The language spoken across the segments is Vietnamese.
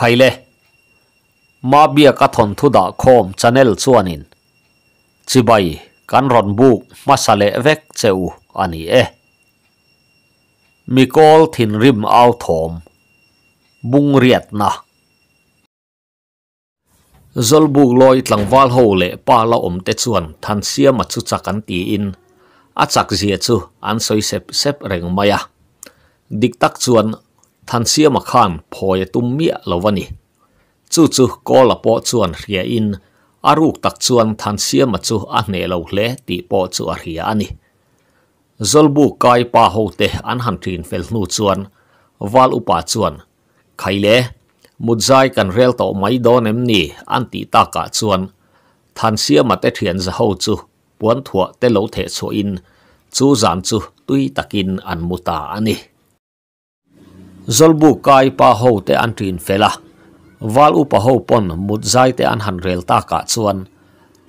khaile ma bia ka thon thu da khom channel chuanin chibai kan ron bu masale vek cheu ani e mikol thin rim al thom bung riat na zol bu loi tlang wal le pa la om te chuan than sia ma chu ti in a chak zia chu an soi sep sep reng maya dik tak chuan than sia mà khan phoi tum mia lovani chu chu ko la po chuan ria in aruk tak chuan than sia mà chu a ne lo hle ti po chu a ria ani zolbu kai pa ho te an han thin fel nu chuan wal upa chuan khaile mudzai kan rel to mai don em ni an ti ta ka chuan than sia mà te thian za ho chu puan thua te lo the chu in chu zan chu tui takin an muta ani zolbu kai pa ho te an tin fela wal u pa ho pon mut zai te an han rel ta ka chuan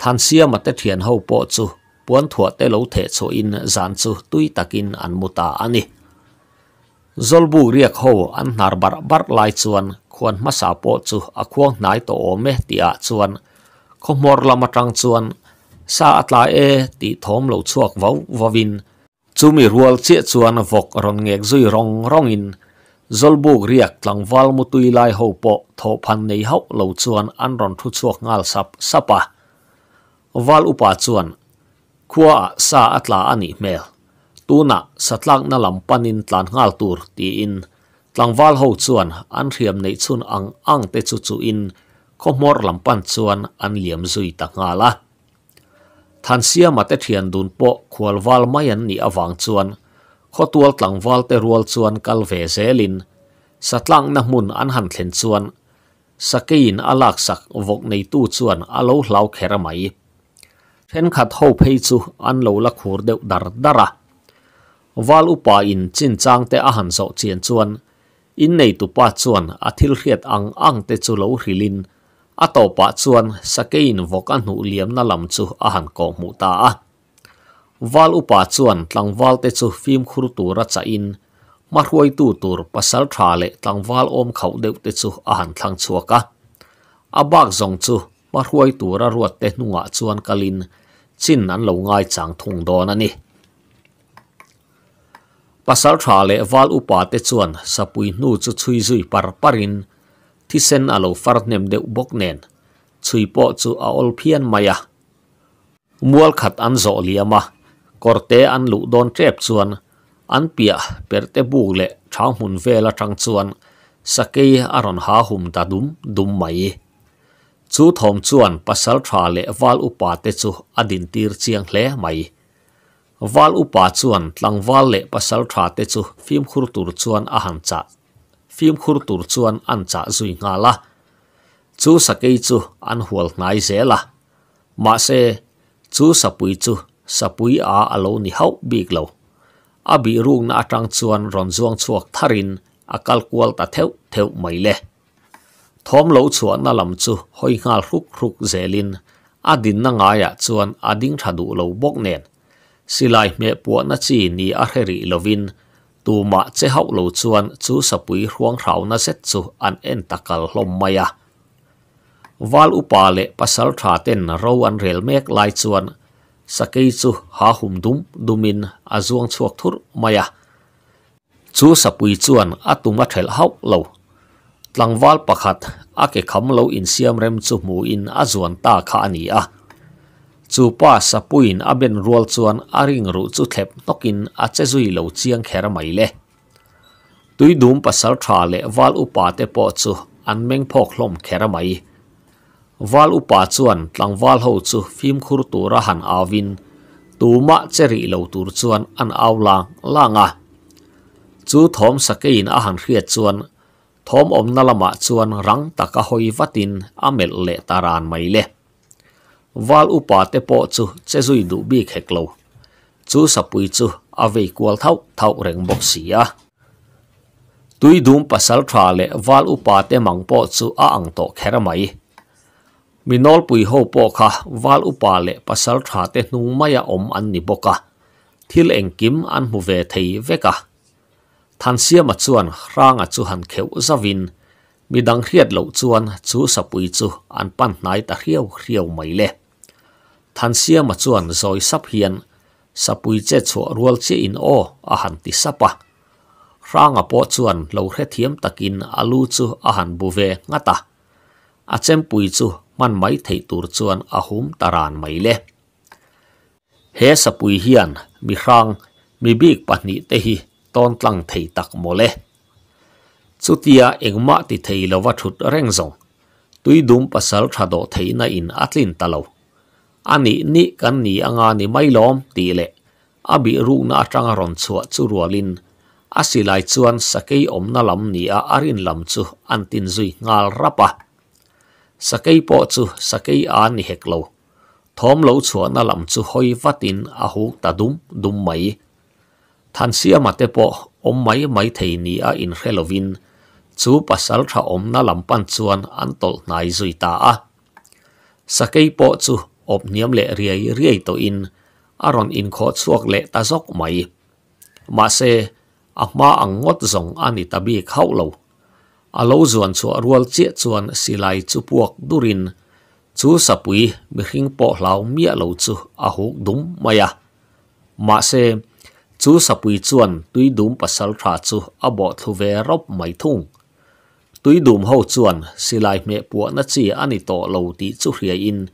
than sia ma te thian ho po chu puan thua te lo the cho in zan chu tui takin an muta ani zolbu riak ho an nar bar bar lai chuan khuan ma sa po chu a khuang nai to o me tia chuan khomor lama tang chuan sa atla e ti thom lo chuak vau chu mi rual che chuan vok ron ngek zui rong rong in zolbuk riak tlangwal mutui lai ho po tho phan nei ho lo chuan an ron thu chuak ngal sap sapa wal upa chuan khua sa atla ani mel tuna satlak na lam panin tlan ngal tur ti in tlangwal ho chuan an riam nei chun ang ang te chu chu in khomor lam pan chuan an liam zui ta ngala thansia mate thian dun po khwalwal mai an ni awang chuan khotual tlangwal te rual chuan kalve zelin satlang na mun an han thlen chuan sakein alak sak vok nei tu chuan alo hlau khera mai then khat ho phei chu an lo la khur deu dar dara wal upa in chin chang te a han so chien chuan in nei tu pa chuan a thil hriat ang ang te chu lo hrilin a to pa sakein vokan hu liam na lam chu a han val upa chuan tlangwal te chu fim khur tu ra cha in ma ruai tu tur pasal tha le tlangwal om khau deu te chu a han thlang chuaka abak zong chu ma ruai tu ra ruat te nunga chuan kalin chin nan lo ngai chang thung don ani pasal tha le val upa te chuan sapui nu chu chui zui par parin thisen alo far nem de bok po chu a ol maya mual khat an zo liama korte an lu don chep chuan an pia perte bugle thang hun vela thang chuan sakei aron ha hum ta dum dum mai chu thom chuan pasal thra le wal upa te chu adin tir chiang hle mai wal upa chuan tlang wal le pasal thra te chu fim khur tur chuan a fim khur tur chuan an zui nga la chu sakei chu an hual nai ze la ma se chu sapui chu sapui a alo ni hau bik lo abi rung na atang chuan ron zuang chuak tharin akal kual ta theu theu mai le thom lo chuan na lam chu hoi ngal hruk hruk zelin adin na nga ya chuan ading thadu lo bok nen silai me pua na chi ni a heri lovin tu ma che hau lo chuan chu sapui hruang rau na set chu an en takal hlom maya wal upa le pasal thaten ten an rel mek lai chuan สกีซูหาหุมดุมดูมินอาจวงชวกทุรมายะจูสับปุยจวนอาตุมัดเหลฮอกเลวตังวัลปะขัดอาเกคำเหลวอินเซียมเรมจูมูอินอาจวนตาขานีอะจูป้าสับปุยอาเบนรัวจวนอาริงรูจูเทปนกินอาเจซุยเหลวเจียงแครไมเลตุยดุมปัสสาวะเลวัลอุปาเตปอจูอันเมงพอกลมแครไม Val upa zuwan lang val hou zuh fim khur tu raha nga avin tu ma ceri i lau tur zuwan an aw lang la nga. Zu thom sakayin a hang kheat zuwan thom om nalama zuwan rang taka hoy vatin a mel le taran mai le. Val upa te po zuh ce zuy du biik hek lau. Zu sapui zuh a vei kuol tau tau reng boksi ya. pasal tra val upa te mang po a ang tok khera minol pui ho po kha wal upa le pasal tha te hnung maya om an ni boka thil engkim an mu ve thei veka than sia ma chuan ranga chu han kheu zavin mi dang hriat lo chuan chu sapui chu an pan nai ta hriau hriau mai le than sia ma chuan zoi sap hian sapui che chu rual che in o a han ti sapa ranga po chuan lo hre thiam takin alu chu a han bu ve ngata a chem pui chu man mai thei tur chuan ahum taran mai le he sapui hian mi khang mi big pahni te hi ton tlang thei tak mole chutia engma ti thei lowa thut reng zong tui dum pasal tha do thei na in atlin talo ani ni kan ni anga ni mai lom ti le abi ru na atang ron chua churualin asilai chuan sakei omna lam a arin lam chu antin zui ngal rapa sakei po chu sakei an ni hek lo thom lo chuan lam chu hoi vatin a huk ta dum dum mai than sia ma te po om mai mai thei ni a in helovin chu pasal tha om na lam pan chuan an tol nai zui ta a sakei po chu op niam le riai riai to in aron in kho chuak le ta zok mai ma se ama angot zong ani tabi khau lo A lau zuwan chuwa ruwal chia zuwan si lai chu puak durin, chu sapui mi khing po lau mia lau chu ahuk dum maya. Maa se, chu sapui zuwan tui dum pasal kha chu abo thuwe rob may thung. Tui dum hau zuwan si lai mea pua na chi anito lau ti chu khia in,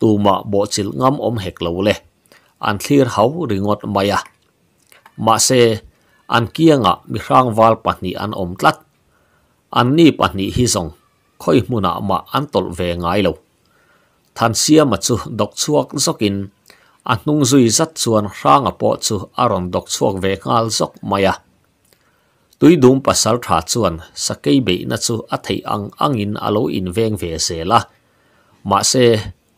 tu maa bo chil ngam omhek lau le, an thir hau ringot maya. Maa se, an kia mi khang val patni an om tlat. an ni ni hi zong khoi hmunah ma an tolh ve ngai lo than siama chu dok chuak zokin a hnung zui zat chuan hrang a pawh chu a rawn dok chuak ve ngal zok maya tui dum pasal tha chuan sakei be na chu a thei ang angin alo in veng ve sela ma se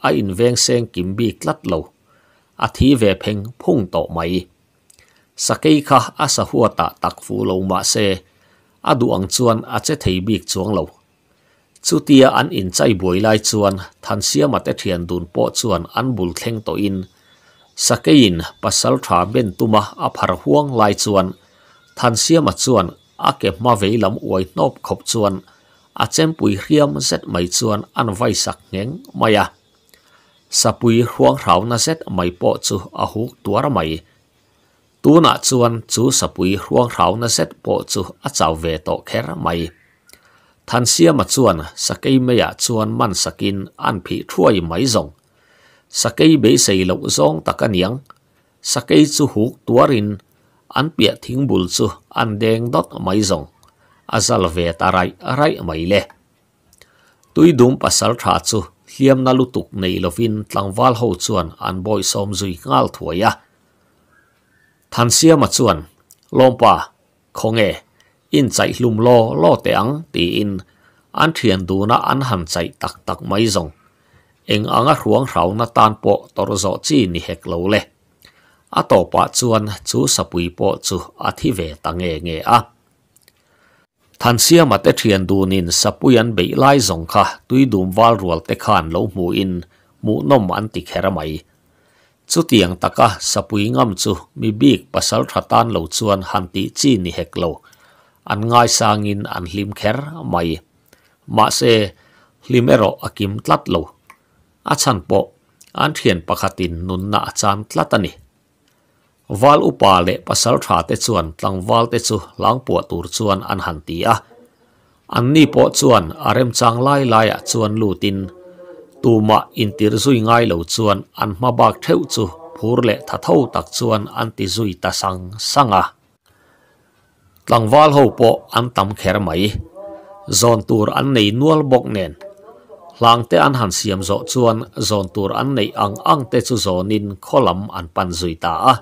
a in veng seng kim bi tlat lo a thi ve pheng phung to mai sakei kha asa huata tak fu lo ma se a duang chuan a che thei bik chuang lo chutia an in chai buai lai chuan than siama te thian dun po chuan an bul thleng to in sakein pasal tha ben tuma a phar huang lai chuan than siama chuan a ke ma vei lam uai nop khop chuan a chem pui hriam zet mai chuan an vai sak ngeng maya sapui huang rau na zet mai po chu a huk tuar mai tu na chuan chu sapui hruang rau na set po chu a chaw ve to kher mai than sia ma chuan sakei meya chuan man sakin an phi thuai mai zong sakei be sei lo zong takaniang sakei chu huk tuarin an pia thing bul chu an deng dot mai zong azal ve tarai arai mai le tui dum pasal tha chu hiam na lutuk nei lovin tlangwal ho chuan an boy som zui ngal thuaya ทันเสียมาชวนลมป่าคงเออินใจลุมโลโลเตียงตีอินอันเทียนดูนะอันหันใจตักตักไม่จงเองอังหวงเรานาตาปอปตรโจีนิเฮกโลเลอะต่อปะชวนจูสปุยปปจูอธิเวตังเอเงอะทันเสียมาเตทียนดูนินสปุยันเบไลจงค่ะตุยดุมวาลรัวเตขานโลหมูอินหมูนมอันติเคระไม chu tiang taka sapui ngam chu mi bik pasal thatan lo chuan hanti chi ni hek lo an ngai sangin an lim kher mai ma se lim ero akim tlat lo a chan po an thian pakhatin nun na acham tlatani wal upa le pasal tha te chuan tlang wal te chu lang pu tur chuan an hanti a an ni po chuan rem chang lai lai a chuan lutin tuma intir zui ngay lâu chuan an ma bạc theo chu phur le tha tho tak chuan an ti zui ta sang lang tlangwal hậu po an tam kher mai zon tour an nei nual bok nen lang te an han siam zo chuan zon tur an nei ang ang te chu zonin kholam an pan zui ta a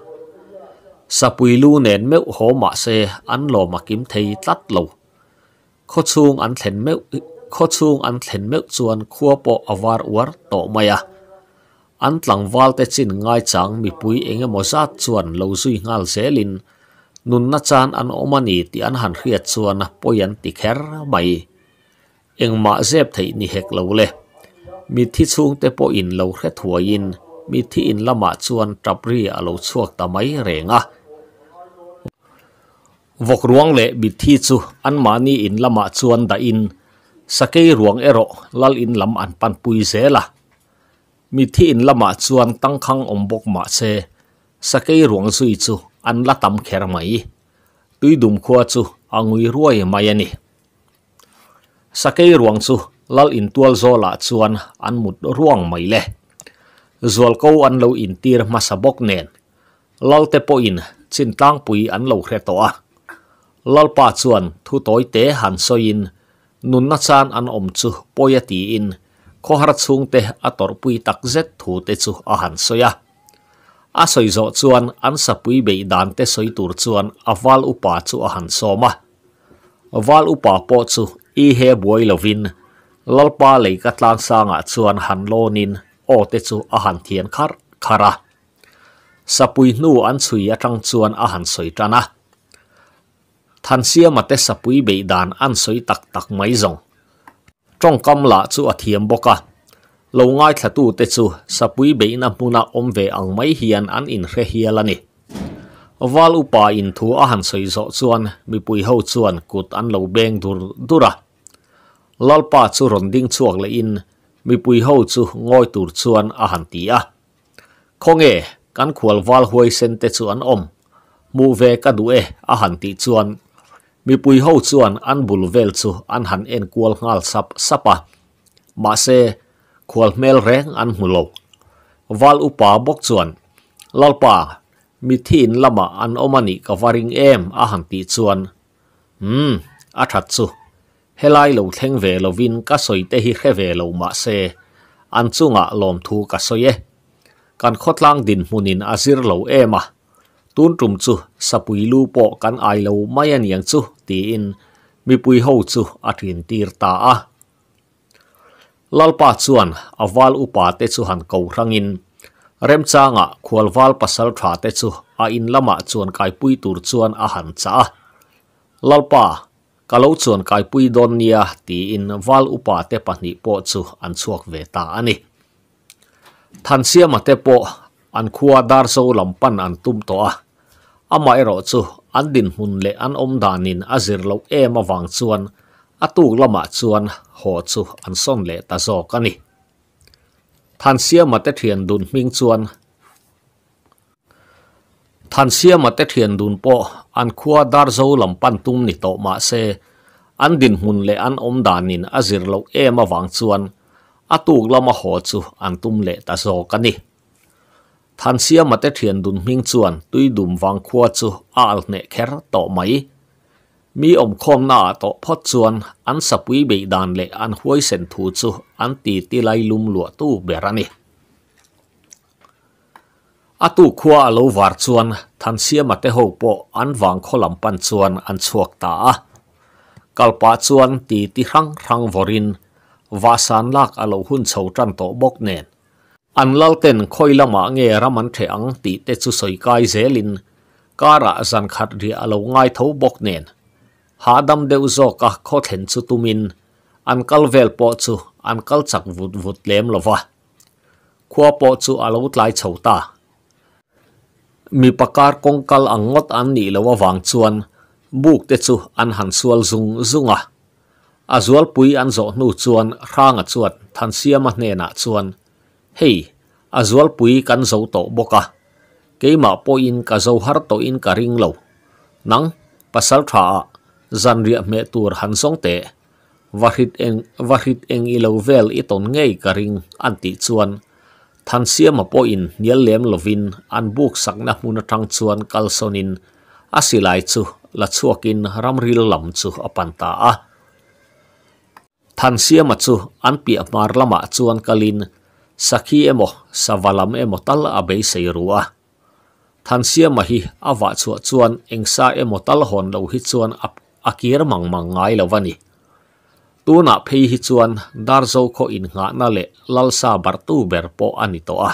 sapui lu nen meu ho ma se an lo ma kim thei tlat lo kho chung an thlen meu Kho chung an tlenmok chuan kuwa po awar uar to maya. An tlangwal ta chin ngay chang mi pui e nga mozat chuan lau zui nga alze lin. Nun na chan an omani ti an han rhiat chuan po yan ti ker may. Eng ma zeb ta inni hek lau le. Mi thi chung ta po inna lau khet huwa Mi thi inna la chuan trab rhi chuak ta may re Vok ruang le bi thi chuh an ma ni inna chuan ta inna. sakei ruang ero lal in lam an pan pui zela. Mi thi in lama chuan tang khang om bok ma se, sakei ruang zui chu an la tam kher mai. Tui dum kua chu angui ruai mai ani. Sakei ruang chu lal in tuol zo la chuan an mut ruang mai le. Zual kou an lau in tir Lal te in chin pui an lau kreto Lal pa chuan thu te han nun na chan an om chu poya in kho har chung te a tor pui tak zet thu te chu a han soya a soi zo chuan an sa pui be dan te soi tur chuan a wal upa chu a han soma wal upa po chu i he buai lovin lalpa lei ka tlang sanga chuan han lonin o te chu a han thian khar khara sapui nu an chui atang chuan a han soi tana than xia mà tết sapui bị đàn ăn sôi tắc tắc mấy dòng trong cam lạ chú ở bốc cả lâu ngay thà tu tết chú sapui bị nam puna ông về ăn mấy hiền ăn in khe hiền là nè val upa in thu a han soi zo chuan mi pui ho chuan kut an lo beng dur dura à. lalpa chu ron ding chuak le in mi pui ho chu ngoi tur chuan a han ti a khonge kan khual val huai sen tết chu an om mu ve ka du e a han ti chuan mipui ho chuan an bul vel chu an han en kual ngal sap sapa ma se khual mel reng an hulo wal upa bok chuan lalpa mi thin lama an omani ka varing em a han ti chuan hm a that chu helai lo thleng ve lo vin ka soi te hi khe ve lo ma se an chunga lom thu ka soye kan khotlang din hunin azir lo ema tun tum chu sapui lu po kan ai lo mai an yang chu tiin mi pui houtsu atin tiirtaa. Lalpa tsuan aval upa tetsuhan kourangin. Rem tsaanga kual val pasal tra tetsu a in lama tsuan kai pui tur tsuan ahan tsaa. Lalpa kalau tsuan kai pui donnia tiin val upa tepani po tsu an tsuak vetaani. Tan siyama tepo an kua darso lampan an tumtoa. Ama ero tsu an din hun le an om danin a zir lo em awang chuan a tuk lama ah chuan ho chu an son le ta zawk ani than siama te thian dun hming chuan than siama te thian dun po an khua dar zo lam pan tum ni to ma se an din hun le an om danin azir zir lo em awang chuan a tuk lama ho chu an tum le ta zawk ani ทันเสียมาแต่เทียนดุนมิงชวนตุยดุมวังขวาจูอาลเนแคร์ต่อไหมมีอมคมหน้าต่อพอดชวนอันสับวิเบิดานเลอันห้วยเซนทูจูอันตีตีไลลุมหลวตู้เบรนีอตุขวาลูวาร์ชวนทันเสียมาแต่หกปออันวังขลังปันชวนอันสวกตากัลปาชวนตีตีรังรังวรินวาสานลากอโลหุ่นเฉาจันโตบกเนน an lalten khoilama nge raman the ang ti te chu soi kai zelin kara zan khat ri alo ngai tho bok nen ha dam deu zo ka kho thlen chu tumin an kal vel po chu an kal chak vut vut lem lova khua po chu alo tlai chhota mi pakar kongkal angot an ni lo wang chuan buk te chu an han sual zung zunga azual pui an zo nu chuan ranga chuat than siama hne na chuan hey azwal pui kan zo to boka keima po in ka zo har to in ka ring lo nang pasal tha zan ria me tur han song te wahit eng wahit eng i lo vel i ton ngei ka ring an ti chuan than sia ma po in nial lem lovin an buk sak na mu na tang chuan kal sonin asilai chu la chuakin ramril lam chu apanta a than ma chu an pi lama chuan kalin sakhi emo savalam emo tal abei seirua than sia ma hi awa chu chuan engsa emo tal hon lo hi chuan akir mang mang ngai lovani tuna phei hi chuan darzo kho in nga na le lalsa bartu po ani to a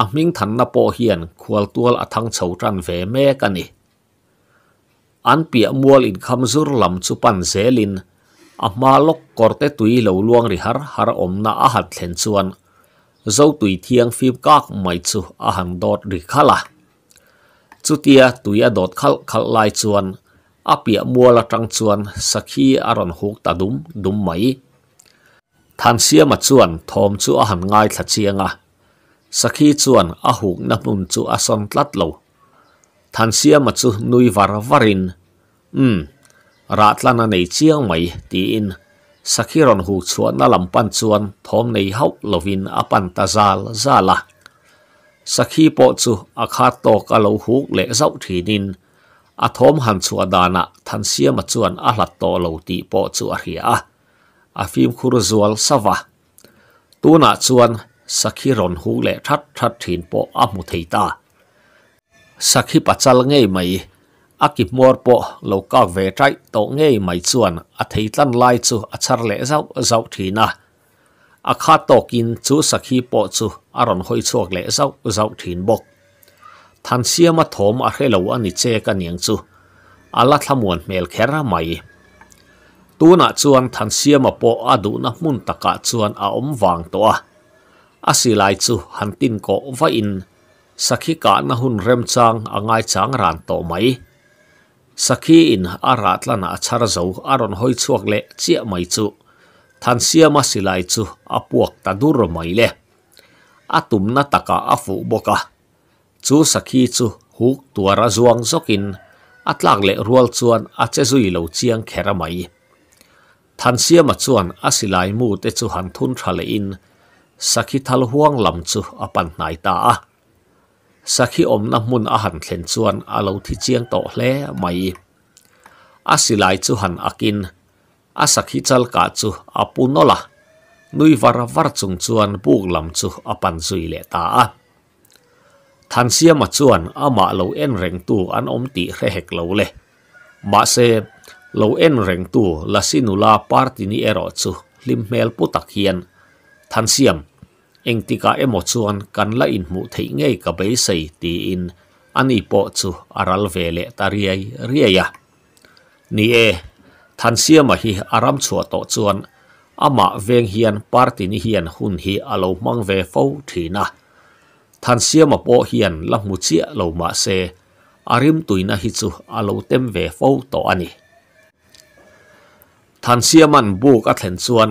ahming than na po hian khwal tual athang chho tran ve me kani an pia mual in khamzur lam chu pan zelin ama lok korte tui lo luang ri har har omna a hat thlen chuan dâu tùy thiêng phim các mày chu à hàng đột rì khá là chú tia tùy à đột khal khal lai chuan à bịa mua là trăng chuan sa khi à ron hụt ta đúng đúng mấy than xia mà chuan thom chu à hàng ngay thật chiang à sa khi chuan à hụt nắp nun chu à son tlat lâu than xia mà chu nuôi vara varin ừm rat lana nei chiang mày tí in Sakiron hu chuan na lam pan chuan thom nei hau lovin apan ta zal zala Sakhi po chu akhat to ka lo huk le zau thinin a thom han chu adana than sia ma chuan a hlat to lo ti po chu a hria a a phim khur zual sawa tuna chuan Sakiron hu le that that thin po a mu thei ta Sakhi pachal ngei mai a kịp mua bộ lo ka về trai to nghe mai chuan a à thấy tân lai chu a à char le zau zau thina a kha to kin chu sakhi à po chu a ron hoi chuak le zau zau thin bok than siama thom a helo ani che ka niang chu ala thlamuan mel khera mai tuna chuan than siama po adu na mun taka chuan a om wang to a asilai chu hantin ko vain sakhi cả na hun rem chang angai chang ran to mấy. sakhi in aratlana achara zo aron hoi chuak le chia mai chu than sia ma silai chu apuak ta dur mai le atum na taka afu boka chu sakhi chu huk tuara zuang zokin atlak le rual chuan ache zui lo chiang khera mai than sia ma te chu han thun in sakhi thal huang lam sakhi om na mun a han thlen chuan alo thi chiang to hle mai a silai chu han akin a sakhi chal ka chu apunola nui var var chung chuan buk lam chu le ta a than ama lo en an om ti le ma se lo en la sinula partini ero chu lim mel putak eng tika emaw chuan kan la in hmuh theih ngay cả bei sei thì in ani pawh chu aral về lệ ta riai riai ya. À? ni e than mà hi aram à chua to chuan ama à veng hian party ni hian hun hi alo mang về ve fo thina than siama pawh hian mu chia lo ma xe, arim tuy na hi chu alo tem ve fo to ani than siaman buộc a thlen chuan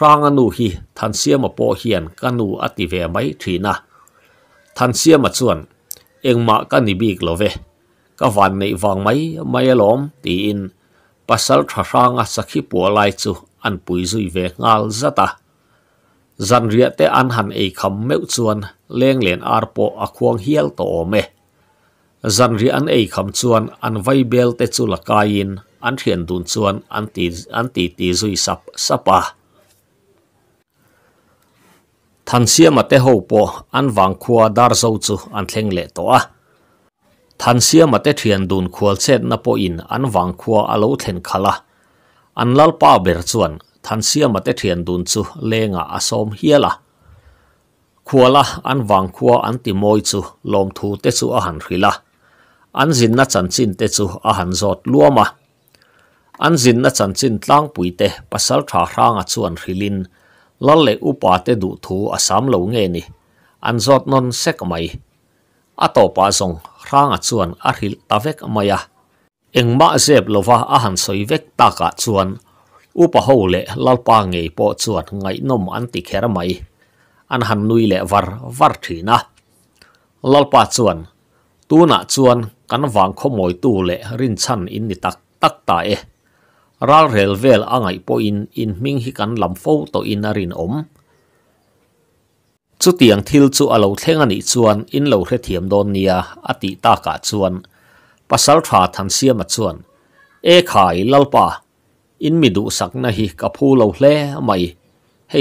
rang anu hi than siam a po hian kanu ati ve mai thina than siam a chuan engma ka ni bik love ka van nei wang mai mai lom ti in pasal tha ranga sakhi po lai chu an pui zui ve ngal zata zan ria te an han ei kham meu chuan leng len ar po a khuang hial to me zan ri an ei kham chuan an vai bel te chu in an thian dun chuan an ti an ti ti zui sap sapa thansia ma te ho po an wang khuwa dar zo chu an thleng le to a thansia ma te thian dun khual chet na po in an wang khuwa alo thlen khala an lal pa ber chuan thansia ma te thian dun chu asom hiala khuala an wang khuwa an te chu a an zin na te chu zot luama an zin na chan chin tlang pui te lalle upa te du thu asam lo nge ni anjot non sek mai pa song rang a chuan ahril tavek mai engma sep lova a han soi vek taka chuan upa ho le lalpa nge po chuat ngai nom an ti kher mai an han nui le var var thina lalpa chuan tu na chuan kan wang kho moi tu le rin chan in ni tak tak ta e รัลเรลเวลอ่างไอปอินอินมิงฮิกันลำโฟตอินนารินอมสุดียงทิลจูอาโลเทงันอิชวนอินโลเทียมโดนเนียอติตากาชวนปัสสาวะทันเสียมาชวนเอขายลลปาอินมิดูสักนะฮิกับผู้โลเล่ไม่เฮ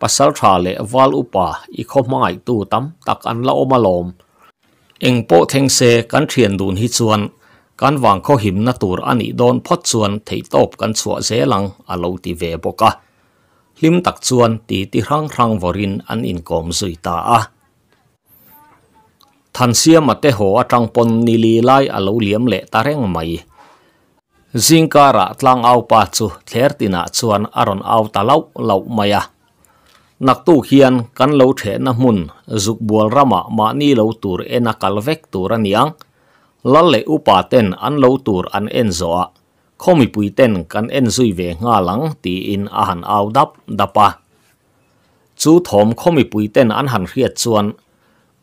ปัสสาวะเลวาลอุปาอีคมไม่ตัวตัมตักอันละอมาลมเอ็งโปเทงเซกันเทียนดูนฮิชวน kan wang kho him na tur ani don phot chuan thei top kan chua zelang alo ti ve boka hlim tak chuan ti ti hrang hrang vorin an in kom zui ta a than sia ma te ho atang pon ni li lai alo liam le tareng mai zingkara tlang au pa chu thler tina chuan aron au ta lau lau maya à. nak tu hian kan lo the na mun zuk bual rama ma ni lo tur ena kalvek tur aniang lalle upa ten an lo tur an en zoa khomi pui ten kan en nga lang ti in ahan han dapa chu thom khomi pui ten an han hriat chuan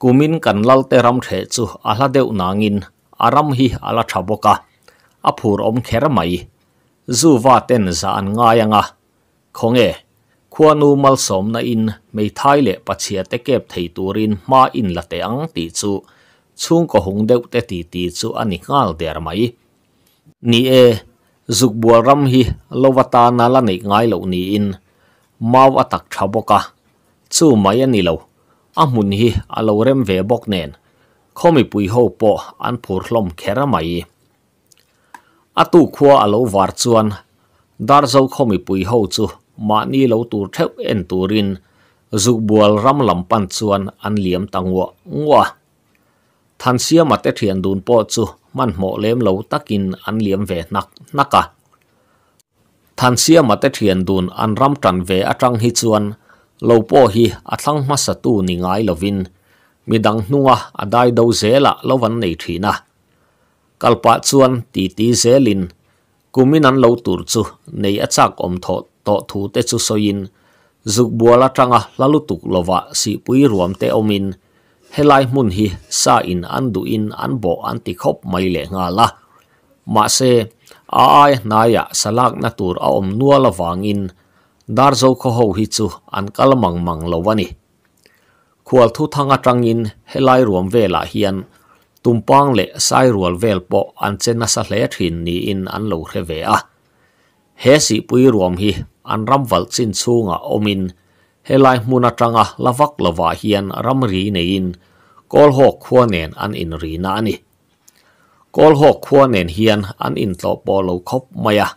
kumin kan lal te ram the chu a la nangin aram hi ala tha boka om kher mai zu wa ten za an nga yanga khonge khuanu mal som na in me thai le pachia te kep thei turin ma in late ang ti chu chung ko hung deuh te ti ti chu ani ngal der mai ni e zuk bua ram hi lovata na la nei ngai lo ni in mau atak tha boka chu mai ani lo a mun hi a lo rem ve bok nen khomi pui ho po an phur hlom khera mai atu khua a lo war chuan dar zo khomi pui ho mà ma ni lo tur theu en turin zuk bual ram lam pan chuan an liam tangwa ngwa than sia mat te thian dun po chu man mo lem lo takin an về nặc nặc à than sia mà te hiện đồn an ram về ve trăng hi chuan lâu po hi atlang ma sa tu ni ngai lovin midang nuwa adai lâu zela lovan thì thina kalpa chuan ti ti zelin kumin an lo tur chu nei achak om tho to thu te chu soin zuk buala tanga lalutuk lova si pui ruam te omin helai mun hi sa in an du in an bo an ti khop mai le nga la ma se a ai na ya salak na tur a om nuala wangin dar zo kho ho hi chu an kal mang mang lo wani khwal thu thanga tangin helai ruam vela hian tumpang le sai rual vel po an chena sa hle thin ni in an lo hre ve a he si pui ruam hi an ramwal chin chunga omin helai muna tanga lavak lova hian ramri nein kolhok huanen an in rina ani kolhok huanen hian an in tlopo lo khop maya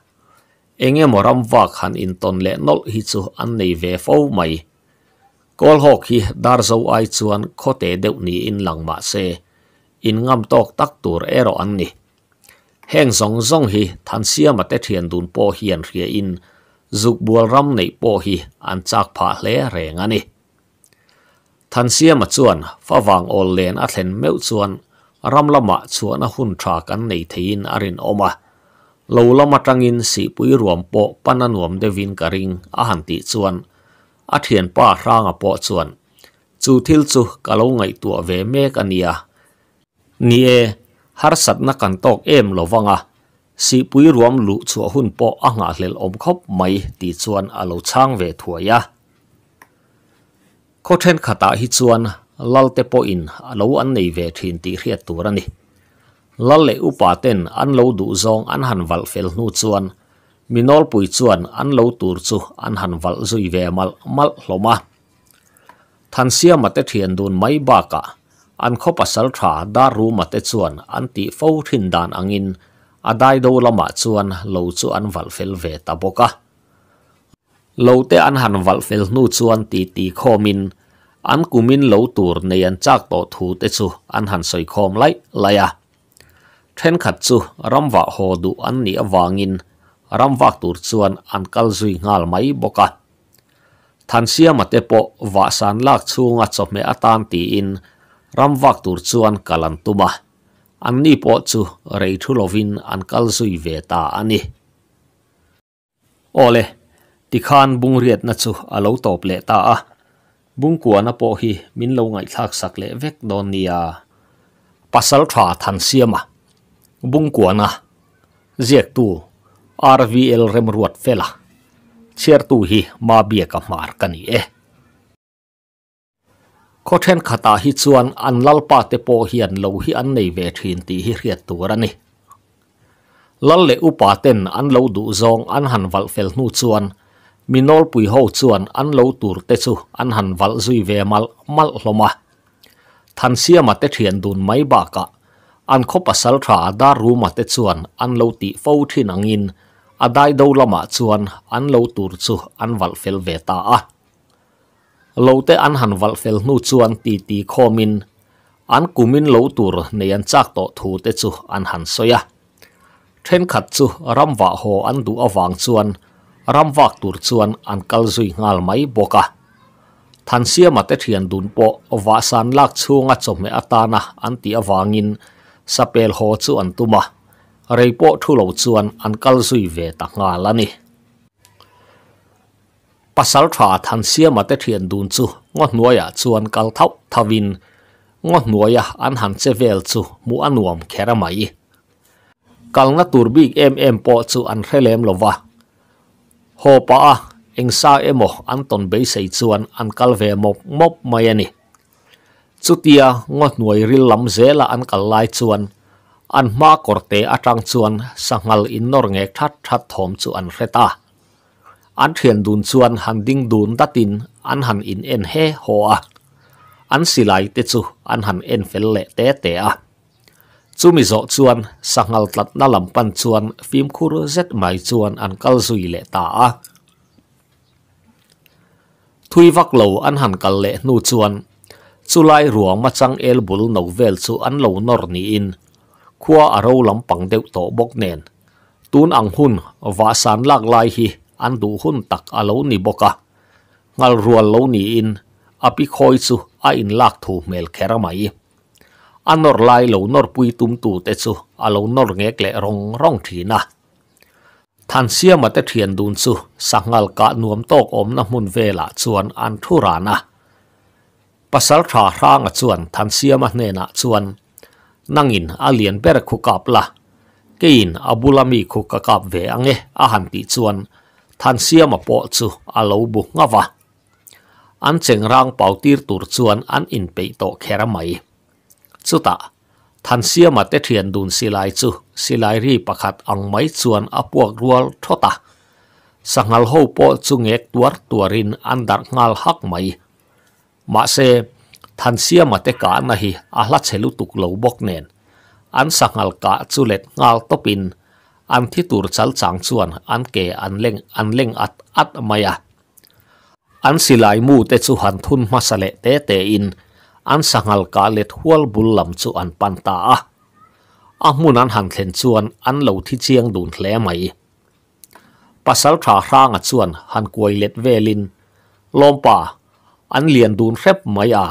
enge moram vak han in ton le nol hi chu an nei ve fo mai kolhok hi darzo ai chuan khote deuh ni in langma se in ngam tok tak tur ero an ni heng zong zong hi than siama te thian dun po hian hria in จุกบัวร่ำในปอฮีอันจากผาเลเรงันีทันเสียมาชวนฟ้าวังโอเลนอัลเห็นเมื่อชวนร่ำละมาชวนหุ่นทากันในทีนอรินโอมาลูละมาจังอินสีปุยรวมโปปันนวมเดวินกะริงอาหันติชวนอัเหียนป้าร่างอปอชวนจูทิลจูกะลงไงตัวเวเมกันเนียนี่เฮาร์สัตนักันตอกเอ็มโลวังอ่ะ si pui ruam lu chu hun po anga hlel om khop mai ti chuan alo chang ve thuaya ko then khata hi chuan lalte po in alo an nei ve thin ti hriat tur ani lalle upa ten an lo du zong an han wal fel nu chuan minol pui chuan an lo tur chu an han wal zui ve mal mal hloma than sia mate thian dun mai ba ka an khopa sal tha da ru mate chuan an ti fo thin dan angin adai do lama ah chuan lo chu an wal fel ve ta boka lo te an han wal fel nu chuan ti ti khomin an kumin lo tur nei an chak to thu te chu an han soi khom lai laya then khat chu ramwa ho du an ni awangin ramwa tur chuan an kal zui ngal mai boka than sia mate po wa san lak chunga chawme atan ti in ramwak tur chuan kalan tuma an po chu rei lovin an kal sui ole ti khan bung riet na chu alo top le bung ku na po hi min lo thak sak vek don ni a pasal thwa than sia bung ku na ziek tu rvl rem ruat fela chertu hi ma bia ka có then khả ta hi chuan an lalpa te po hian lo hi an nei ve thin ti hi riat ra ani lal le upa ten an lo du zong an han wal fel nu chuan minol pui ho chuan an lo tur te chu an han wal zui ve mal mal hloma than sia ma te thian dun mai ba ka an kho pasal tha da ru ma te chuan an lo ti fo thin angin adai do lama chuan an lo tur chu an wal fel ve ta a à lâu lote an han wal fel nu chuan ti ti khomin an kumin lo tur nei an chak to thu te chu an han soya then khat chu ramwa ho an du awang chuan ramwak tur chuan an kal zui ngal mai boka than sia ma te thian dun po wa san lak chunga chome atana an ti awangin sapel ho chu an tuma reipo lâu chuan an kal zui ve ta nga lani pasal à, tha than siama te thian dun chu ngot nuaya chuan kal thau thavin ngot nuaya an à, han che vel chu mu anuam khera mai kalna turbik em em po chu an hrelem lova ho pa à, a sa emo an ton be sei chuan an ve mok mop mai ani chutia ngot nuai ril lam zela an kal lai chuan an ma korte atang chuan sangal in nor nge that that thom chu an hreta an thiền dùn chuan han ding dùn đã tin an han in en he ho à an si lai te chu an han en fel lệ té té à chu mi zo chuan sangal tlat na lam pan chuan phim khuru zet mai chuan an cal suy lệ ta à thui vắc lầu an han cal lệ nu chuan chu lai ruộng ma chang el bul no vel chu an lo nor ni in khua aro bằng deuh to bốc nen tun ang hun va san lak lai hi an du hun tak alo ni boka ngal rual lo ni in api khoi chu a in lak thu mel khera mai anor lai lo nor pui tum tu te chu alo nor ngek le rong rong thina than sia ma te thian dun chu sangal ka nuam tok om na mun vela chuan an na pasal tha rang chuan than sia ma ne na chuan nangin alian ber khu kap la kein abulami khu ka kap ve ange a han ti chuan than sia ma po chu a lo bu nga va an cheng rang pau tir tur chuan an in pe to khera mai chu ta than sia ma te thian dun silai chu silai ri pakhat ang mai chuan a puak rual thota sangal ho po chu nge tuar tuarin an ngal hak mai ma se than sia ka na hi a la chelu an sangal ka chu ngal topin อันที่ตูดสัลสังส่วนอันเกอันเล่งอันเล่งอัดอัดมายอันสิลายมูเตสุหันทุนมาสเลเตเตอินอันสังหลกาเลทหัวลบุลลำสุอันปันตาอันมุนันหันเ็นส่วนอันเหลาที่เชียงดูนแผลไหมปัสสาวะร่างอัดส่วนหันกวยเล็ดเวลินลมป่าอันเลียนดูนเร็บไมอา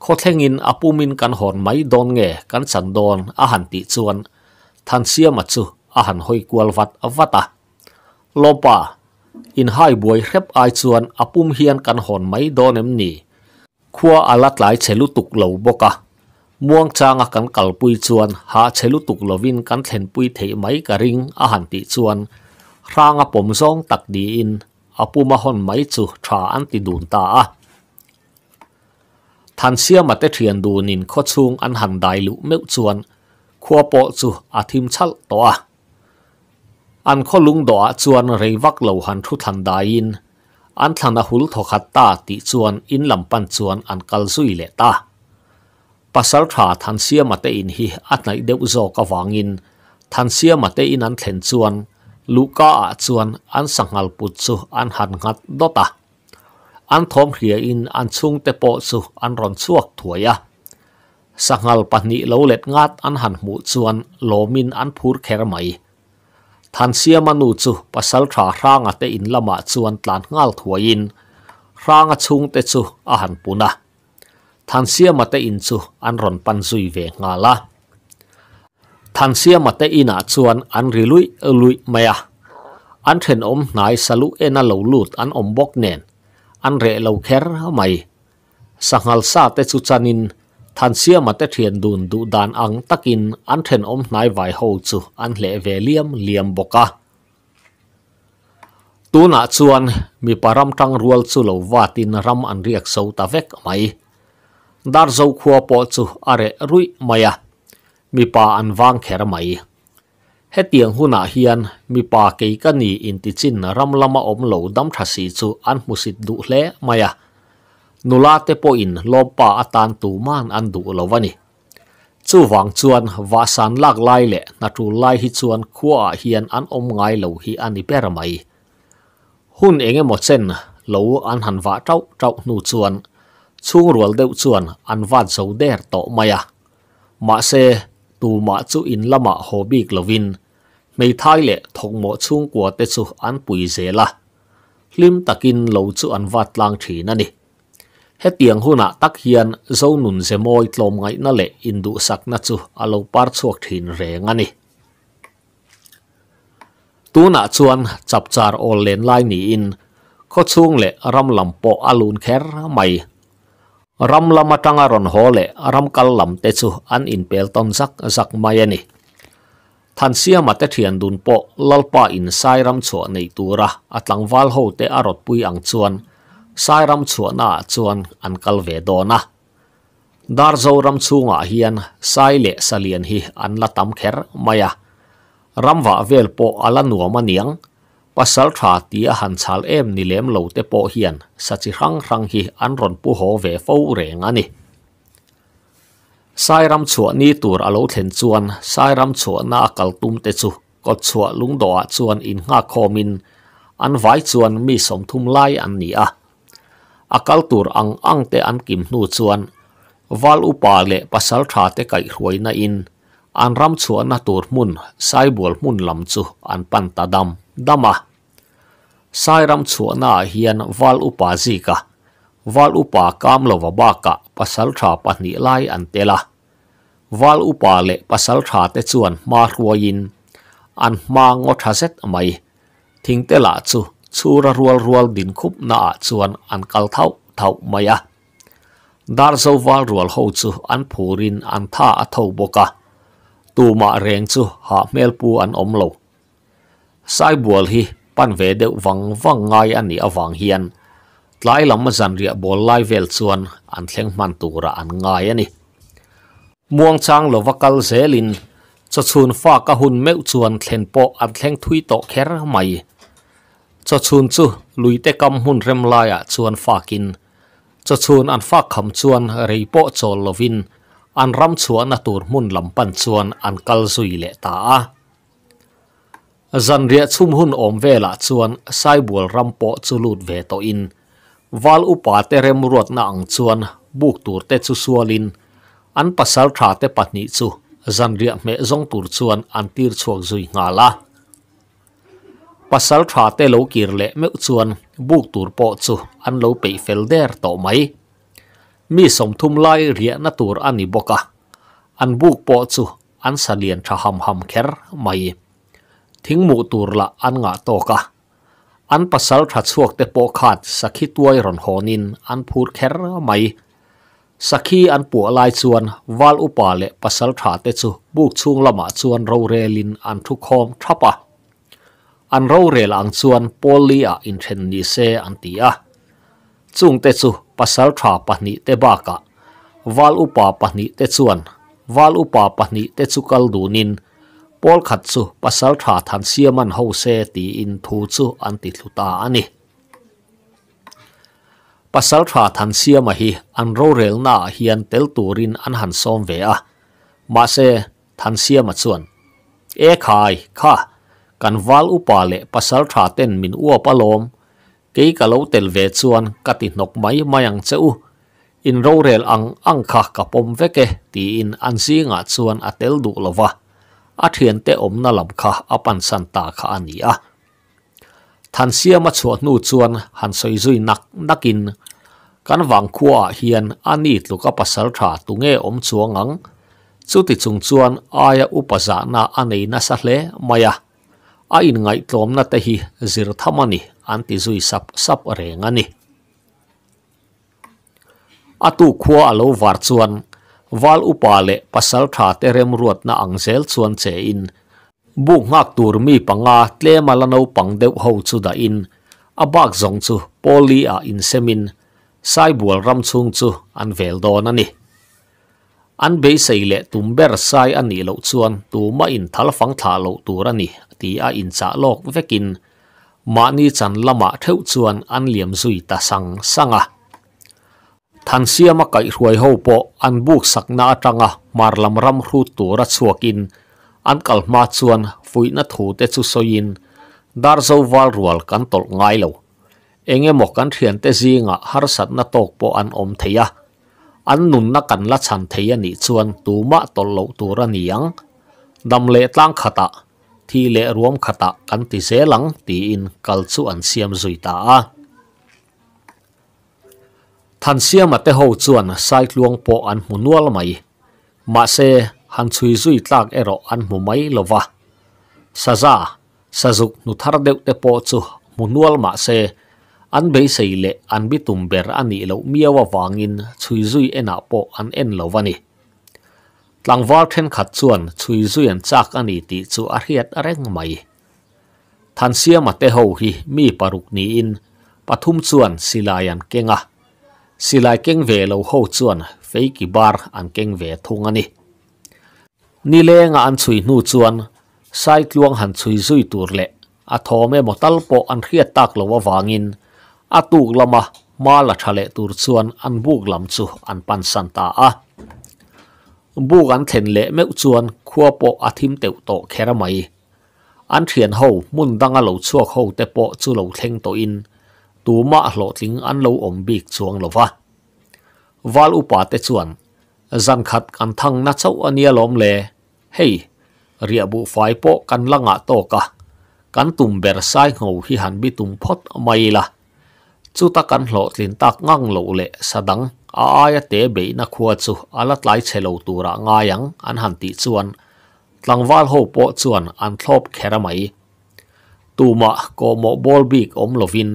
โคเทงินอปูมินกันหอนไม่โดนเงกันสันโดนอาหันติส่วนทันเสียมัจูุ ahan hoi kual vat avata lopa in hai buai rep ai chuan apum hian kan hon mai donem ni khua alat lai chelu tuk lo boka muang changa kan kalpui chuan ha chelu tuk lovin kan thlen pui thei mai ka ring a han ti chuan ranga pom zong tak di in apuma hon mai chu tha an ti dun ta a than sia ma te thian du nin kho chung an han dai lu meu chuan khua po chu athim chal to a an kho lung do a chuan reivak lo han thu thlan daiin an thlana hul thokhat ta ti chuan in lampan chuan an kal zui le ta pasal tha than siama te in hi atnai deuh zo ka wangin than siama te in an thlen chuan luka a chuan an sangal put chu an han ngat dota an thom hria in an chung te po chu an ron chuak thuaya sangal pahnih lo let ngat an han mu chuan lomin an phur kher mai mà than siam anu chu thả ra ranga te in lama chuan tlan ngal thuain ranga chung te chu a han puna than mà te in chu an ron pan zui về nga la mà siam in à chuan an rilui lui à, an then om nai salu ena lâu lut an om bok nen an re lo kher mai sangal sa te chu in than sia ma te thian dun đàn dan tắc takin ăn then om hnai vài ho chu an hle ve liam liam boka tuna chuan mi param trăng rual chu lo wa tin ram ăn riak sâu ta vek mai dar zo khua po chu are rui maya à. mi pa an wang kher mai he tiang huna hian mi pa ke ka ni in ti chin ram lama om lo dam thasi chu an musit du hle maya à nulate po in lompa atan man an du lovani chu wang chuan va san lak lai le na tu lai hi chuan khua hian an om ngai lo hi ani per mai hun enge mo chen lo an han va tau tau nu chuan chu rual deuh chuan an van zo der to maya ma se tu ma chu in lama hobik lovin mei thai le thok mo chung kwa te chu an pui zela hlim takin lo chu an vat lang thin ani he tiang hu na tak hian zo nun se moi tlom ngai na le indu sak na chu alo par chuak thin re nga ni tu na chuan chap char ol len lai ni in ko chung le ram lam po alun kher mai ram lam atanga ron ho le ram kal lam te chu an in pel ton zak zak mai ani than sia dun po lalpa in sairam chho nei tura atlang wal te arot pui ang chuan สายรำชวน่าชวนอันกัลเวดอนะดาร์โซรำชูงาเฮียนสายเลสเลียนฮีอันละตั้มเคิร์มาอะรำว่าเวลโปอัลันัวมันยังภาษาทาตีหันชาลเอ็มนิเลมโลเตโปเฮียนสัจรังรังฮีอันรอนปูโฮเวฟูเรงอันนี้สายรำชวนนี่ตัวอัโลเทนชวนสายรำชวน่ากัลตุมเตจูก็ชวนลุงดอชวนอินห้าคอมินอันไว้ชวนมีสมทุมไลอันนี้อะ akal tur ang ang te an kim nu chuan wal upa le pasal tha te kai ruaina in an ram chuan na tur mun sai mun lam chu an pan ta dam dama sai ram na hian wal upa ji ka wal upa kam lo wa ba ka pasal tha pa ni lai an tela wal upa le pasal tha te chuan ma ruain an ma ngo tha set mai thing tela la chu chura rual rual din khup na chuan an kal thau thau mai a dar zoval rual ho chu an phurin an tha a tho boka tuma reng chu ha mel pu an om lo sai bual hi pan ve deuh wang wang ngai ani awang hian tlai lama zan ria bol lai vel chuan an thleng man ra an ngai ani muang chang lo wakal zelin chachun fa ka hun meu chuan thlen po an thleng thui to kher mai cho chun chu lui te kam hun rem lai à chuan pha kin cho chun an pha kham chuan rei po cho lovin an ram chuan na tur mun lam pan chuan an kal zui le ta a zan ria chum hun om ve la chuan sai bul ram po ve to wal upa te rem ruat na ang chuan buk tur te chu sualin an pasal tha te patni chu zan me zong tur chuan an tir chuak zui nga la ปัสสาวะเตลูกีรเล่เมื่อชวนบุกตัวปอดชูอันลูไปเฟลเดอร์ต่อไหมมีสมทุมไล่เรียนตัวอันนี้บอกะอันบุกปอดชูอันเสียนชะหำหำแคร์ไหมทิ้งมูตูร์ละอันหงาโตกะอันปัสสาวะชวกเตโปขาดสกิตัวยรอนหอนินอันพูดแคร์ไหมสกีอันปัวลายชวนวาลอุปาเล่ปัสสาวะเตชูบุกช่วงละมาชวนเราเรลินอันทุกคอมทับอ่ะ an râu rè lãng chuan bó lì à in thèn nì xe an tì à. Chúng tê chú, bà sàl thà bà nì tê bà gà. Vàl ù bà bà nì tê chuan, vàl ù bà bà nì tê chú gàl đù nín. in thù chú an tì thù tà à nì. Bà sàl thà thàn an râu rè lãng nà hì an tèl tù rìn an hàn xòm kan wal upa le pasal tha ten min uo palom ke ka lo tel ve chuan ka ti nok mai mayang cheu in ro rel ang ang kha ka pom veke ti in an si nga chuan atel du lova a thian te om na lam kha apan santa kha ani a than sia ma chu nu chuan han soi zui nak nakin kan wang khua hian ani tluka pasal tha tu nge om chuangang chu ti chung chuan aya upaza na anei na sa hle maya ain ngai tlom na ta hi zir thamani anti zui sap sap re nga ni atu khuwa alo war chuan wal upale pasal tha terem ruat na angzel chuan che in bu ngak tur mi panga tle malano pangdeu ho chu da in abak zong chu poli a in semin saibul ram chung chu an vel ni an be sei tumber sai ani lo chuan tu ma in thal fang tha lo ti a in cha lok vekin ma ni chan lama theu chuan an liam zui ta sang sanga à. than siama kai ruai ho po an buk sak na atanga à, marlam ram hru tu ra chuakin an kal ma chuan fui na thu te chu soin dar zo wal rual kan tol ngai lo enge mo kan thian te zinga har sat na tok po an om theya an à. nun na kan la chan theya ni chuan tu ma tol lo tu ra niang dam le tlang khata thi le ruam khata kan ti zelang ti in kal chu an siam zui ta a than siam ate ho chuan sai luang po an munual mai ma se han chui zui tlak ero an mu mai lova saza sazuk nu thar deuh te po chu munual ma se an be sei le an bitum ber ani lo miawa wangin chui zui ena po an en lovani lang war then khat chuan chui zuyan chak ani ti chu a riat a reng mai than sia ma te ho hi mi paruk ni in pathum chuan silayan kenga silai keng ve lo ho chuan fei ki bar an keng ve thung ani ni le nga an chui nu chuan sai tluang han chui zui tur le a tho me motal an riat tak lo wa wangin a tuk lama ma la thale tur chuan an buk lam chu an pan santa bu gan chen le me chuan khuo po a thim te to khera mai an thian ho mun dang a lo chua kho te po chu lo theng to in tu ma hlo thing an lo om bi chuang lo wa wal u pa te chuan zan khat kan thang na chau ania lom le hey ria bu fai po kan langa to ka kan tum ber sai ngou hi han bi tum phot mai la chu ta kan hlo tlin tak ngang lo le sadang a aya te be na khuwa chu ala tlai chelo tura nga yang an han ti chuan tlang wal ho po chuan an thlop khera mai tu ma ko mo bol big om lovin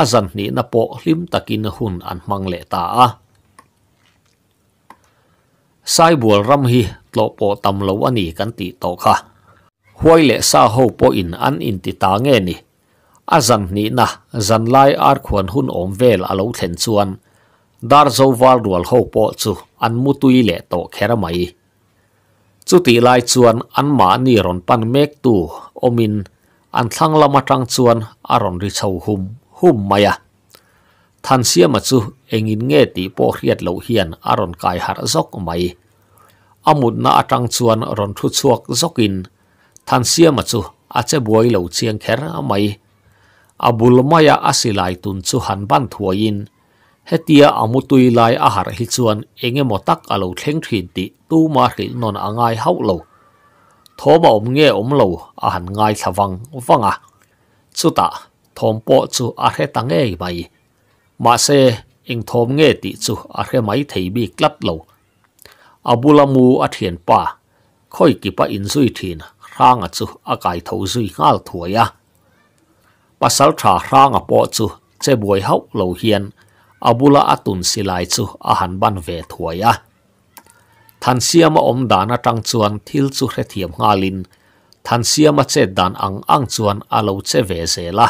a zan ni na po hlim takin hun an mang le ta sai bual ram tlo po tam lo ani kan ti to kha huai le sa ho po in an in ti nge ni azan ni na zan lai ar khuan hun om vel alo thlen chuan dar zo wal rual ho po chu an mutui le to khera mai chu ti lai chuan an ma ni ron pan mek tu omin an thlang lama tang chuan aron ri chho hum hum maya than sia ma chu engin nge ti po hriat lo hian aron kai har zok mai amut na atang chuan ron thu chuak zokin than sia ma chu ache buai lo chiang kher mai abulmaya asilai tun chuhan ban thuoyin hetia amutui lai ahar hi chuan enge motak alo thleng thrin ti tu ma ri non angai hau lo thoba om nge om lo a han ngai thawang wanga chuta thom po chu a re ma se ing thom nge ti chu a mai thei bi klap lo abulamu a thien pa in sui thin rang a chu a kai tho sui pasal ra rang apo chu che buai hau lo hian abula atun silai chu a han ban ve thuaya than siama om dana tang chuan thil chu hre thiam ngalin than siama che dan ang ang chuan alo che ve zela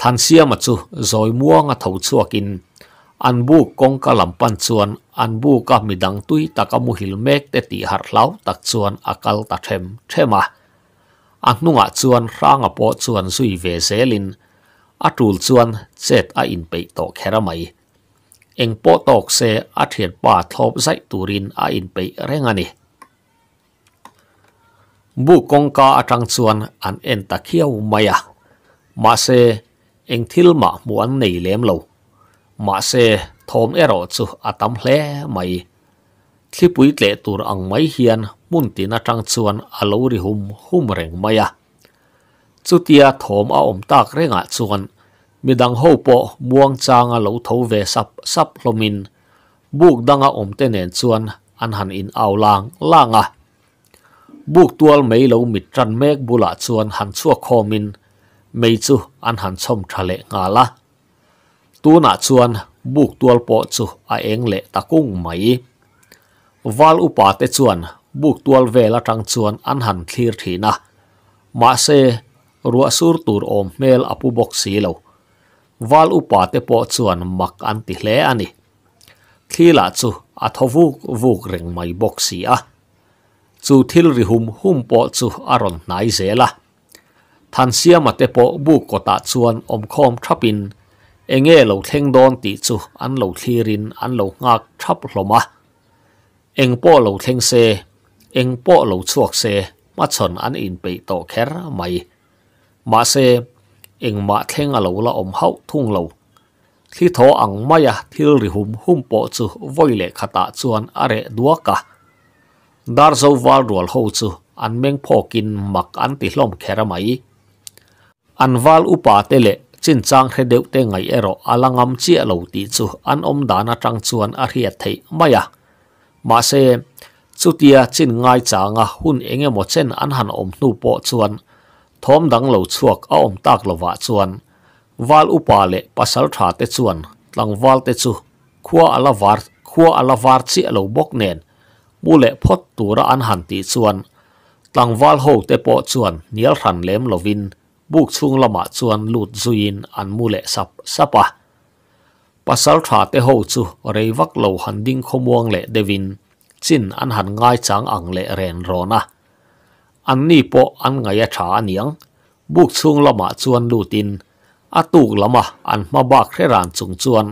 than siama chu zoi muang a tho chuakin an bu kong ka lampan chuan an bu ka midang tui taka muhil mek te ti har hlau tak chuan akal ta them thema nunga chuan ranga po chuan sui ve selin atul chuan chet a in pe to khera mai eng po tok se a thiet pa thop zai turin a in pe renga ni bu kong ka atang chuan an en takhia u maya ma se eng thil ma muan nei lem lo ma se thom ero chu atam mai thlipui tle tur ang mai munti na tang chuan alori hum hum reng maya chutia thom a om tak renga chuan midang ho po muang chang a lo tho ve sap sap lomin buk danga om te nen chuan an han in au lang langa buk tual mei lo mit tran mek bula chuan han chua khomin mei chu an han chom thale nga la tuna chuan buk tual po chu a eng le takung mai val upa te buk tual ve la trang chuan an han thlir thi na ma se ruwa sur tur om mel apu bok si lo wal upa te po chuan mak an ti hle ani thila chu a thovu vuk reng mai bok si a chu thil ri hum hum po chu aron nai zela than sia ma te po bu ko ta chuan om khom thapin enge lo theng don an lo thlirin an lo ngak thap hloma eng po lo se eng po lo chuak se ma chon an in pe to kher mai ma se eng ma theng a lo la om hau thung lo thi tho ang ma ya thil ri hum hum po chu voi le khata chuan are duwa ka dar zo wal rol ho chu an meng pho kin mak an ti hlom khera mai an wal upa te le chin ngai ero alangam chi alo ti chu an om dana tang chuan a ria thei ma Chūtiya chīn ngāi ca ngā hūn e nga mo chēn an hān om tū pō chuwan, thōm dāng lōu chuwak á om tāk lō vā chuwan, vāl ū pā lē pāsa lō thā tē chuwan, tāng vāl tē chu, kuwa á la vār, kuwa á la vār chī á lō bōk nēn, mū lē pot tū rā an hān tī chuwan, tāng vāl hōu tē pō chuwan, nī al hān lēm lō vīn, būk chuang lā mā an mū lē sab, sab pā. Pāsa lō thā tē hō chuwa rēi wāk lōu hān dīng khō chin an han ngai chang ang le ren rona an ni po an ngaya tha aniang buk chung lama chuan lutin atuk lama an ma bak re ran chung chuan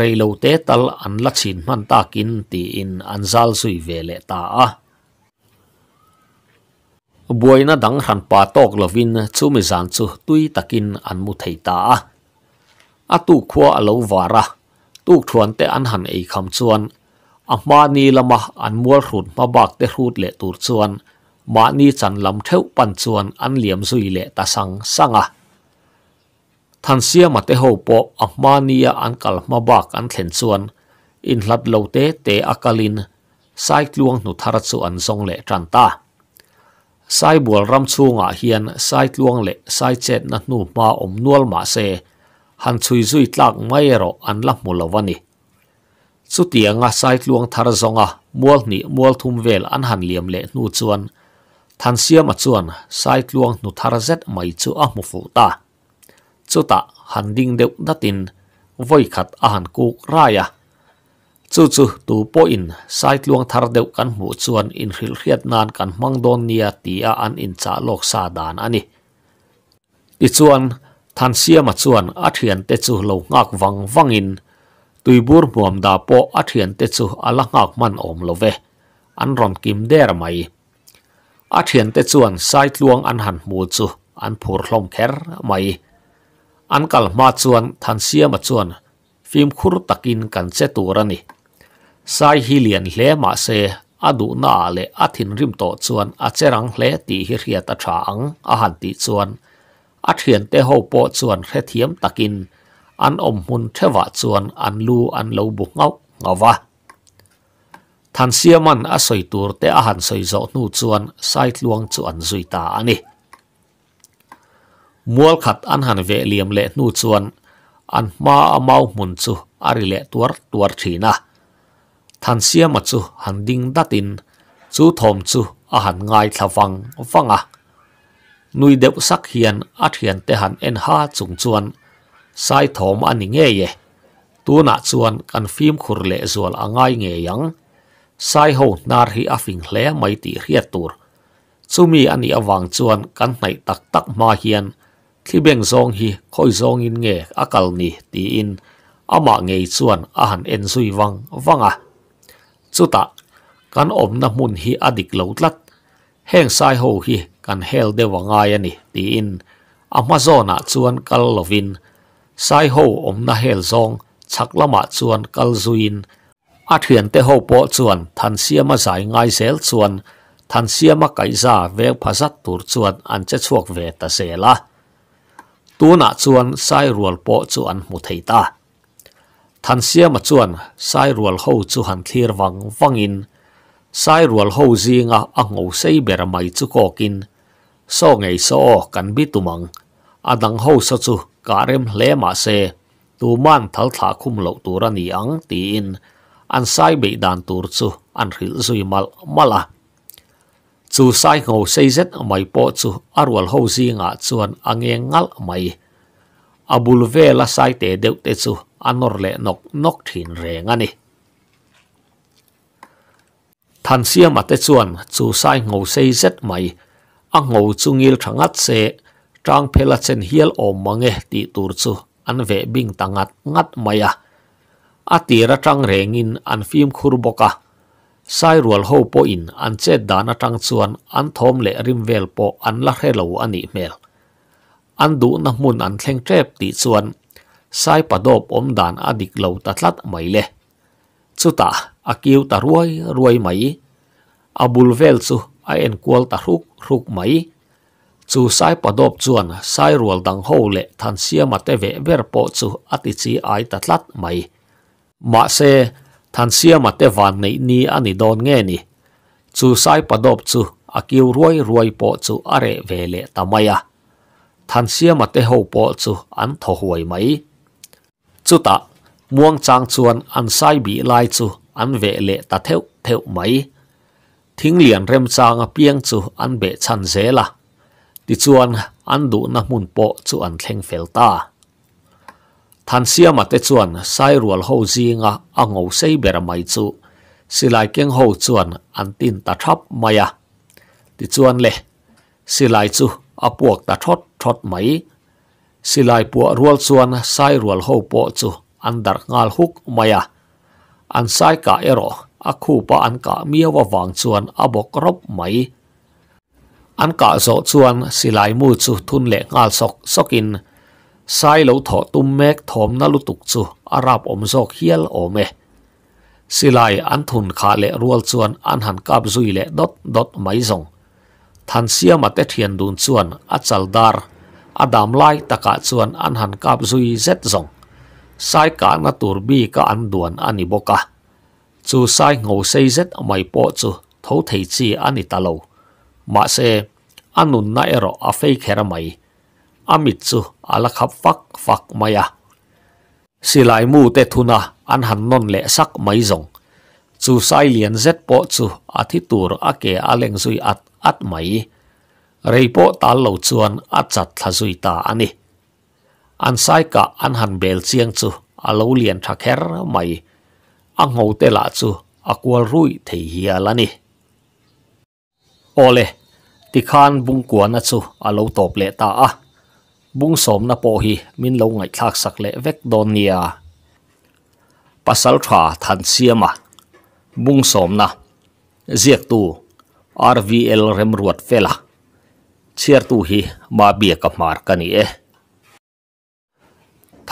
reilo te tal an la chin man takin ti in an zal sui ve le ta a buaina dang han pa tok lovin chu mi zan chu tui takin an mu thei ta a atu khua alo wara tuk thuan te an han ei kham chuan ama ni lama an mual hrut ma bak te hrut le tur chuan ma ni chan lam theu pan chuan an liam zui le ta sang sanga than sia ma te ho po ama ni ya an kal ma bak an thlen chuan in hlat lo te te akalin sai tluang nu thar chu le tran ta sai bual ram chunga hian sai le sai chet na nu ma om nual ma se han chui zui tlak mai ro sutia nga sai luang thar zonga mual ni mual thum vel an han liam le nu chuan than siam a chuan sai luang nu thar zet mai chu a mu ta chuta han ding deuh datin voi khat a han ku raya chu chu tu po in sai luang thar kan mu chuan in hril hriat kan mang don an in cha lok sa dan ani i chuan than siam a chuan te chu lo ngak wang wangin in tuibur buam da po athian te chu ala ngak man om lowe an rom kim der mai athian te chuan sait luang an han mu chu an phur hlom kher mai an kal ma chuan than sia ma chuan phim khur takin kan che tu rani sai hilian hle ma se adu na le athin rim to chuan a cherang hle ti hi ria ang a han ti chuan athian te ho takin an om hun thewa chuan an lu an lo ngọc ngau ngawa than siaman a soi tur te a han soi zo nu chuồn sai luang chuồn an ta anh mual khát an hàn vệ liềm lệ nu chuồn an ma mau mun chu ari le tuar tuar thina xia siama chu han ding tin chu thom chu a han ngai thlawang à nuôi deuh sak hiền a hiền te han en ha chung chuan sai thom ani nge ye tu na chuan kan phim khur le zual angai nge yang sai ho nar hi afing hle mai ti hriat tur chumi ani awang chuan kan nai tak tak ma hian khibeng zong hi khoi zong in nge akal ni ti in ama nge chuan a han en sui wang kan om na adik lo heng sai hi kan hel de ti in amazona chuan kal lovin sai ho om na hel zong chak lama chuan kal zuin a thian te ho po chuan than sia ma zai ngai sel chuan than sia ma kai za ve phasat tur chuan an che chuak ve ta se la tu na chuan sai rual po chuan mu thei than sia ma chuan sai rual ho chu han thir wang in sai rual ho zi nga a ngo sei ber mai chu ko kin so ngei so kan bi tumang adang ho sa chu karim hle ma se tu man thal tha khum lo tur ani ang ti in an sai be dan tur chu an ril zui mal mala chu sai ngô xây zet mai po chu arwal ho zi nga chuan ange ngal mai abul ve la sai te deuh te chu anor le nok nok thin reng ani than sia ma te chuan chu sai ngô xây zet mai a ngô chungil thangat se trang phela chen hiel o mange ti tur chu an ve bing tangat ngat maya a tira trang rengin an phim khur boka sai rual ho po in an che dana trang chuan an thom le rim vel po an la khe lo ani mel an du na mun an thleng trep ti chuan sai padop om dan adik lo tatlat mai le chuta akiu taruai ruai mai abul vel chu a en kwal ta ruk ruk mai chu sai padop chuan sai rual dang ho le than siama te ve ver po chu ati chi ai ta tlat mai ma se than siama te van nei ni ani don nge ni chu sai padop chu akiu ruai ruai po chu are ve le tamaya than siama te ho po chu an tho huai mai chu ta muang chang chuan an sai bi lai chu an ve le ta theu theu mai thing lian rem changa piang chu an be chan zela ti chuan an du na mun po chu an theng fel ta than sia ma te chuan sai rual ho zinga angau sei ber mai chu silai keng ho chuan an tin ta thap maya ti chuan le silai chu apuak ta thot thot mai silai pu rual chuan sai rual ho po chu an dar ngal huk maya an sai ka ero akhu pa an ka miawa wang chuan abok rop mai an cả zo chuan silai mu chu thun le ngal sok in, sai lo thọ tum mek thom na lutuk chu arab om zok hial ome silai an thun kha le rual chuan an han kap zui le dot dot mai zong than siam ate thian dun chuan achal dar adam lai taka chuan an han kap zui zet zong sai ka na tur bi ka an duan ani boka chu sai ngô xây zet mai po chu thấu thầy chi ani ta lâu mà xe anh nun nãy rồi à phê khé ra mày amit chu à là khắp vắc vắc mày à xì lại mù tê thu na anh hẳn non lệ sắc mấy rồng chu sai liền zét bộ chu à thi tù rồi à kê à lệnh duy at at mày rây bộ ta lâu chuan à chặt thà duy ta anh anh sai cả anh hẳn bèl chiêng chu à lâu liền thà khé ra mày anh ngầu tê lạ chu à qual rui thì hià là nè Ole, ti khan bung kuan a chu a lo top le ta à bung som na po hi min lo ngai thak sak le vek don nia pasal tha than siama bung à. som na ziek tu rvl rem ruat fela chiar tu hi ma bia ka mar ka ni e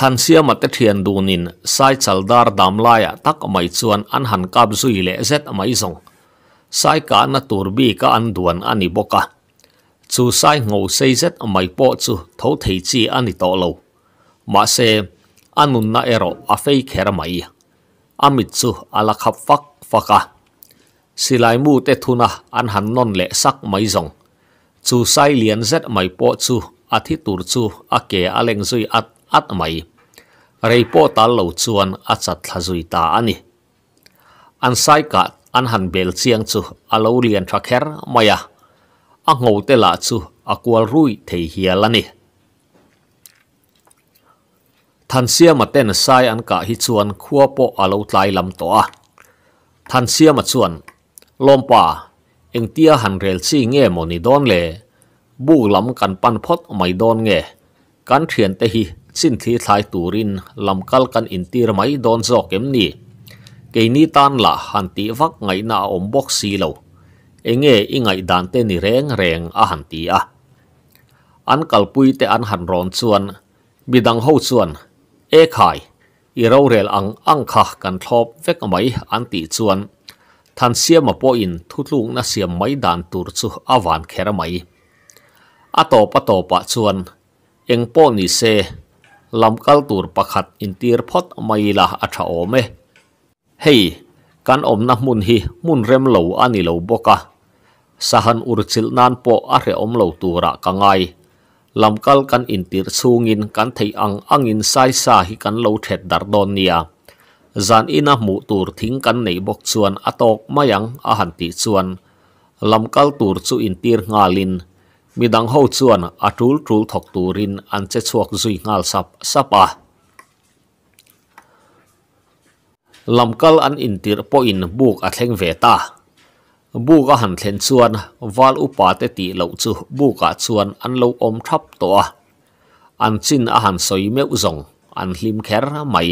mà siama hiện thian dunin sai chaldar dam laia à, tắc mai chuan ăn hẳn kap zui le zet mai zong sai cả na turbi ka an duan ani boka chu sai ngô xây zet mai po chu thấu thầy chi ani to lâu mà se anun na ero a fei khera mai amit chu ala khap fak faka silai mu te thuna an han non le sak mai zong chu sai lian zet mai po chu a thi tur chu a ke a leng zui at at mai rei po tal lo chuan a chat thla zui ta ani an sai ka ันหันเบลเซียงซูอาลูเลียนฟักเฮอร์มายาอังโอเตล่าซูอกวอลรุยเที่ยเลนิทันเซียมาเต้นสายอันกะฮิชวนขั้วโปอาลูไลลำตัวทันเซียมาชวนลมป่าเอ็งเตียหันเรลซี่เงมอนิดอนเล่บูลำกันปันพดไม่ดอนเงกันเทียนเตหิสิ้นที่สายตูรินลำกัลกันอินทีร์ไม่ดอนซอกเอ็มนี่เอ็นี่ตันละหันตีวักไงน่าอมบกซีโลเองเอ็งไงดันเตนี่เร่งเร่งอหันตีอ่ะอันกลปุยเตอันหันร้อนส่วนบิดังหูส่วนเอ็กายอีเราเรลังอังคากันทบเวกไมมอันตีส่วนท่านเสียมาป้อนทุลุงนั่เสียมไม่ดันตุรสุอาวันเครไมมอตอปตอปะส่วนเองป้อนนี่เซลำกัลตุรประคัดอินทีร์พอดไม่ละอัชโอเม hei kan omna mun hi mun rem lo ani lo boka sahan urcil nan po a re om lo tura kangai lamkal kan intir sungin kan thei ang angin sai sa hi kan lo thet dar don nia zan ina mu tur thing kan nei bok chuan atok mayang a han ti chuan lamkal tur chu intir ngalin midang ho chuan atul tul thok turin an che chuak zui ngal sap sapa lamkal an intir po in buk a thleng ve ta buộc han thlen chuan wal upa te ti lẩu chu buka chuan an lẩu om thap to a xin chin a han soi meu zong an hlim kher mai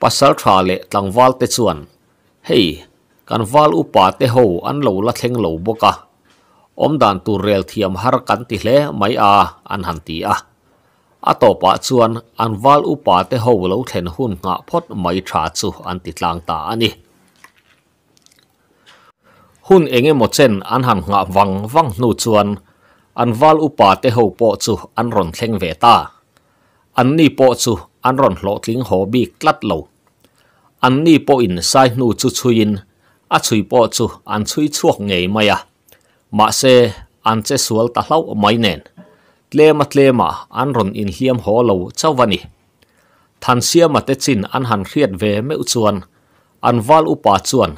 pasal tha le tlang wal te chuan hei kan wal upa te ho an lo la lẩu buộc boka om đàn tu rel thiam har căn ti hle mai à an han ti à atopa chuan an wal upa te ho lo thlen hun nga phot mai tha chu an ti tlang ta ani hun enge mo chen an han nga wang wang nu chuan an wal upa te ho po chu an ron thleng ve ta an ni po chu an ron hlo tling ho bi tlat lo an ni po in sai nu chu chuin a chui po chu an chui chuak ngei maya ma se an che sual ta hlau mai nen tlema tlema anron in hiam holo chawani than sia mate chin an han khriat ve me uchuan an wal upa chuan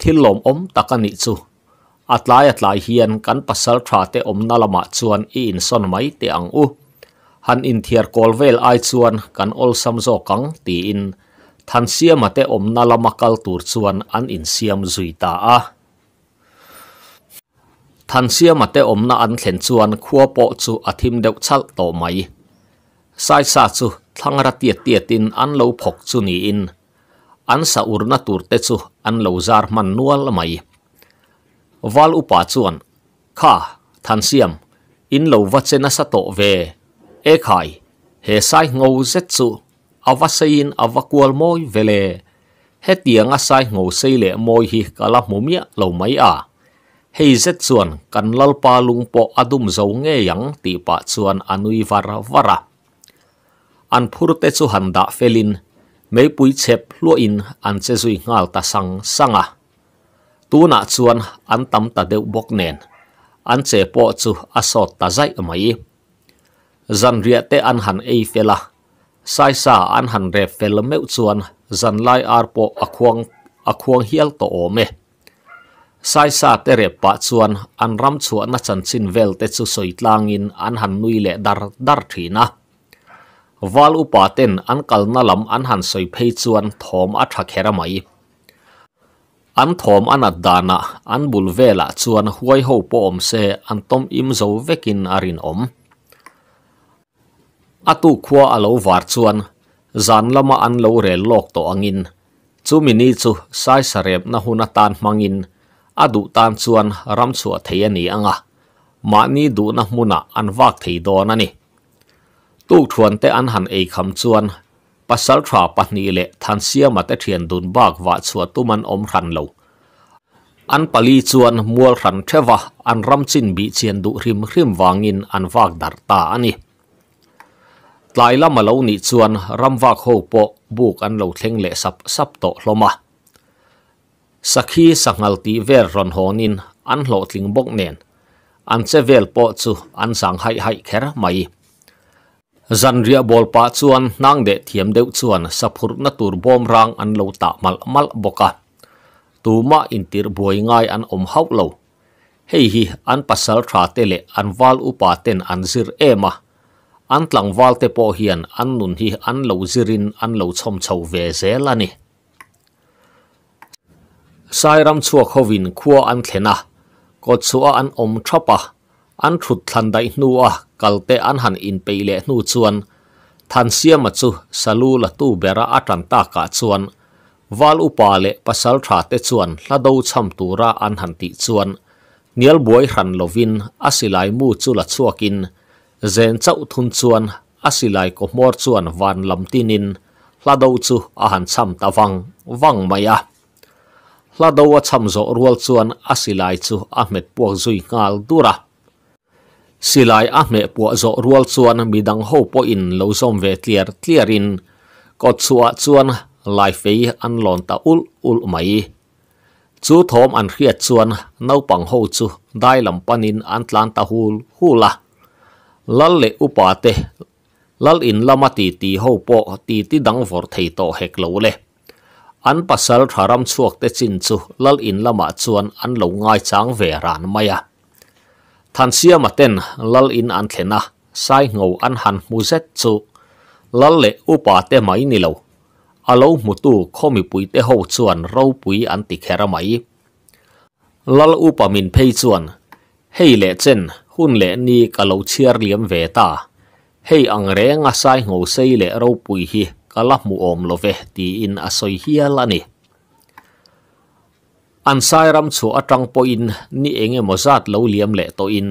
thilom om takani chu atlai atlai hian kan pasal tha te om nalama chuan i in son mai te ang u han in thier kolvel ai chuan kan ol sam ti in than sia om nalama kal tur chuan an in siam zuita a han sia mate omna an thlen chuan khua po chu athim deuh chal to máy. sai sa chu tiệt tiệt tin an lâu phok chu ni in an sa urna tur te chu an lo zar man máy. mai wal upa chuan kha than siam in lo va chena sa to về. e khai he sai ngô zet chu awa sein awa về moi vele he tianga sai ngô sei le moi hi kala mumia lo mai a à hei zet chuan kan lalpa lungpo adum zo nge yang ti pa chuan anui vara vara an te chu handa felin mei pui chep in an che zui ngal ta sang sanga tu na chuan an tam ta deuh bok nen an che po chu asot ta zai mai zan ria te an han ei fela sai sa an han re fel meu chuan zan lai ar po akhuang akhuang hial to ome sai sa tere pa chuan an ram chu na chan chin vel te chu soitlang in an han nui le dar dar thina wal upa ten an kal na lam an han soi phei chuan thom a tha khera mai an thom an ad dana an bul vela chuan huai ho pom se an tom im zo vekin arin om atu khuwa alo war chuan zan lama an lo re lok to angin chu mini chu sai na hunatan mangin อดุตานส่วนรำส่วเทียนี่อ่ะมานี่ดูนะมุนะอันวากทีดอนั่นนี่ตูกชวนแต่อันหันเอคำชวนปัสสาวะปนีเละทันเสียมาแต่เทียนดุนบากวาดสวนตุมันอมรันเลวอันปลีชวนมัวรันเทวะอันรำชินบีเชียนดุริมริมวางินอันวากดัตตาอันนี้ลายละมาเลวนิ่ชวนรำวากโฮโปบุกอันเลวเทงเลสับสับโตลมา sakhi sangal ti ver ron honin an lo tling bok nen an che vel po chu an sang hai hai khera mai zan ria bol pa chuan nang de thiam deuh chuan saphur na tur bom rang an lo ta mal mal boka tuma in tir buai ngai an om hau lo hei hi an pasal tha te an wal upa ten an zir ema an tlang wal te po hian an nun hi an lo zirin an lo chom chho ve zelani sairam chuak khovin khuwa anthlena ko chuwa an om thapa an thut thandai hnuwa kalte an han in peile hnu chuan than siamachu salu latu be ra atanta ka chuan wal upale pasal thate c h u a v i n asilai mu chu la chhuakin zen chau thun chuan asilai ko mor chuan v t a a n g la do a cham zo rual chuan a silai chu a puak zui ngal dura silai a me puak zo rual chuan midang ho po in lo zom ve clear clear in ko chua chuan lai fei an lon ta ul ul mai chu thom an hriat chuan no pang ho chu dai lam panin an tlan ta hul hula lal le upa te lal in lama ti ti ho po ti ti dang vor thei to hek lo le an pasal tharam chuak te chin chu lal in lama chuan an lo ngai chang ve ran maya than sia Maten ten lal in an thlena sai ngau an han mu zet chu lal le upa te mai ni lo alo mutu khomi pui te ho chuan ro pui an ti khera mai lal upa min phei chuan hei le chen hun le ni ka lo chiar liam ve ta hei ang re nga sai ngau sei le ro pui hi kala mu om lo ve ti in asoi hialani an sairam chu atang po in ni enge mozat lo liam le to in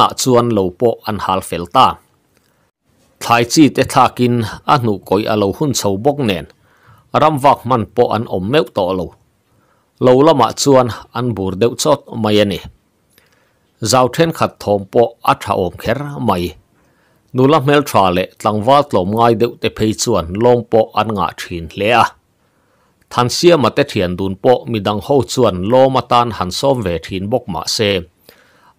na chuan lo po an hal fel ta thai chi te thakin a nu koi a hun chho bok nen ram vak man po an om meu to lo lo lama chuan an bur deuh chot mai ani zau then khat thom po a tha om kher mai นูละเมลทราเลตังวาตลมง่ายเดือดเพยส่วนลงโปอันงาชินเลียทันเสียมาเตเทียนดูนโปมีดังหูส่วนโลมาตานหันส้มเวทินบกมาเซ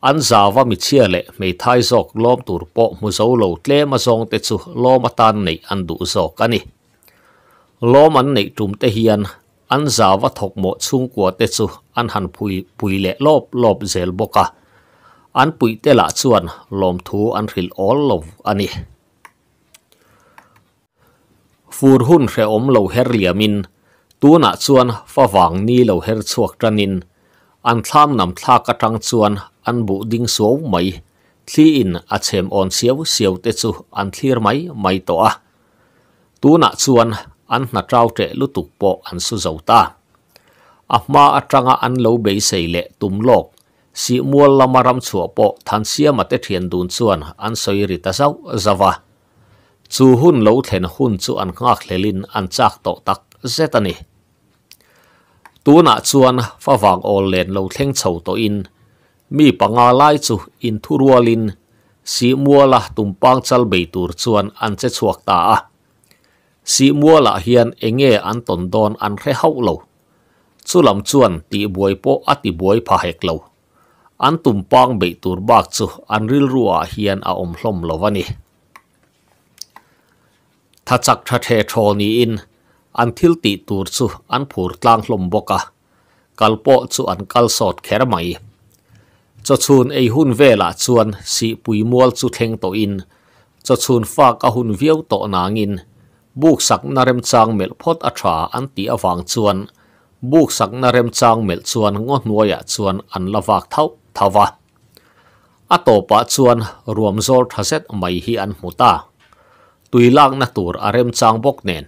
อันจาวามิเชียเลไม่ทายจกลมตูรโปมุโซโลเล่มาทรงเตจุโลมาตานในอันดูจกกันนี่โลมันในจุมเตเฮียนอันจาวาถกหมดซุงกัวเตจุอันหันพุยพุยเละลบลบเซลบกะ an pui te la chuan lom thu an ril all lo ani fur hun re om lo her liamin tu na chuan fa wang ni lo her chuak tanin an tham nam thla ka tang chuan an bu ding so mai thli in a chem on siau siau te chu an thlir mai mai to a na chuan an na trau te lutuk po an su ta zota ahma atanga an lo be sei le tum lok si mua lama ram chùa po than xia mà tết thian dun chuan an soi ri ta zau zawa chu hun lâu thèn hun chu an ngak hlelin an chak to tak zetani tuna chuan fawang ol len lo thleng chho to in mi bằng panga lai chu in thu thurualin si mua là la tumpang chal be tur chuan an chết chuak ta a si mua là hian nghe an ton don an re hau lo chu lam chuan ti buai po ati buai pha hek lo อันตุ่มปองเบตูรบากจูอันริลรัวเฮียนอาอมลมลวันี่ถ้าจักทะเทโทนีอินอันทิลติตูรจูอันผูรตลางลมบกะกัลปอจูอันกัลสอดแครไม่ จะชูนไอหุ่นเวลาชวนสีปุยมวลจูเทงโตอิน จะชูนฟากอหุ่นเวียวโตนางินบุกสักนาเรมจางเมลพอดอัตราอันตีอวังชวนบุกสักนาเรมจางเมลชวนงดนวยชวนอันละวากเท่า thawa ato pa chuan ruam zol thaset mai hi an muta tuilang na tur arem chang bok nen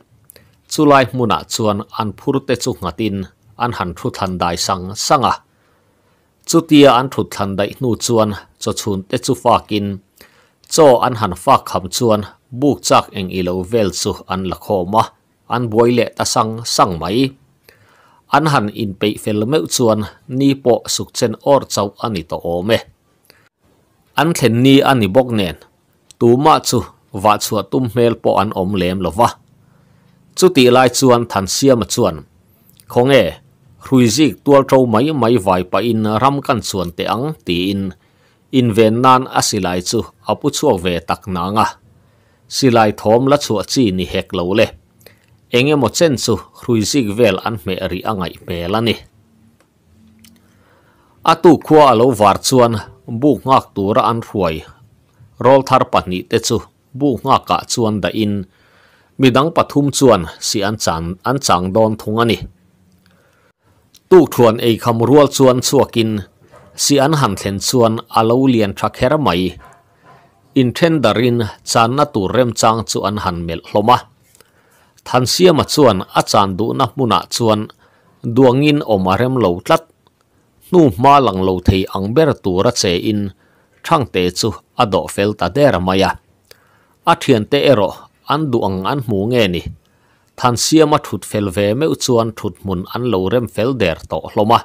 chulai muna chuan an phurte chu ngatin an han thu than dai sang sanga chutia an thu than dai nu chuan cho chun te chu fakin cho an han fa kham chuan buk eng ilo vel chu an lakho ma an boile ta sang sang mai ān hān īn peik felameu chuwan nī po sukchen ār caw ān nī to'o me. ān khen nī ān nī bōk nēn, tu mā chu vā chuwa tummel po ān ōm lēm lo vā. Chu ti lāi chuwan thān siya ma chuwan. Khō ngē, hrui ziik tuol trau maai maai vaai pa īn rām kan chuwan te āng ti īn īn Vēn nān á chu hapu chuwa vē tak nā ngā. Si lāi la chuwa chi nī hēk lo le. เองมดเซ้นสูครุยซิกเวลอันเมริอ่งไงเมลันิอตุขวาลวาร์ชวนบุกงักตัวรันรวยรอลทาร์ปนิเตชูบุกงักกะชวนไดอินมีดังปฐุมชวนสีอันจันอันจังดอนทงอันิตุกชวนเอกมรัวชวนสวกินสีอันหันเทนชวนอาลูเลียนทักเฮร์ไมอินเทนดารินจันนตุเรมจังชวนหันเมลโลมา than siama chuan a chan du na muna ah chuan duangin om arem lo tlat nu ma lang lo thei ang ber tura che in thang te chu ado fel ta der maya a thian te ero an duang an mu nge ni than siama thut fel ve me chuan thut mun an lo rem fel der to hloma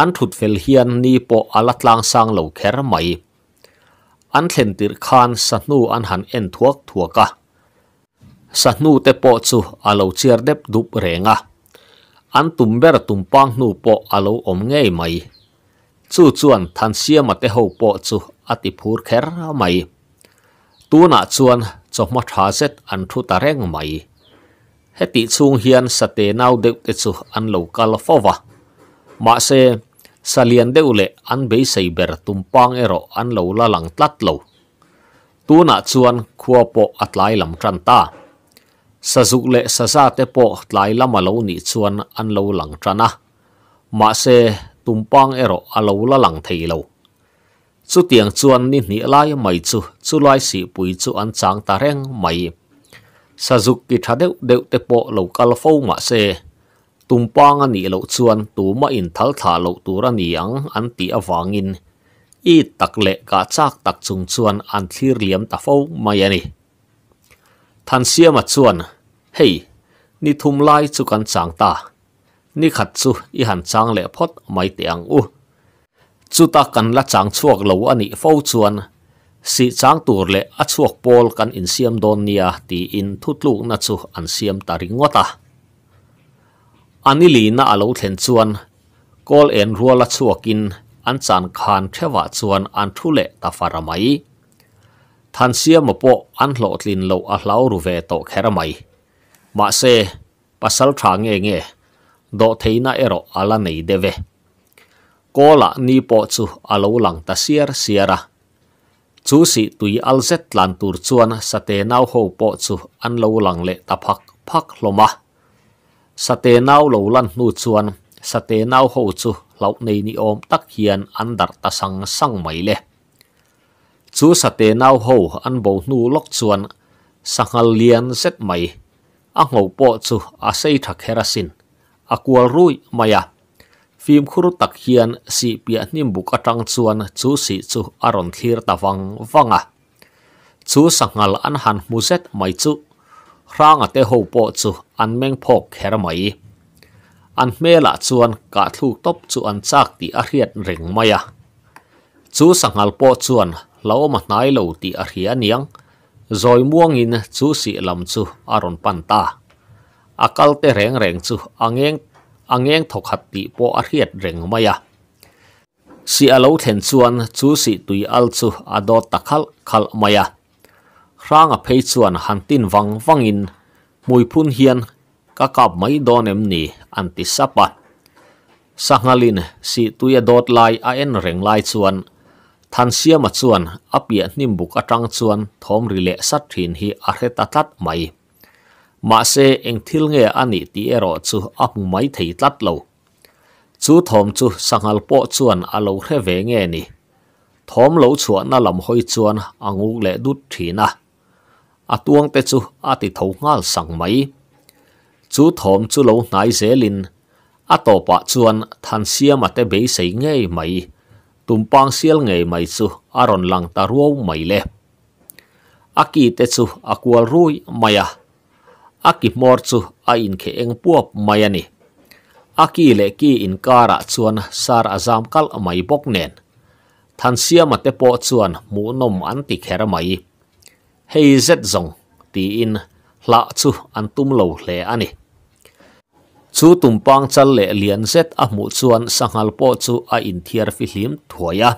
an thut fel hian ni po alatlang sang lo kher mai an thlen tir khan sanu an han en thuak thuaka sa nu te po chu alo chiar dep dup renga an tumber tumpang nu po alo om ngei mai chu chuan than siama te ho po chu ati phur kher mai tuna chuan chawma tha set an thu ta reng mai heti chung hian sate nau deuh te chu an local kal fowa ma se salian deuh le an be sei ber tumpang ero an lo la lang tlat lo tuna chuan khuapo atlai lam tran ta sa zuk le sa za te po tlai lama lo ni chuan an lo lang tana ma se tumpang ero alo la lang thei lo chu tiang chuan ni ni lai mai chu chu lai si pui chu an chang ta reng mai sa zuk ki tha deuh deuh te po lo kal fo ma se tumpang ani lo chuan tu ma in thal tha lo tur ani ang an ti awangin i tak le ka chak tak chung chuan an thlir liam ta fo mai ani ทันเสียมาชวนเฮ้ยนี่ทุ่มไล่สุกันสางตานี่ขัดสุอีหันจางเล่พอดไม่เตียงอู้จุตากันละจางชวกเหลาอันนี้เฝ้าชวนสีจางตัวเละอัชวกบอลกันอินเสียมโดนเนียตีอินทุตลูกนัชุอันเสียมตาริงวตาอันนี้ลีน่าเลาเทนชวนกอลเอ็นรัวละชวกินอันจางคานเทวะชวนอันทุเลตาฟารมัย than sia ma po an lo tlin lo a hlau ru ve to khera mai ma se pasal tha nge nge do theina ero ala nei deve ko la ni po chu alo lang ta sia siara chu si tui al zet lan tur chuan sa te nau ho po chu an lo le ta phak phak loma sa te nau lo nu chuan sa te nau ho chu lau nei ni om tak hian an dar ta sang sang mai le chú sa tế nào hầu ăn bầu nu lóc chuan sang hal lian set mai à. a ngầu po chu a sei thak herasin a kual rui maya phim khuru tak hian si pia nim buk atang chuan chu si chu aron ta vang tawang wanga chu sangal an han set mai chu ranga te ho po chu an meng phok her mai an la chuan ka thuk top chu an chak ti a riat reng maya à. chu sangal po chuan lo ma nai lo ti a hri aniang zoi muang in chu si lam chu aron pan ta akal te reng reng chu angeng angeng thok hat ti po a hriat reng maya si alo then chuan chu si tui al chu ado takhal khal maya rang a phei chuan han tin wang wang in mui phun hian ka kap mai don em ni anti sapa sangalin à si à tuya à dot lai a en reng lai chuan than sia ma chuan apia hnim buk atang chuan thom rile sat thin hi a hreta tlat mai ma se eng thil nge ani ti ero chu apu mai thei tlat lo chu thom chu sangal po chuan alo hre ve nge ni thom lo chuan na lam hoi chuan angu le dut thina tuang te chu ati tho ngal sang mai chu thom chu lo nai zelin atopa chuan than sia ma te be sei nge mai tumpang sial ngei mai chu aron lang ta ruo mai le aki te chu akwal rui maya aki mor chu a in khe eng puap maya aki le ki in kara chuan sar azam kal mai bok nen than siama te po chuan mu nom an ti kher mai hei zet zong ti in hla chu an tum lo hle ani chu tumpang chal le lian zet a mu chuan sangal po chu a in thiar fi hlim thuaya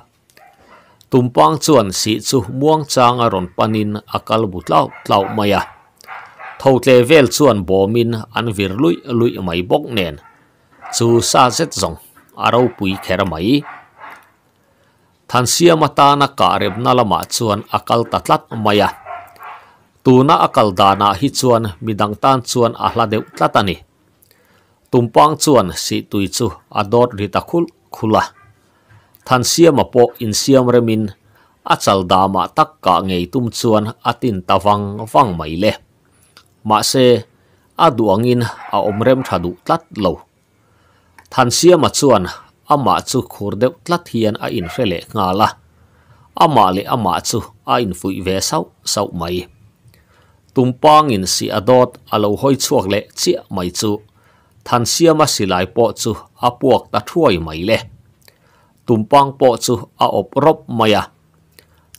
tumpang chuan si chu muang chang a ron panin a kal bu tlau maya tho tle vel chuan bomin an vir lui lui mai bok nen chu sa set zong aro pui kher mai than sia mata na ka rep na lama chuan akal tatlat maya tuna akal dana hi chuan midang tan chuan ahla hla deuh tlatani tumpang chuan si tui chu adot rita khul khula than siam apo in siam remin achal dama tak ka ngei tum chuan atin tawang wang mai le ma se aduangin a omrem thadu tlat lo than siam a chuan ama chu khurdeu tlat hian a in rele nga la ama le ama chu a in fui ve sau sau mai in si adot alo hoi chuak le chi mai chu ทันเสียมาสิลายปอจูอาปวกตะถ่วยไม่เละตุมปังปอจูอาอบรบมายา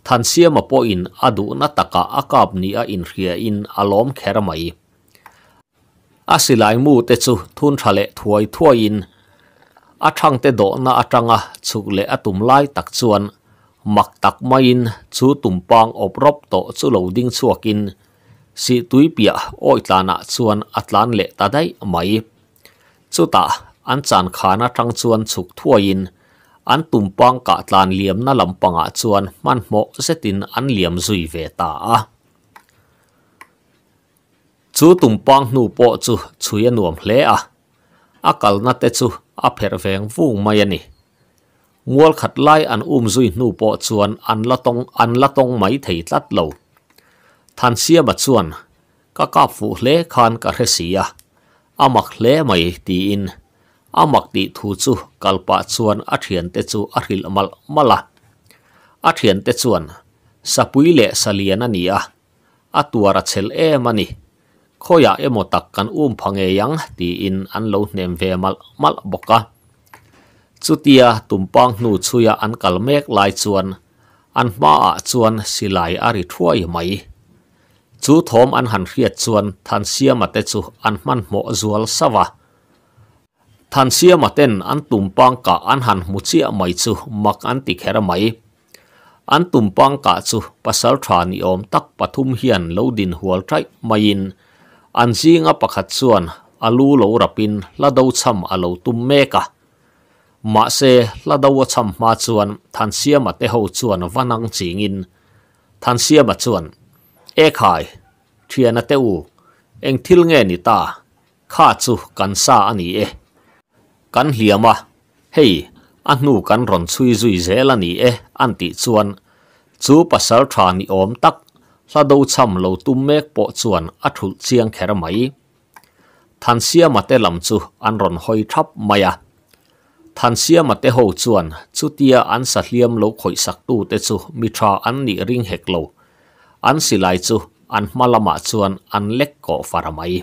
ทันเสียมาปออินอดูนัตกะอากาบนี้อินเรียอินอาล้อมแครไม่อาสิลายมูเตจูทุนทะเลถวยถวยอินอาชังเตโดนาอา่ังะสุกเลอตุมไลตักชวนมักตักไม่อินจูตุมปังอบรบโตจูโหลดิ้งสวกินสิตุยเปียโอยตานาชวนอัตลานเลตาได้ไม่ chú ta an chan khana tang chuan chuk thuain an tumpang cả tàn liam na lầm lampanga chuan man sẽ tin an liam zui về ta a chu tumpang nu po chu chuya nuam hle a akal na te chú a pher veng vung mai ani ngual khát lai an um zui nụ po chuan an latong an tông mai thầy tlat lâu than xia ba chuan các ka phụ hle khan ka hre sia amak le mai ti in amak ti thu chu kalpa chuan a thian te chu a ril mal mala a thian te chuan sapui le saliana ni a a tuara chel e mani khoya emo takkan um phange yang ti in an lo nem ve mal mal tumpang nu chuya an kalmek lai chuan silai ari chú thom an han riat chuan than siama te chu an man mo zual sawa than siama ten an tumpang ka an han mu chia mai chu mak an ti khera mai an tumpang ka chu pasal tha ni om tak pathum hian lodin hual trai mayin an zinga pakhat chuan alu lo rapin lado cham Mê tum mà ma se lado cham mà chuan than siama te ho chuan vanang chingin than mà chuan e khai thiana te u eng thil nge ni ta kha chu kan sa ani e kan hliama hei anu kan ron chui zui zela ni e anti chuan chu pasal tha ni om tak sa do cham lo tum mek po chuan a thul chiang kher mai than sia mate lam chu an ron hoi thap maya than sia mate ho chuan chutia an sa hliam lo khoi sak tu te chu an silai chu an malama chuan an lek ko faramai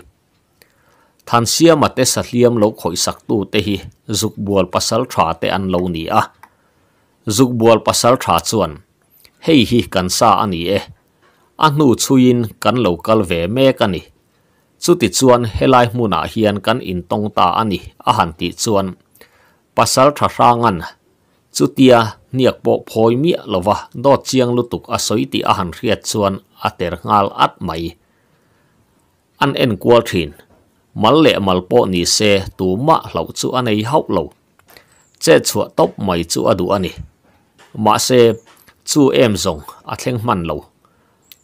than siam ate sa hliam lo khoi sak tu te hi zuk bual pasal tha te an lo ni a zuk bual pasal tha chuan hei hi kan sa ani e a nu chuin kan lo kal ve me ka ni chu ti chuan helai hmuna ah hian kan in tong ta ani a han ti chuan pasal tha hrangan chutia niak po phoi mi lova do chiang lutuk a soiti a han riat chuan a ter ngal at mai an en kwal thin mal le mal po ni se tu ma hlo chu anei hau lo che chua top mai chu adu ani ma se chu em zong a thleng man lo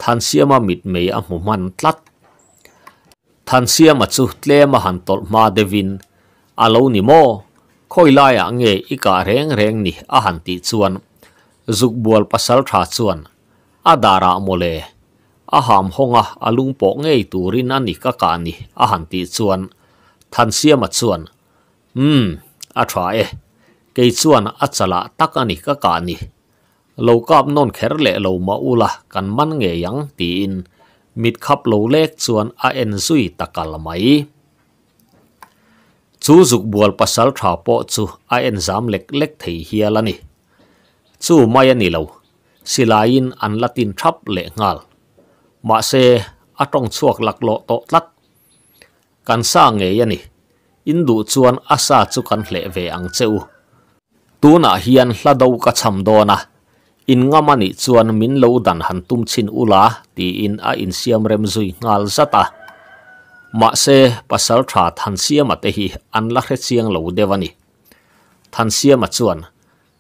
than siama mit mei a mu man tlat than siama chu tlema han tol ma devin alo ni mo khoilaya nge ika reng reng ni ahanti chuan zukbual pasal tha chuan adara mole aham honga alung po nge turin ani ka ka ni ahanti chuan thansia ma chuan hmm a thwa e ke chuan a chala takani ka ka ni non kher lo ma ula nge yang ti in mit khap lek chuan a en zui chu zuk bual pasal tha po chu a en zam lek lek thei hialani chu mai ani lo silain an latin thap le ngal ma se atong chuak lak lo to tlak kan sa nge yani indu chuan asa chu kan hle ve ang cheu tuna hian hlado ka cham dona in ngamani chuan min lo dan han tum chin ula ti in a in siam rem zui ngal zata ma se pasal tha thansia ma te hi an la khre chiang lo dewani thansia ma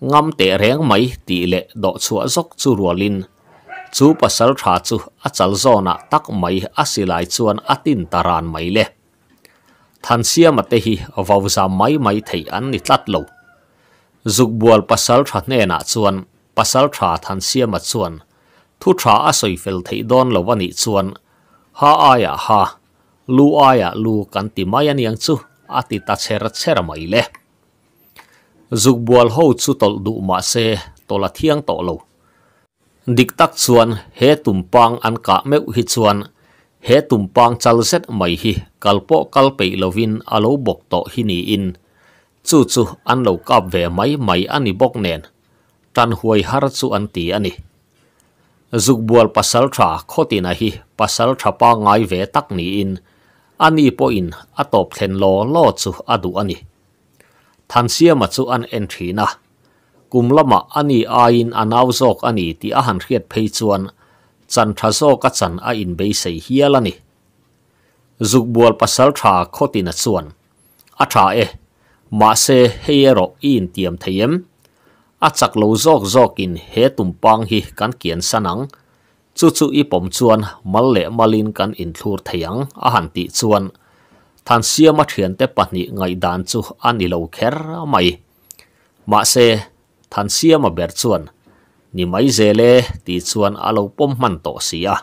ngam te reng mai ti le do chuwa zok chu rualin chu pasal tha chu achal zona tak mai asilai silai chuan atin taran mai le thansia ma te mai mai thei an ni tlat lo zuk bual pasal tha ne na chuan pasal tha thansia ma chuan thu tha a soi fel thei don lo wani chuan ha aya ha lu aya lu kan ti mai an yang chu ati ta chera chera mai le zuk bual ho chu tol du ma se tola thiang to lo dik tak chuan he tumpang an ka meu hi chuan he tumpang chal set mai hi kalpo kalpe lovin alo bok to hi ni in chu chu an lo kap ve mai mai ani bok nen tan huai har chu an ti ani zuk bual pasal tha khotina hi pasal tha pa ngai ve tak ni in ani po in atop then lo lo chu adu ani than sia ma chu an entry na kum lama ani a in anau sok ani ti a han riet phei chuan chan tha so ka chan a in be sei hialani zuk bual pasal tha khotina chuan a tha e ma se heero in tiam theyem achak lo zok zok in he tum pang hi kan kien sanang chu chu i pom chuan mal le malin kan in thur thayang a ti chuan than sia ma thian te ngai dan chu ani lo kher mai ma se than sia ma ber chuan ni mai zele ti chuan alo pom man to sia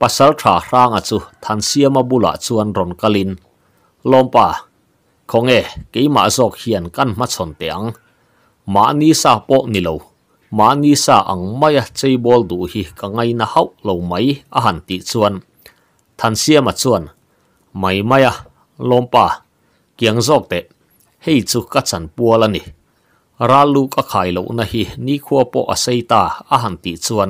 pasal tha rang a chu than sia ma bula chuan ron kalin lompa khonge ke ma sok hian kan ma chon teang ma ni sa po ni มานีสาอังมายะใจบอลดูฮิกังไงนะเฮาเลาไหมอาหารติส่วนทันเสียมาส่วนไม่ไม่อะลมป่าเกียงซอกเตะใหจุกัดันปัวละนีราลูกกขายลานะฮินีควปออาศัตาอาหารติสวน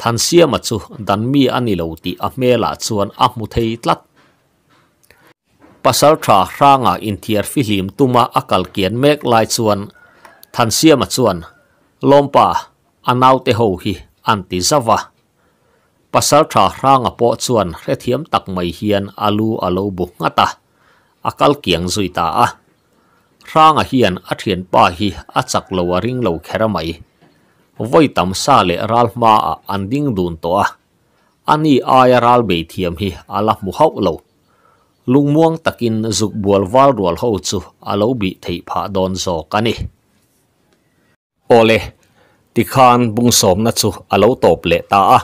ทันเสียมาสุดันมีอันนี้ลาติอเมลาสวนอามุเทยตลัดปัสสาวรางอินเทียร์ฟิลิมตุมาอาเกียนเมกลายวนทันเสียมา lompa anau te ho hi anti zawa pasal tha ranga po chuan re thiam tak mai hian alu alo bu ngata akal kiang zui ta a ranga hian a thian pa hi a chak lo a ring lo khera mai voi tam sa le ral ma a an ding dun to a ani aya ral be thiam hi ala mu hau lo lung muang takin zuk bual wal rual ho chu alo bi thei pha don zo ka โอเลติคานบุงสมนัชสุอาลตบเลตา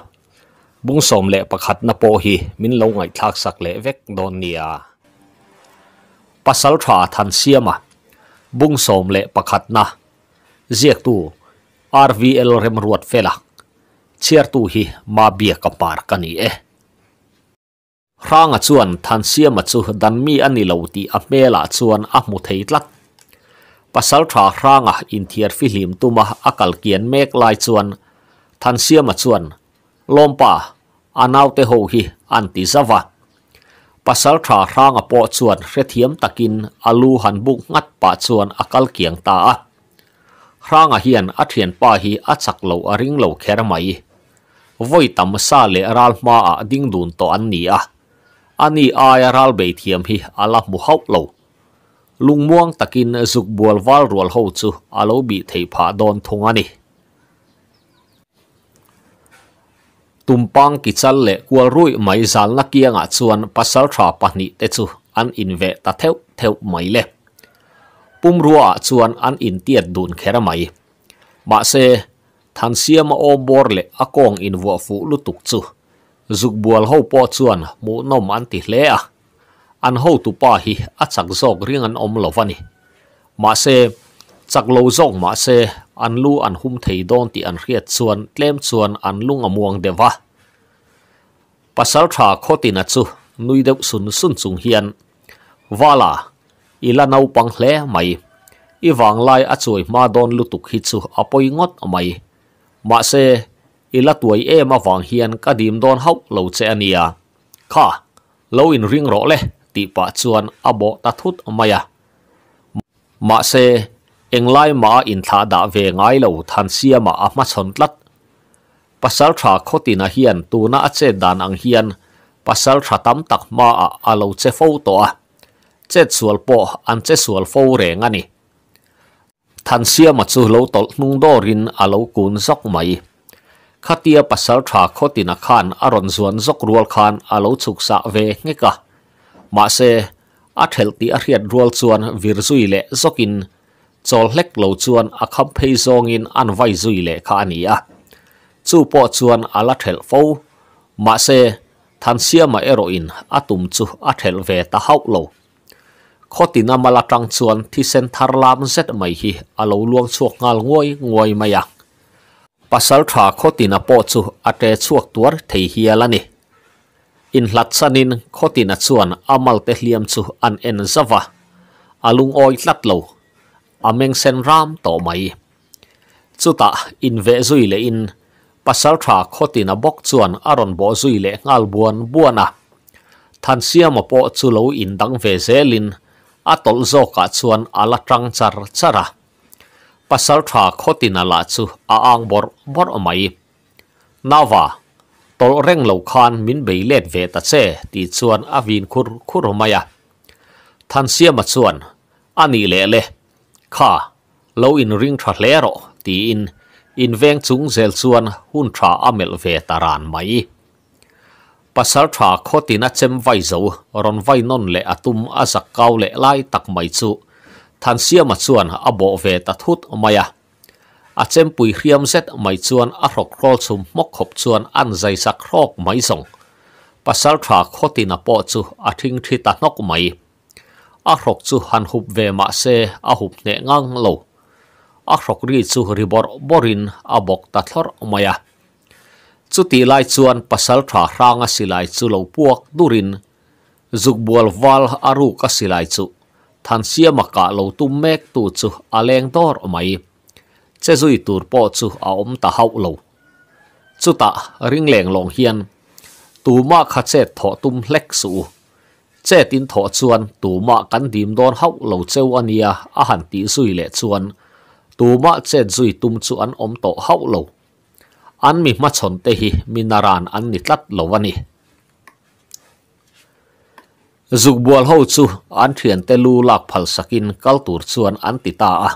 บุงสมเลประคัดนโปฮีมินลงไงทักสักเลเวกโดนเนียปัสสาวะทันเสียมาบุงสมเลประคัดนะเจียกตู RVL เรมรวดเฟลักเชียร์ตูฮีมาเบียกับปาร์กันนีเอร่างอจวนทันเสียมาจูดันมีอันนี้เลวตีอเมลาจวนอัมุเทิดลัก pasal tha ranga in thiar fi hlim tuma akal kian mek lai chuan than siama chuan lompa anaute ho hi anti zawa pasal tha ranga po chuan rethiam takin alu han buk ngat pa chuan akal kiang ta a ranga hian a thian pa hi a chak lo a ring lo kher mai voi tam sa le ral ma a ding dun to an ni a ani ai ral be thiam hi ala mu haup lo ลุงม่วงตะกินสุกบัววัลรัวหูจูอาลบีเทพาดอนทงอันนี้ตุมปังกิจัลเล่กัวรุ่ยไม่สัลนักยังอาจวนปัสสาวะปนิเตจูอันอินเวตเทวเทวไม่เล่ปุ่มรัวอาจวนอันอินเตียดดุนแคระไม่บาเซทันเสียมาโอบอร์เล่อากงอินวัวฟูลุตุกจูจุกบัวหูปอจวนมูนอมันติเล่ an ho tu pa hi a chak zok riêng an om lovani mà xe chak lo zok mà xe an lu an hum thầy don ti an riat chuan tlem chuan an lung amuang dewa pasal tha khotina chu nui deuh sun sun chung hian wala ila nau pang hle mai iwang lai achoi ma don lutuk hi chu apoi ngot mai xe se ila tuổi em awang hian kadim don lâu lo che ania kha lâu in ring ro le ti pa chuan abo ta thut maya ma se englai ma in tha da ve ngai lo than sia ma a ma chon tlat pasal tha khotina hian tu na ache dan ang hian pasal tha tam tak ma a alo che fo to a che chual po an che sual fo re ngani than sia ma chu lo tol hnung dorin alo kun zok mai khatia pasal tha khotina khan aron zuan zok rual khan alo xạ về ve ngeka mà sẽ át hẹt tí át hiện ruột chuan vir duy lệ zokin cho lệch lâu chuan a khắp phê zong in an vai duy lệ khá ní à chu po chuan a lát hẹt phâu mà sẽ than xia mà eroin atum chu át hẹt về ta hậu lâu khó tin à mà là trăng chuan thì sen thar lam zet mày hi a lâu luang chuộc ngal ngôi ngôi mày à pasal tha khó tin à po chu ate chuộc tuar thei hialani in hlat sanin khotin chuan amal te hliam chu an en zawa alung oi tlat lo ameng sen ram to mai chuta in ve zui le in pasal tha khotin a bok chuan aron bo zui le ngal buan buana than siam po chu lo in dang ve zelin atol zo ka chuan ala trang char chara pasal tha khotin ala chu a ang bor bor mai nawa ตัเร่งเหล่าคานมินเบยเลดเวตาเซตีชวนอวินคุรคุรมายะทันเสียมาชวนอันนี้เละเละข้าเราอินริงทรเลโรตีอินอินเวงจุงเซลชวนหุ่นทราอเมลเวตารานไหมปัสสาวะข้อที่นัดเซมไวโซรอนไวนนเละอตุมอาสักเกาเละไล่ตักไม่จุทันเสียมาชวนอโบเวตาทุตมายะ a chem pui hriam set mai chuan a hrok rol chum mok khop chuan an zai sak hrok mai song pasal tha khotina po chu a thing thi ta nok mai a hrok chu han hup ve ma se a hup ne ngang lo a hrok ri chu ribor borin a bok ta thor maya chu ti lai chuan pasal tha ranga silai chu lo puak durin zuk bual wal aru ka silai chu than siamaka lo tum mek tu chu aleng tor mai chế duy tụt bỏ chú à ta hậu lâu chú ta ring lèng lòng hiền tù mà khá chế thọ tum lách sụ chế tin thọ chuan tù mà cắn điểm đón hậu lâu châu anh ya à hẳn tí duy lệ chuan tù mà chế duy tum chuan ôm tổ hậu lâu an mi ma chon te hi minaran an ni tlat lovani zuk bual ho chu an thian te lu lak phal sakin kaltur chuan an ti ta à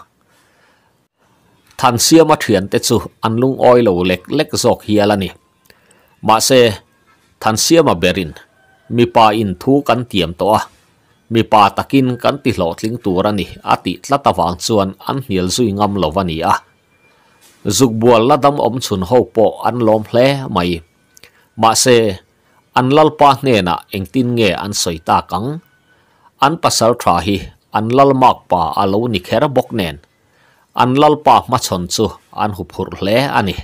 than siam a thian te chu an lung oi lo lek lek zok hialani ma se than siam a berin mi pa in thu kan tiam to a à. mi pa takin kan ti hlo tling turani ati tlatawang chuan an hniel zui ngam lovani a zuk bual ladam om chun ho po an lom hle mai ma se an lalpa hne na tin nge an soi ta kang an pasal tha hi an lalmak pa alo ni khera bok nen an lalpa ma chon chu an hu phur le ani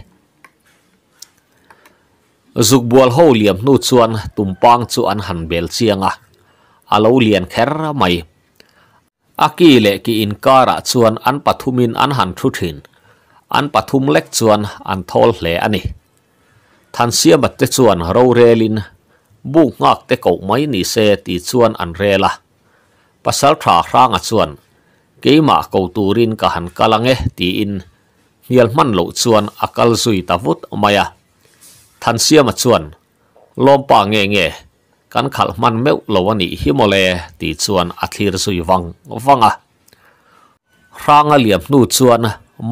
zuk bual ho liam nu chuan tumpang chu an han bel chianga a lo lian kher mai a ki le ki in kara chuan an pathum in an han thu thin an pathum lek chuan an thol hle ani than sia mat te chuan ro relin bu ngak te ko mai keima ko turin ka han kalange ti in nial man lo chuan akal zui ta vut maya à. than siama chuan lompa nghe nghe kan khal man meu lo ani himole ti chuan athlir zui vang wanga à. rang liam nu chuan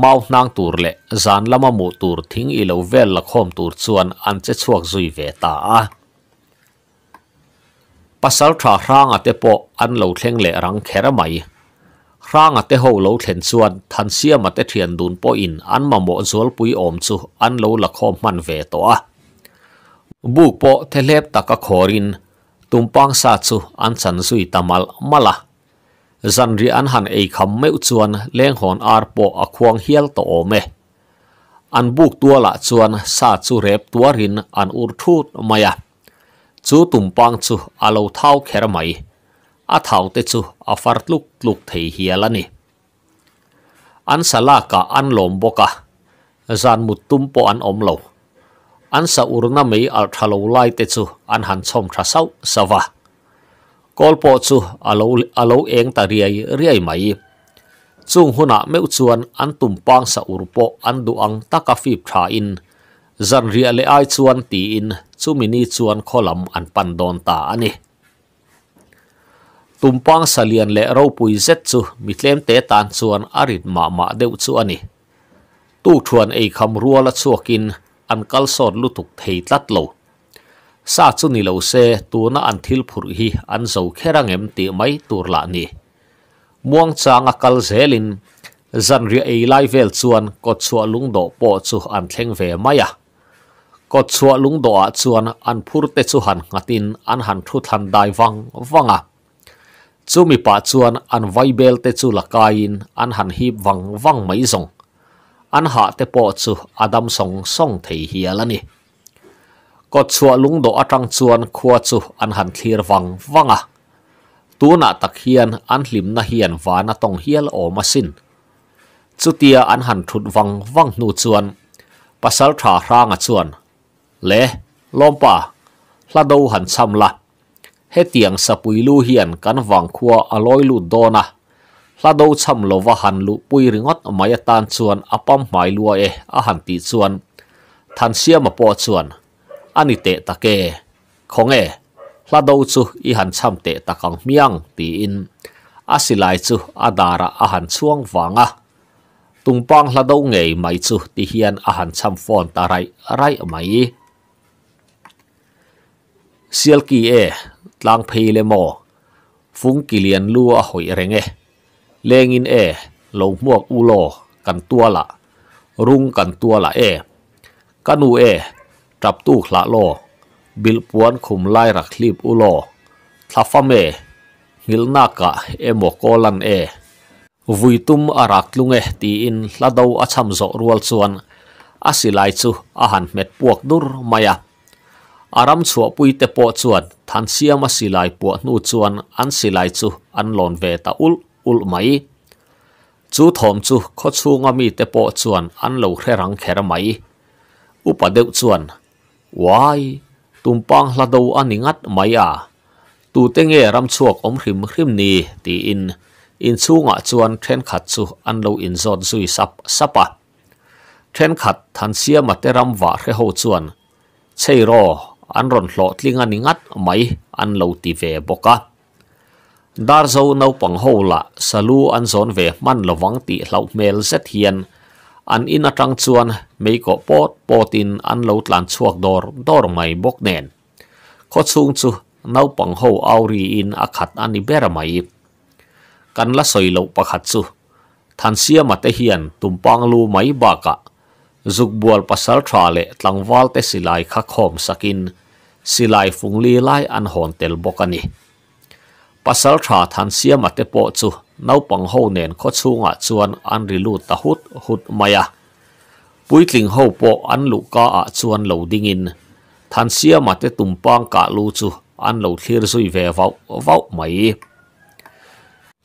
mau nang tur le zan lama mu tur thing i lo vel la khom tur chuan an che chuak zui ve ta a à. pasal tha ranga te po an lo thleng le rang khera mai Rānga te houlau tencuan tansiama te tiandunpo in an mambo dzualpui omtsu an laulakho manve toa. Bukpo te lep takakorin, tumpang sacu an zansuitamal mala. Zanri anhan eikamme ucuan lenghon ārpo a kuang hielto ome. An buk tuala cuan sacu rep tuarin an urthu maya. Cu tumpang cu alautao a thảo te chu a far tluk tluk thei hialani an salaka an lom boka zan mut tum po an om lo an sa urna mei al thalo lai te chu an han chom tha sau sawa kol po chu alo alo eng ta riai riai mai chung huna meu chuan an tum pang sa urpo an duang taka fip tha in zan ria le ai chuan ti in chumini chuan kholam an pan don ta ani ตุมปังสเลียนและรูปุยเซจูมิเลมเตตันชวนอาริดมาหมาเดวชวนีตู้ชวนไอคำรัวละชวนกินอันกัลสอดลุถุกเทตัดโลสาจุนิโลเซตัวน่าอันทิลผุริอันสจ้เครังเอ็มตีไม่ตัวละนี่ม่วงจางกัลเซลินจันเรียไอไลเวลชวนกดชวนลุงดอกปอดชวนอันเทงเวไม่ะกดชวนลุงดอกชวนอันผุดเตชวนกัดินอันหันทุทันได้ฟังฟังอ่ะ chu mi pa chuan an vai bel te chu lakain an han hi wang wang mai zong an ha te po chu adam song song thei hialani ko chua lung do atang chuan khua chu an han thlir wang wanga tuna tak hian an hlim na hian wana tong hial o masin chutia an han thut wang wang nu chuan pasal tha ranga chuan le lompa hlado han cham la hết he tiang sapui lu hiền kan wang khua aloi lu dona hlado cham lova han bụi pui ringot amaya tan chuan apam mai lua e a han ti chuan than siam a po chuan ani te take khong e hlado chu i chăm cham ta takang miang ti in asilai chu adara a han chuang wanga tungpang hlado ngei mai chu ti hiền a han cham fon tarai rai mai sialki e tlang phei le mo phung kilian lu a hoi renge lengin e lo muak ulo kan tua la rung kan tua la e kanu e trap tu khla lo bil puan khum lai rak khlip ulo thlafa me ngilna ka emo kolan e, e. vuitum arak lunge ti in lado acham zo rual chuan asilai chu ahan met puak dur maya aram chua pui te po chuan than ma silai po nu chuan an silai chu an lon ve ta ul ul mai chu thom chu kho chu nga mi te po chuan an lo khre rang khera mai upa deu chuan wai tum pang hla do an ingat mai a tu te nge ram chuak om rim ni ti in in chu nga chuan then khat chu an lo in zot zui sap sapa then khat than ma te ram wa re ho chuan chei ro an ron hlo tling ani ngat mai an lo ti ve boka dar zo no pang ho la salu an zon ve man lowang ti hlau mel zet hian an in atang chuan mei ko pot potin an lo tlan chuak dor dor mai bok nen kho chung chu nau pang ho auri in akhat ani bera mai kan la soi lo pakhat chu than sia mate hian tumpang lu mai ba ka zukbual pasal thale tlangwal te silai kha khom sakin silai fungli lai an hotel bokani pasal tha than sia mate po chu nau pang ho nen kho chu nga chuan an r i l u tahut hut maya puitling ho po an luka a chuan loading in than sia mate tumpang ka lu chu an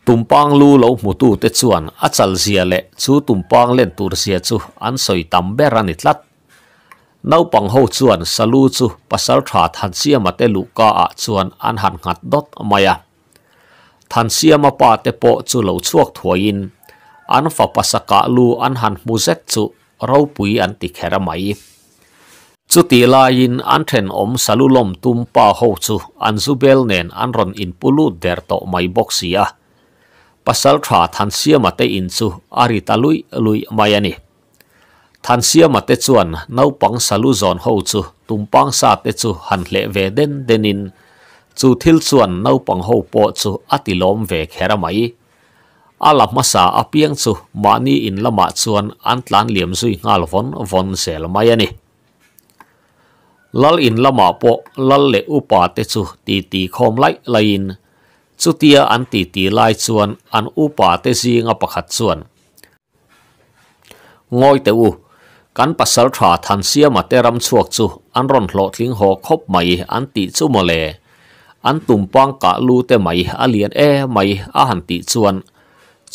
tumpang lu lo mu tu te chuan achal zia le chu tumpang len tur zia chu an soi tam ber ani tlat naupang ho chuan salu chu pasal tha than siama te lu ka a chuan an han ngat dot maya than siama pa te po chu lo chuak thuain an fa pasaka lu an han mu zek chu ro pui an ti khera mai chu ti la lain an then om salulom tumpa ho chu an zubel nen an ron in pulu der to mai boxia pasal thwa than sia mate in chu ari talui lui mayani than sia mate chuan nau pang salu zon ho chu tumpang sa te chu han hle ve den denin chu thil chuan nau pang ho po chu atilom ve khera mai ala apiang chu mani in lama chuan antlan liam zui ngal von von sel mayani lal in lama po lal le upa te chu ti ti khom chutia an ti ti lai chuan an upa te zinga pakhat chuan ngoi te u kan pasal tha than siama te ram chuak chu an ron hlo thling ho khop mai an ti chu mole an tum pang ka lu te mai alian e mai a han ti chuan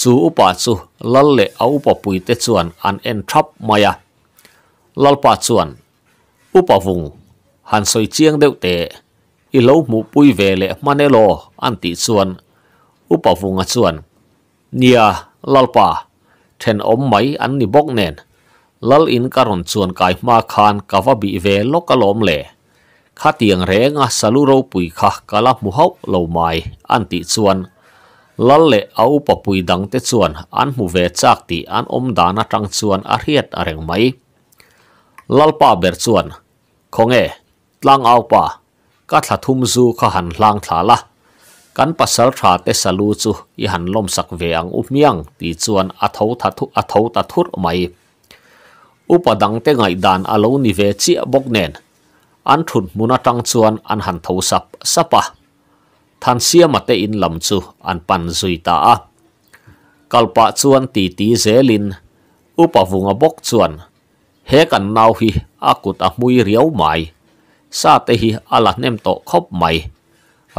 chu upa chu lal le a upa pui te chuan an en thap maya lalpa chuan upa vung han soi chiang deuh te i lo mu pui ve le manelo anti chuan upavunga suan nia lalpa then om mai an ni bok nen lal in karon chuan kai ma khan kawa bi ve lokalom le khatiang renga saluro pui kha kala mu hau lo mai an ti chuan lal le au pa pui dang te chuan an mu ve chak ti an om dana tang chuan a riat areng mai lalpa ber chuan e tlang au pa ka thla thum zu kha han hlang thla la kan pasal tha te salu chu i han lom sak ve ang u miang ti chuan a tho tha thu a tho ta thur mai upadang te ngai dan alo ni ve chi bok nen an thun muna tang chuan an han tho sap sapa than sia ma in lam chu an pan zui ta a kalpa chuan ti ti zelin upavunga bok chuan he kan nau hi akut a mui riau mai sa te hi ala nem to khop mai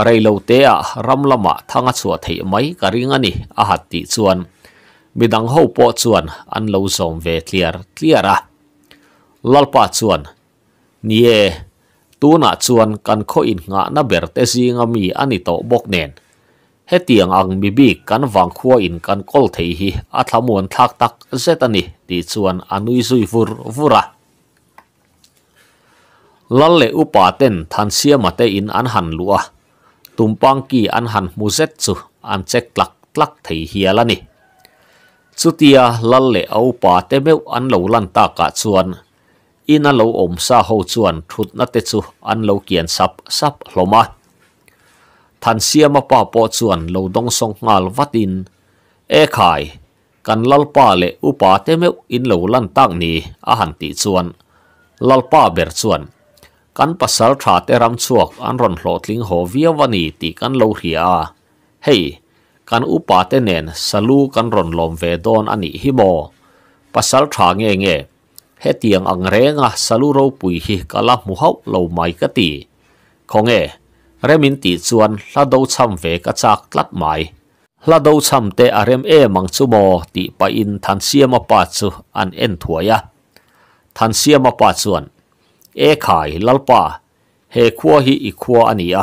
rei lo te a ram lama thanga chua thei mai ka ringa ni a hat ti chuan midang ho po chuan an lo zom ve clear clear a lalpa chuan nie tuna chuan kan kho in nga na ber te zinga mi ani to bok nen ang mi kan wang khuwa kan kol thei hi tak zetani ti chuan anui zui fur fura lalle upa ten than siama te in an han lua tumpang ki an han muzet chu an chek tlak tlak thei hialani chutia lalle aupa te meu an lo lan ta ka chuan in a lo om sa ho chuan thut na te chu an lo kian sap sap hloma than siama pa po chuan lo dong song ngal vatin e khai kan lalpa le upa te meu in lo lan tak ni a han ti chuan lalpa ber chuan kan pasal tha te ram chuak an ron hlo tling ho via wani ti kan lo hria hei kan upa te nen salu kan ron lom ve don ani himo pasal tha nge nge he tiang ang renga salu ro pui hi kala mu hau lo mai ka ti khonge remin ti chuan hla do cham ve ka chak tlat mai hla do cham te arem e mang chu mo ti pa in than siama pa chu an en thuaya than siama pa chuan e khai lalpa he khuwa hi i khuwa ania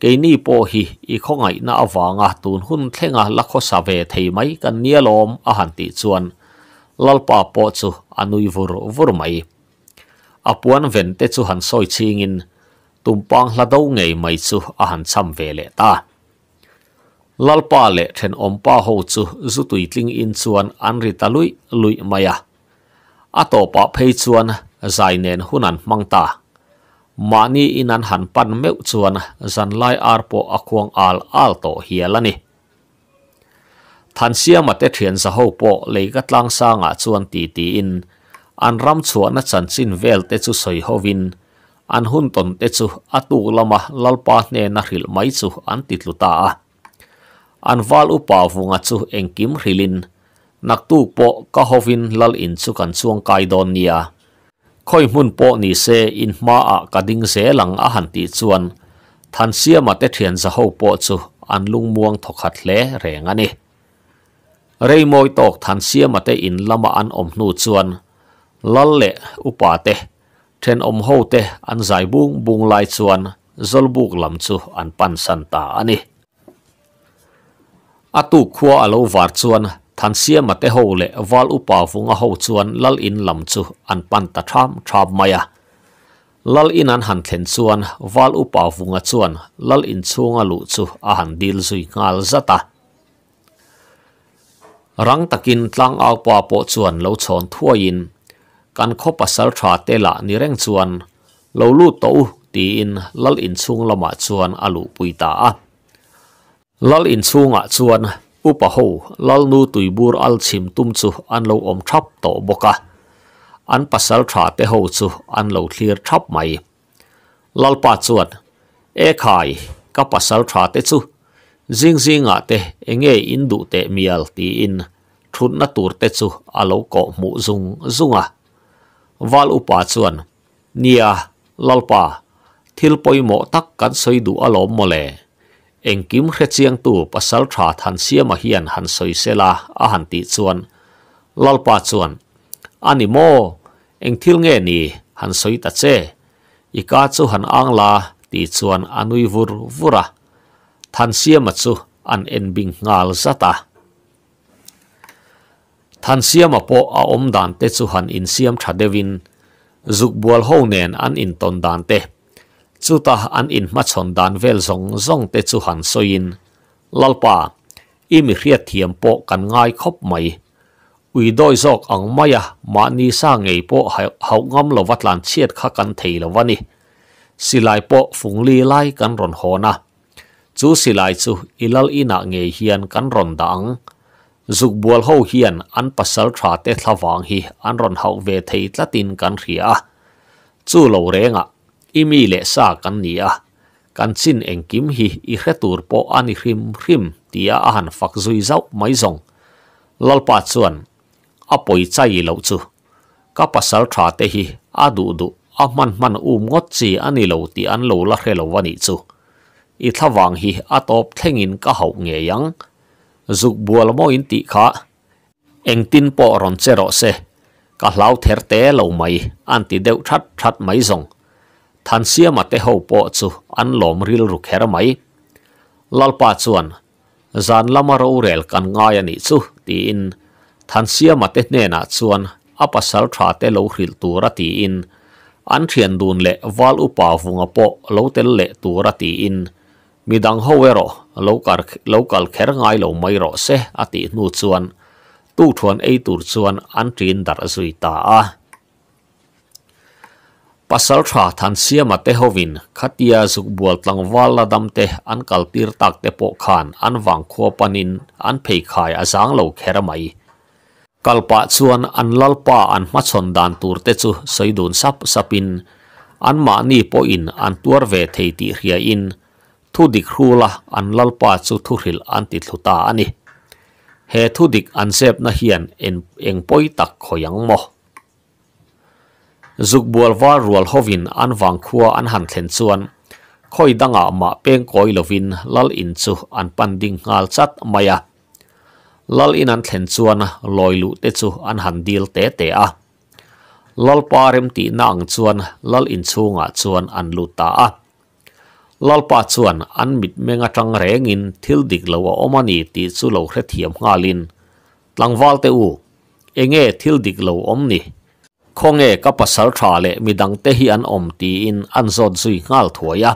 ke ni po hi i kho ngai na awanga tun hun thlenga lakho sa ve thei mai kan nialom a han ti chuan lalpa po chu anui vur mai apuan ven te chu han soi ching in ngei mai chu a han cham ve le ta lalpa le then ompa ho chu zutui in chuan anri talui lui maya ato pa phei chuan zai nen hunan mangta mani inan han pan meu chuan zan lai arpo akhuang al al to hialani than siama te thian za ho po lang tlang sanga chuan ti ti in an ram chuan a chan chin vel te chu soi hovin an hun ton te chu atu lama lalpa ne na hril mai chu an titluta a an wal upa vunga chu engkim hrilin naktu po ka hovin lal in chu kan chuang kai don nia คอยมุ่นโปนี่เซอินมาอะกะดิงเซหลังอะหันติจวนทันเสียมาเตเทียนจะเฮโปจุอันลุงมวงถกัดแลเรงอะนี่เรมอยตกทันเสียมาเตอินลามาอันอมนูจวนลัลเลอุปาเตเทนอมโฮเตอันไซบุงบุงไลจวนจลบุกลำจุอันปันสันตาอนีอ than sia ma te ho le wal upa vunga ho chuan lal in lam chu an pan ta tham tham maya lal in an han thlen chuan wal upa vunga chuan lal in chunga lu chu a han dil zui ngal zata rang takin tlang au pa po chuan lo chon thuain kan kho pasal tha te la ni lu to ti in lal in chung lama chuan alu puita a lal in chunga chuan upa ho lalnu tuibur al chim tum chu an lo om thap to boka an pasal tha te ho chu an lo clear thap mai lalpa chuan e khai ka pasal tha te chu zing zing zinga te enge indu te mial ti in thut na tur te chu alo ko mu zung zunga wal upa chuan nia lalpa thil poimo tak kan soidu alom mole eng kim khe chiang tu pasal tha than sia ma hian han soi sela a han ti chuan lalpa chuan ani mo eng thil nge ni han soi ta che i ka chu han ang la ti chuan anui vur vura than sia ma chu an en bing ngal zata than sia ma po a om dan te chu han in siam tha dewin zuk bual ho nen an in Tsu taha an in ma chon dan vel zong zong te tsu hansoyin. Lalpa, imi riat tiem po kan ngay kop may. Ui doi zog ang may ah ma nisa nge po hao ngam lo vat lan chet ka kan thay lo vani. Si lai po fung li lai kan ron hona. Tsu si lai tsu ilal ina nge hien kan ron ta ang. Tsu buol hou hien an pasal tra te thawang hi an ron hao ve thay latin kan ria. Tsu lau re imi le sa kan ni a kan chin eng kim hi i hretur po ani hrim hrim tia a han fak zui zau mai zong lalpa chuan a poi chai lo chu ka pasal tha te hi adu du a man man um ngot chi ani lo ti an lo la hre lo wani chu i thawang hi a top thlengin ka hau nge yang zuk bual mo in ti kha eng tin po ron chero se ka hlau ther te lo mai an ti deuh that that mai zong than sia ma te ho po chu an lom ril ru khera mai pa chuan zan lama ro rel kan ngai ani chu ti in than sia ma te ne na chuan apasal tha te lo hril tura ti in an thian dun le wal upa vunga po lo tel le tura ti in midang howero lokal lokal kher ngai lo mai ro se ati nu chuan tu thuan ei tur chuan an trin dar zui ta a pasal thra than sia ma te hovin khatia zuk bual tlang wal la dam te an kal tir tak te po khan an wang kho panin an phei khai a zang lo khera mai kalpa chuan an lalpa an ma chon dan tur te chu soidun sap sapin an ma ni po in an tuar ve thei ti ria an lalpa chu thu he thu an sep na en eng poi tak zukbualwa rual hovin anwang khuwa an han thlen chuan khoi danga ma peng koi lovin lal in chu an panding ngal chat maya lal in an thlen chuan loilu te chu an handil dil te te a lal parem ti nang chuan lal in chunga chuan an luta a lal pa chuan an mit menga tang rengin thil dik lowa omani ti chu lo hre thiam ngalin tlangwal te u enge thil dik lo omni ni คงเอก็ปัสสาวะเลมีดังเตหิอันอมตีอินอันจอดซุยงาลถวยะ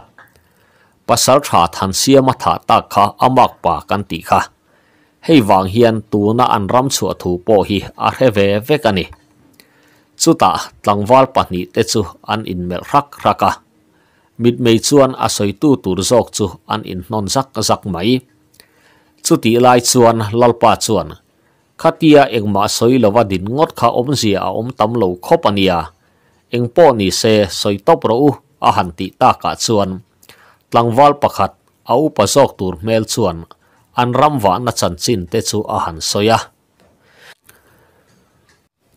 ปัสสาวะทันเสียมาถาตากคาะอามักปากันติคาให้วางเฮียนตัวน่าอันรำสววถูโปหิอาเฮเวเวกันนจสุตาตังวาลปนิเตจุอันอินเมรักรักะมิดเมจวนอาศัยตู้ตูรจอกจูอันอินนนซักซักไหมสุติลายวนลลปาจวน khatia engma soi lowa din ngot kha omzia a om tam lo khopania engpo ni se soi top ro a hanti ta ka chuan tlangwal pakhat a u pasok tur mel chuan an ramwa na chan chin te chu a han soya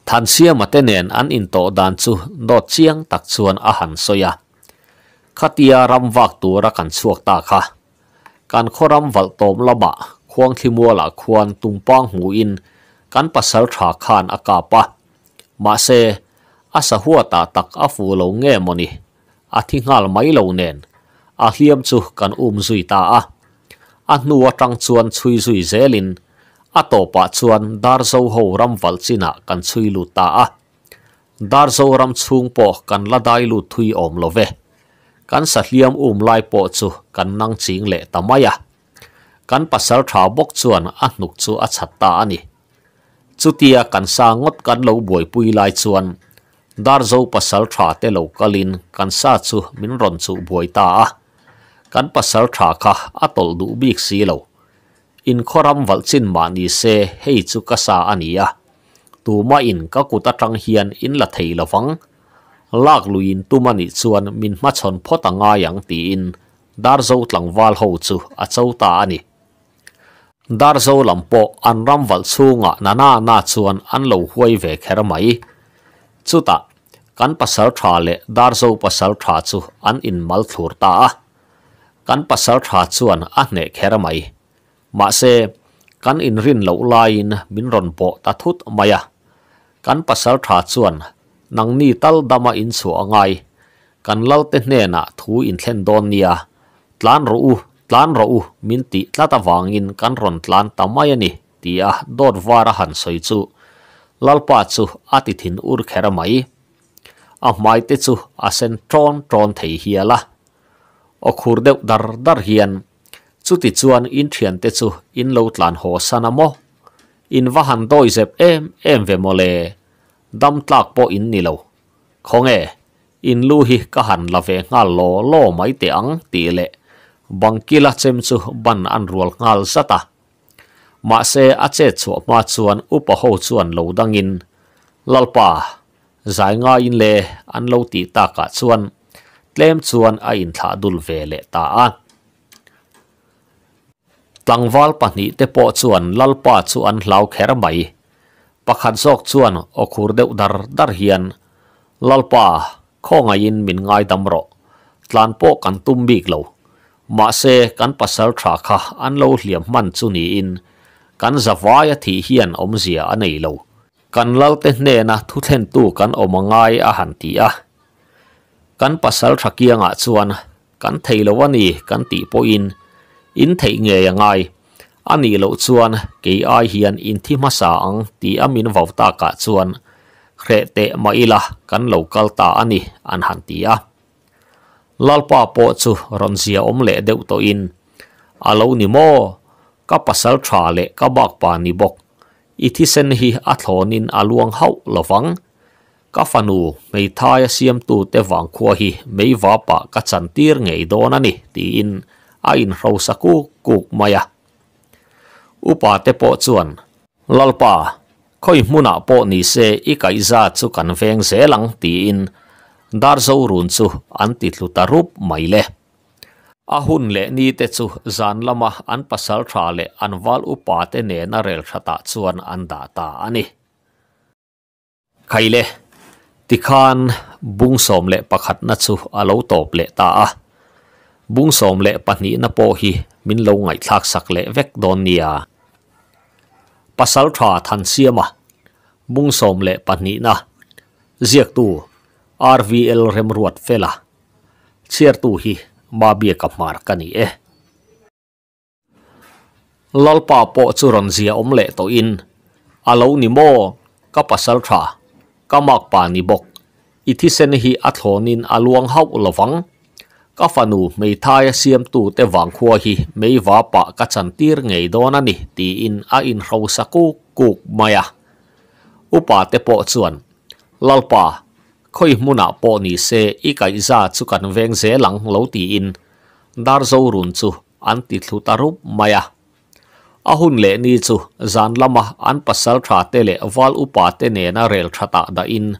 than sia matenen an in to dan chu do chiang tak chuan a han soya khatia ramwak tu ra kan ta kha kan khoram wal laba khuang khimuala khuan tumpang mu in kan pasal tha khan akapa ma se asa ta tak afu lo nge moni a thingal mai lo nen a hliam chu kan um zui ta a a nu atang chuan chui zui zelin a to pa chuan dar zo ho ram wal china kan chui lu ta a dar zo ram chung po kan ladai lu thui om lo ve kan sa hliam um lai po chu kan nang ching le tamaya kan pasal tha bok chuan a nuk chu a chat ta ani chutia kan sa ngot kan lâu boi pui lại chuan dar zo pasal tha te lâu kalin kan sa chu min ron chu buổi ta a kan pasal tha kha atol du biết si lo in khoram wal xin ma ni se hay chu cả sa ania tu ma in ka ku ta trăng hiền in la thei lạc lak in tu mani chuan min ma chon photanga yang ti in dar zo tlang wal ho chu a ta ani dar zo lampo an ram wal chu nga nana na chuan an lo huai ve kher mai chu ta kan pasal tha le dar zo pasal tha chu an in mal thur ta kan pasal tha chuan a ah ne kher mai ma se kan in rin lo lai in min ron po kan pasal tha nang ni tal in chu angai kan lal te hne in thlen don nia tlan tlan ro u min ti tlata wangin kan ron tlan tamayani tia dot vara han soi chu lalpa chu ati thin ur khera mai a mai te chu a sen tron tron thei hiala o khur deu dar dar hian chu ti chuan in thian te chu in lo tlan ho sanamo in va doi zep em em ve mole dam tlak po in nilo lo khong e in lu hi ka la ve nga lo lo mai te ang ti le bangkila chemchu ban anrual ngal sata ma se ache chu ma chuan upa ho chuan lo dangin lalpa zainga in le an lo ti ta ka chuan tlem chuan a in tha dul ve le ta a tlangwal pani te po chuan lalpa chuan hlau kher mai pakhan sok chuan okhur deuh dar dar hian lalpa khongai min ngai damro tlan po kan มาเซกันปัสลทราคะอันโลเหลียมมันจุนีอินกันจะวายทีเฮียนอมเสียอันในโลกันเล่าเตนเนนะทุเทนตู้กันอมง่ายอาหันตีอะกันปัสลทรากียงอาชวนกันไทยลวานีกันตีโปอินอินไทยเงยังไงอันนี้โลชวนกีอายเฮียนอินที่มาสาอังตีอามินวาวตากาชวนเ lalpa po chu ronzia om le deuh to in alo ni mo ka pasal tha le ka bak pa ni bok ithi sen hi athlon in aluang hau lawang ka fanu mei thai siam tu te wang khua hi mei va pa ka chan tir ngei dona ani ti in a in ro saku kuk maya upa te po chuan lalpa khoi muna ah po ni se ikai za chu kan veng zelang ti in ดาร์ซูรุนซูอันติดลุตารูปไม่เละอหุนเลนี่เตซูจานละมาอันพัสดุทราเลอันวอลอุปัเตเนนารีลชะตาส่วนอันดาตาอันนี้ใครเละติขานบุงสมเลปะขัดนัซูอลาวตบเละตาบุงสมเลปะนีนโปฮีมินลงไงทักสักเลเวกโดนียพัสดุทราทันเสียมะบุงสมเลปะนีนะเจียกตู RVL เรมรวดเฟล่าเชียร์ตูฮีมาเบียกับมาร์กันนี่เอลลป่าโปจุรนเซียอมเละตัวอินอาลูนิโมก็ปัสสาวะก็มักป่านิบกอิทิเซนฮีอัตโหนินอาลวงเฮาอุลวังก็ฟันูไม่ทายเสียมตูแต่วังคัวฮีไม่ว่าปะกัจันตีร์ไงดอนันนี่ตีอินอาอินเราสักูกุกมายาอุปาเตโปส่วนลลป่า khoi muna po ni se i cái za chu cần veng ze lang lâu ti in dar zo run chu an ti thu à maya ahun le ni chu lâm lama an pasal tha lệ val wal upa te ne na rel tha ta da in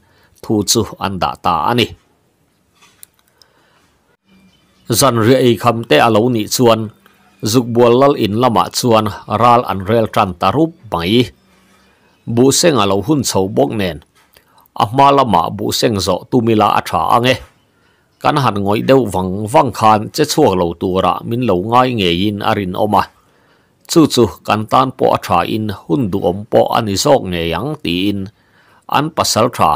thu chu an đã ta ani zan ri ei tế à alo ni chuan zuk bual lal in lama chuan ral an rel tran tarup mai bu seng alo hun chho bốc nen ama lama bu seng zo tumila atha ange kan han ngoi deu wang wang khan che chuak lo tura min lo ngai nge in arin oma chu chu kan tan po atha in hun du om po ani sok nge yang ti in an pasal tha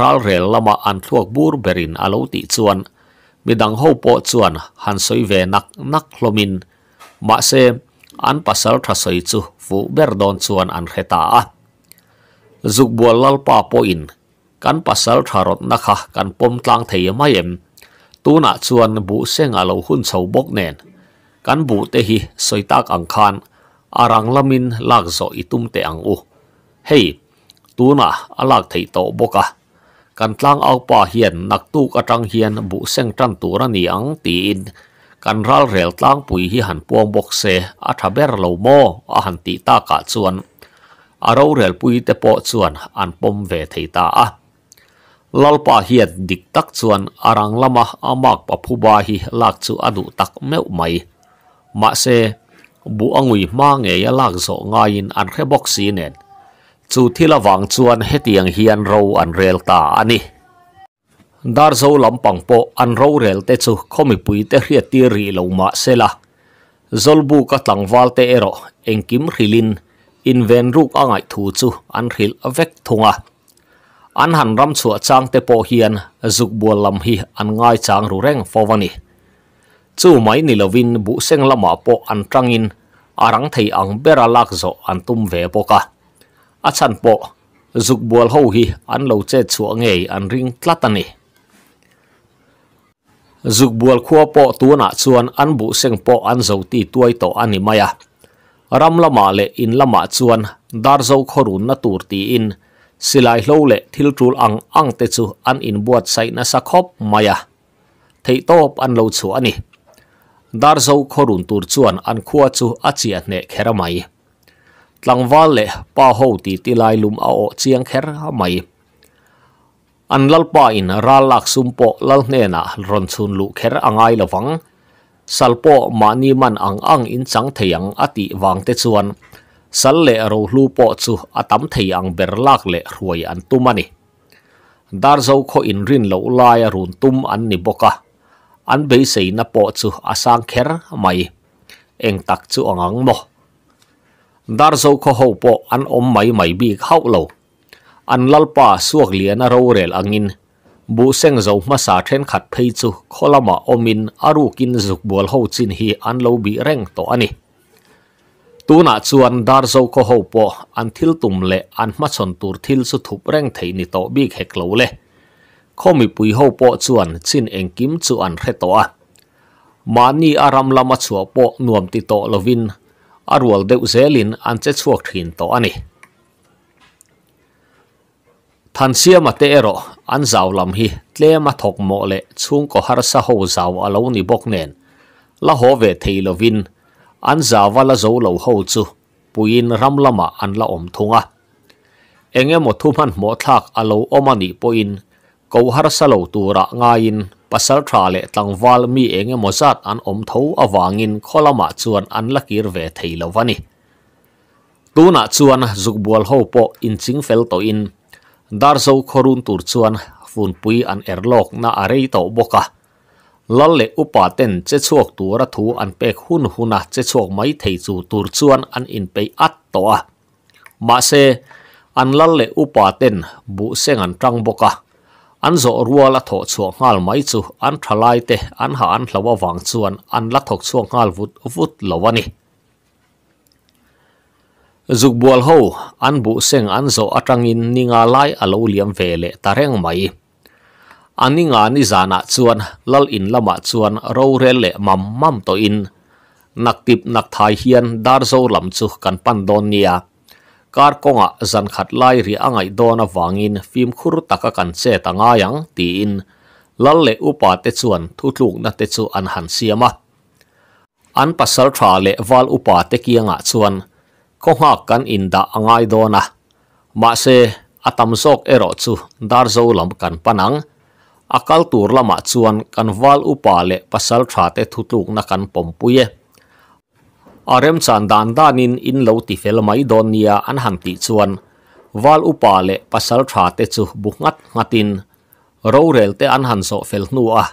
ral rel lama an thuak bur berin alo ti chuan midang ho po chuan han soi ve nak nak hlomin ma se an pasal tha soi chu fu ber don chuan an kheta a zuk bual lal pa po in kan pasal tharot na kha kan pom tlang thei mai em tuna chuan bu senga alo hun chho bok nen kan bu te hi soitak ang khan arang lamin lak zo itum te ang u hei tuna alak thei to boka kan à. tlang au pa hian nak tu ka tang hian bu seng tan tur ani ang ti in kan ral rel tlang pui hi han puang bok se a tha ber lo mo a han ti ta ka chuan arau ro rel pui te po chuan an pom ve thei ta a à lalpa hiat dik tak chuan arang lama amak paphuba hi lak chu adu tak meu mai ma se bu angui ma nge ya lak zo nga in an khe box si nen chu thila wang chuan hetiang hian ro an rel ta ani dar zo lampang po an ro rel te chu khomi pui te hriat ti ri lo ma sela zolbu ka tlangwal te ero engkim rilin inven ruk angai thu chu an ril avek thunga an han ram chua chang te po hian zuk bua lam hi an ngai chang ru reng fawani chu mai ni lovin bu seng lama ah po an trangin arang thei ang bera lak zo an tum ve poka a chan po zuk bual ho hi an lo che chu nge an ring tlatani zuk bual khuwa po tuna ah chuan an bu seng po an zo ti tuai to ani maya ram lama le in lama chuan dar zo khorun na tur ti in silai lo le thil trul ang ang te chu an in buat sai na sa khop maya thei top an lo chu ani dar zo khorun tur chuan an khuwa chu achi a mai tlangwal le pa ho tilai lum a o chiang kher mai an lal in ra lak sum po lal ne na ron chun lu salpo mani man ang ang in chang theyang ati wang te salle ro hlu po chu atam thei ang berlak le ruai an tumani dar zo kho in rin lâu lai run tum an ni boka an be sei na po chu asang kher mai eng tak chu angang mo dar zo kho ho po an om mai mai bi khau lo an lalpa suak lian ro rel angin bu seng zo ma sa then khat phei chu kholama omin aru kin zuk bol ho chin hi an lo bi reng to ani tu na chuan dar zo ko ho po an thil tum le an ma chon tur thil su thup reng thei ni to bi khek lo le khomi pui ho po chuan chin engkim kim an re to a mani aram lama chua po nuam ti to lovin arwal deuh zelin an che chuak thin to ani than siama te ero an zau lam hi tlema thok mo le chung ko har sa ho zau alo ni bok nen la ho ve thei lovin an zavala zo lo ho chu puin ram lama an la om thunga enge mo thu man mo thak alo omani poin ko har salo tura ngain pasal thra le tlangwal mi em mo zat an om tho awangin à kholama chuan an lakir ve theilo wani tuna chuan zukbual ho po inching fel to in dar zo khorun tur chuan fun pui an erlok na arei à to boka lalle upaten che chuok tuara thu an pek hun huna che chuok mai thei chu tur chuan an in pe at to a ma se an lalle upaten bu seng an tang boka an zo ruala tho chuo ngal mai chu an thalai te an ha an hlawa wang chuan an la thok chuo ngal vut lawani zuk bual ho an bu seng an zo atangin ninga lai alo liam vele tareng mai ani nga ni zana chuan lal in lama chuan ro rel le mam mam to in nak tip nak thai hian dar zo lam chu kan pan don nia kar konga zan khat lai ri angai don awangin fim khur taka kan che tanga yang ti in lal le upa te chuan thutluk na te chu an han siama an pasal tha le wal upa te kianga chuan ko nga kan in da angai dona ma se atam sok ero chu dar zo lam kan panang akal tur lama chuan kan wal upa le pasal tha te thutuk na kan pompuye arem chan dan danin in lo ti fel mai donia an han ti chuan wal upa le pasal tha te chu bungat ngatin ro rel te an han so fel nu a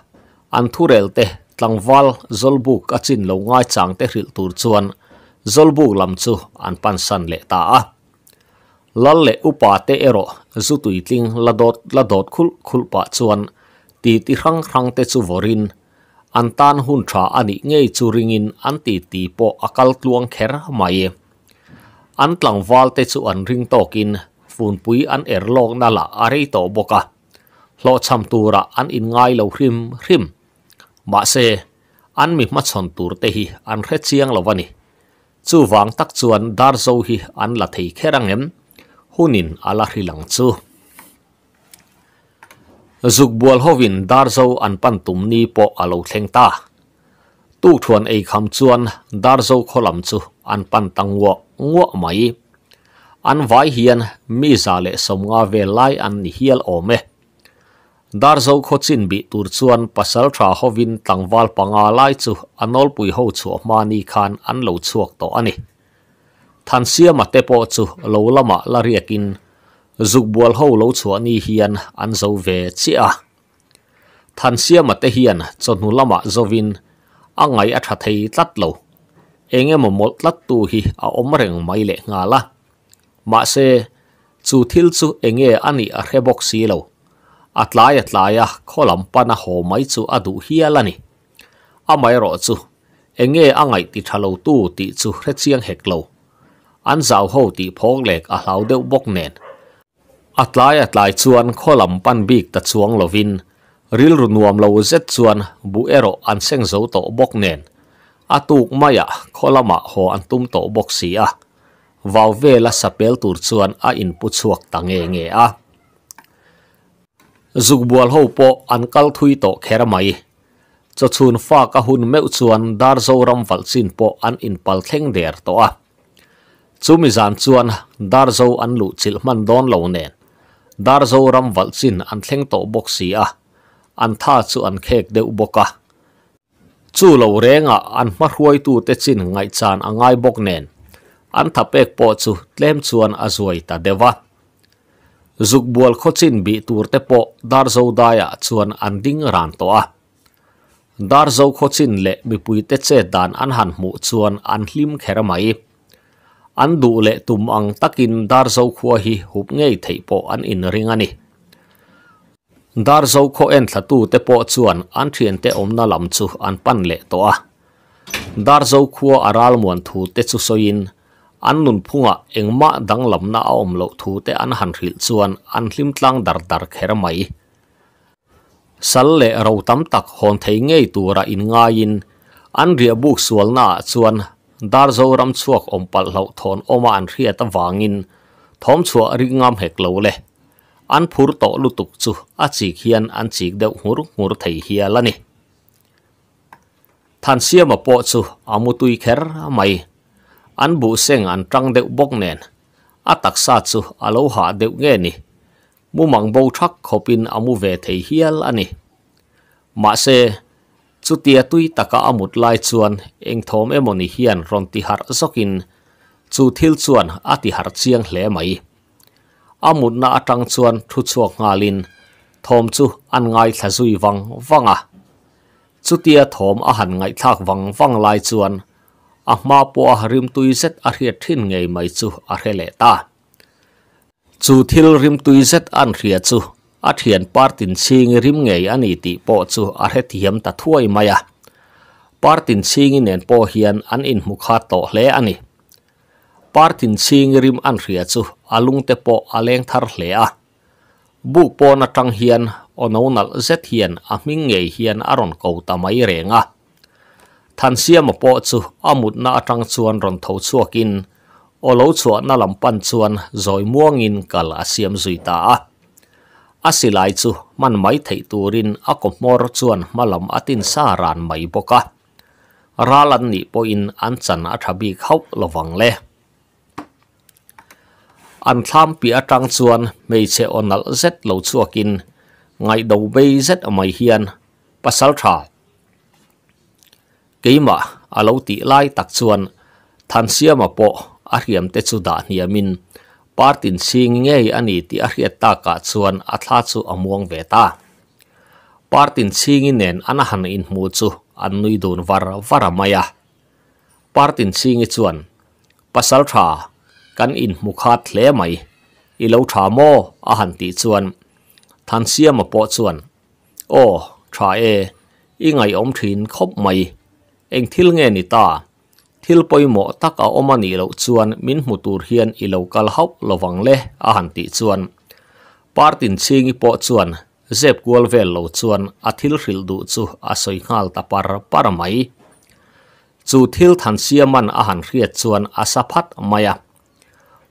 an thu rel te tlang wal zolbu ka chin chang te hril tur zolbu lam chu an le ta a lal le ero zutui ladot ladot khul khul pa ti ti rang rang te chu vorin an tan hun tha ani ngei chu ringin an ti ti po akal tluang kher mai e. an tlang wal te chu an ring tokin phun pui an erlok na la ari to boka lo cham tura an in ngai lo hrim hrim mà se an mi ma chon tur te hi an re chiang lo wani chu wang tak chuan dar zo hi an la thei kherangem hunin ala rilang chu zukbual hovin darzo an pantum ni po alo theng ta tu thuan ei kham chuan darzo kholam chu an pan tangwa ngwa mai an vai hian mi za le somnga ve lai an ni hiel ome darzo khochin bi tur chuan pasal tha hovin tangwal panga lai chu anol pui ho chu ma ni khan an lo chuak to ani than sia ma te po chu lo lama la riakin lâu zukbual ho lo chuani hian an zo ve chi a than siam te hian dâu lama zovin angai atha thei tlat lâu. anh em một lát tu hi a omreng mai le nga la ma se chu thil chu enge ani a rebok si lo atlai lắm pa na ho mai chu adu hialani amai ro chu enge angai ti thalo tu đi hết xiang hết lâu, an dâu ho đi phong lệ a hlau deuh bốc nén at lai atlai atlai chuan kholam pan bik ta chuang lovin ril runuam lo zet chuan buero an seng zo to bok nen atuk maya kholama ho an tum to bok si a vào về là sapel tur chuan a in pu chuak ta nge nge a zuk bual ho po an kal thui to khera mai cho chun fa ka hun meu chuan dar zo ram val chin po an in pal theng der to a chumi zan chuan dar zo an lu chil man don lo nen darzo ram valchin an thleng to boxi a an tha chu u boka chu lo renga an ma ruai tu te chin ngai chan angai bok nen an tha pek po chu tlem chuan azuai ta dewa zuk bual kho chin bi tur te po darzo daya chuan an ding le bi pui te che dan an han mu chuan an hlim khera an du le tum ang takin dar zo khuwa hi hup ngay thay po an in ringa ni. Dar zo kho en tla tu te po chuan an triyan te om na lam chu an pan le to a. Dar zo khuwa te chu yin. An nun punga eng ma dang lam na a om te an han ril chuan an lim tlang dar dar kher mai. le rau tak hon thay ngay tu ra in nga yin. An ria buk suwal na chuan dar zo ram chuak om pal hlo thon oma an riat awangin thom chua ringam hek lo le an phur to lutuk chu a chi khian an chik deuh hur hur thei hia lani than siam po chu amutui kher mai an bu seng an tang deuh bok nen a taksa chu ha deuh nge ni mu mang bo thak khopin amu ve thei hial ani ma se chutia tui taka amut lai chuan eng thom emoni hian ron ti har sokin chu thil chuan ati har chiang hle mai na atang chuan thu chuwa ngalin thom chu an ngai thazui wang wanga chutia thom a han ngai thak wang wang lai chuan a ma po rim tui zet a hria thin ngei mai chu a ta chu thil rim tui zet an hria chu athian partin singi rim ngei ani ti po chu are thiam ta thuai maya partin singi nen po hian an in mukha to hle ani partin singi rim an ria chu alung te po aleng thar hle a bu po na tang hian ononal zet hian a ming ngei hian aron ko ta mai renga than siam po chu amut na atang chuan ron tho chuakin olo chuan zoi muangin kal a siam asilai chu man mai thei turin akomor chuan malam atin saran mai boka ralan ni poin anchan athabi khau lowang le an tham pi atang chuan mei che onal zet lo chuakin ngai đầu bay zet amai hian pasal tha keima alo ti lai tak chuan than siama po a riam te chu da hiamin partin sing nge ani ti ahri ta ka chuan athla chu amuang ve ta partin sing nen anahan in mu chu an nui don var var maya partin sing chuan pasal tha kan in mu kha thle mai i lo tha mo a han ti chuan than sia chuan o tha e ingai om thin khop mai eng thil nge ni ta hil pawimawh tak a awm anih lo chuan min hmu tur hian i lo kal haup lovang le a han tih chuan partin chhingi pawh chuan zep kual vel lo chuan a thil hril du chu a soi ngal ta par par mai chu thil than siaman a han hriat chuan a sa phat maya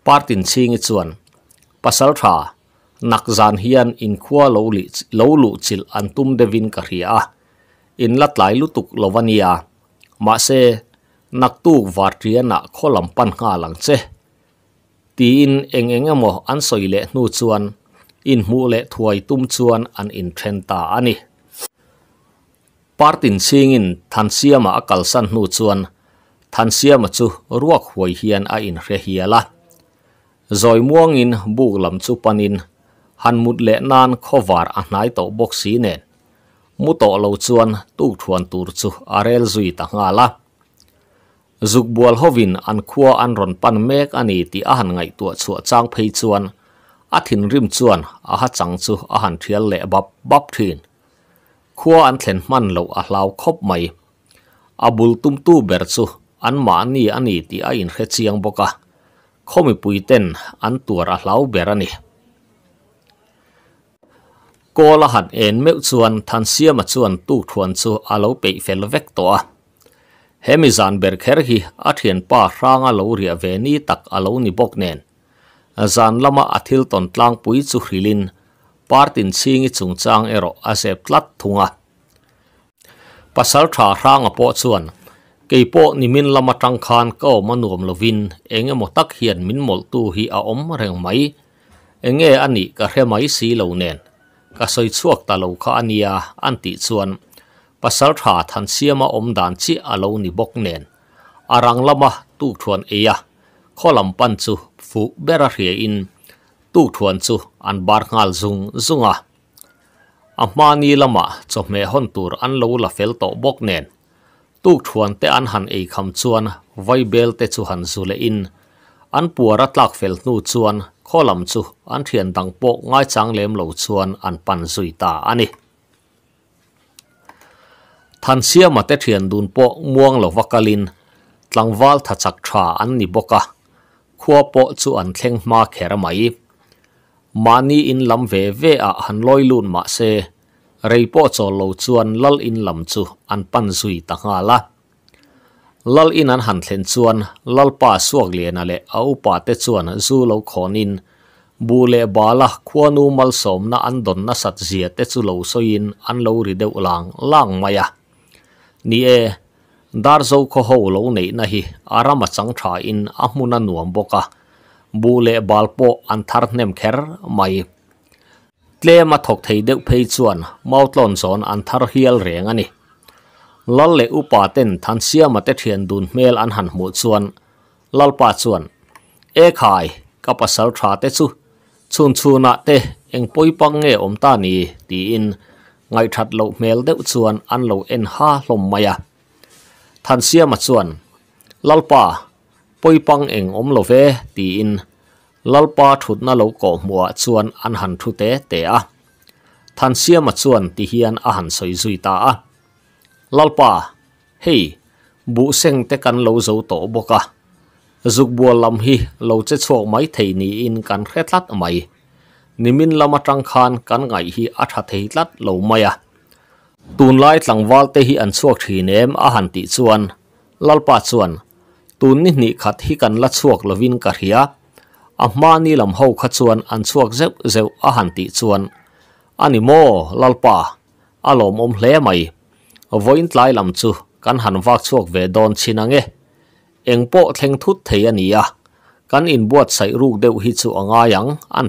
partin chhingi chuan pasal tha nak zan hian in khua lo li lo lu chil antum devin ka hria in lat lai lutuk lovania ma se นักตู้วาดเรียนะข้อลำปันหาหลังเจตีอินเองเองมออันสอยเละนูจวนอินมูเละถวยตุ้มจวนอันอินเทรนตาอันนี้ปาร์ตินซิงอินทันเซียมาอากาลสันนูจวนทันเซียมาจูรวกหวยเฮียนอาอินเรเฮียละจอยม่วงอินบุกลำจูปันอินหันมุดเละนานข้อวาดอันไหนต่อบกสีเนนมุโตเลวจวนตู้ทวนตูรจูอาเรลจุยต่างาละ zukbual hovin an khua an ron pan mek ani ti a ngay ngai tua chu chang phei chuan a thin rim chuan a ha chang chu a han thial le bap bap thin khua an thlen man lo a hlau khop mai a bul tum tu ber chu an ma ni ani ti a in khe chiang boka khomi puiten an tur a hlau ber ani ko la han en meu chuan than siam a chuan tu thuan chu a lo pe fel vek to a hemizan berkher hi athian pa ranga lawria ve ni tak aloni boknen zan lama athil ton tlang pui chu hrilin partin singi chung chang ero asep tlat thunga pasal tha ranga po chuan keipo nimin lama tang khan ko manuom lovin enge mo tak hian min mol tu hi a reng mai enge ani ka re si lo nen ka soi chuak ta lo kha ania pasal tha than siama om dan chi alo ni bok nen arang lama tu thuan eya kholam pan chu fu bera hria in tu thuan chu an bar ngal zung zunga amani lama chome hon tur an lo la fel to bok nen tu thuan te an han ei kham chuan vai bel te chu han zule in an puara tlak fel nu chuan kholam chu an thian dang pok ngai chang lem lo chuan an pan zui ta ani than sia ma te thian dun po muang lo vakalin tlangwal tha chak tha an ni boka khuwa po chu an thleng ma khera mai mani in lam ve ve a han loi lun ma se rei po cho lo chuan lal in lam chu an pan zui ta nga la lal in an han thlen chuan lal pa suak le le au pa te chuan zu lo khon bu le bala khuanu mal som na an don na sat zia te chu lo so in an lo ri deulang lang maya ni e dar zo kho ho lo nei na hi arama chang tha in amuna nuam boka bule balpo an thar nem kher mai tle ma thok thei deuh phei chuan mautlon zon an thar hial reng ani lal le upa ten than sia ma te thian dun mel an han mu chuan lal pa chuan e khai ka pasal tha te chu chun chu na te eng poi pang nge om ta ni ti in ngai thật lo mel deuh chuan an lo en ha hlom mai a à. than sia ma chuan lalpa poipang eng om lo về ti in lalpa thut na lo cổ mua chuan an han thu te te à, than sia ma chuan ti hian a han soi zui ta a à. lalpa hei bu seng te kan dấu tổ to boka à. dục bùa lam hi lo chết chok mai thei ni in căn kan khretlat mai Ni min la matrang khaan kan ngay hi atha tehi tlat lau maya. Tun lai tlangwal tehi an chuak tri neem a han ti chuan. Lalpa chuan. Tun nihni khat hi kan la chuak la vin karhia. Ah maa ni lam hau khat chuan an chuak zep zep a han ti chuan. Ani moo, lalpa. Alom om le may. A voynt lai lam chu kan han wak chuak ve don chi Eng po kheng thut te ya Kan in buat sai ruk deo hi chu a ngayang an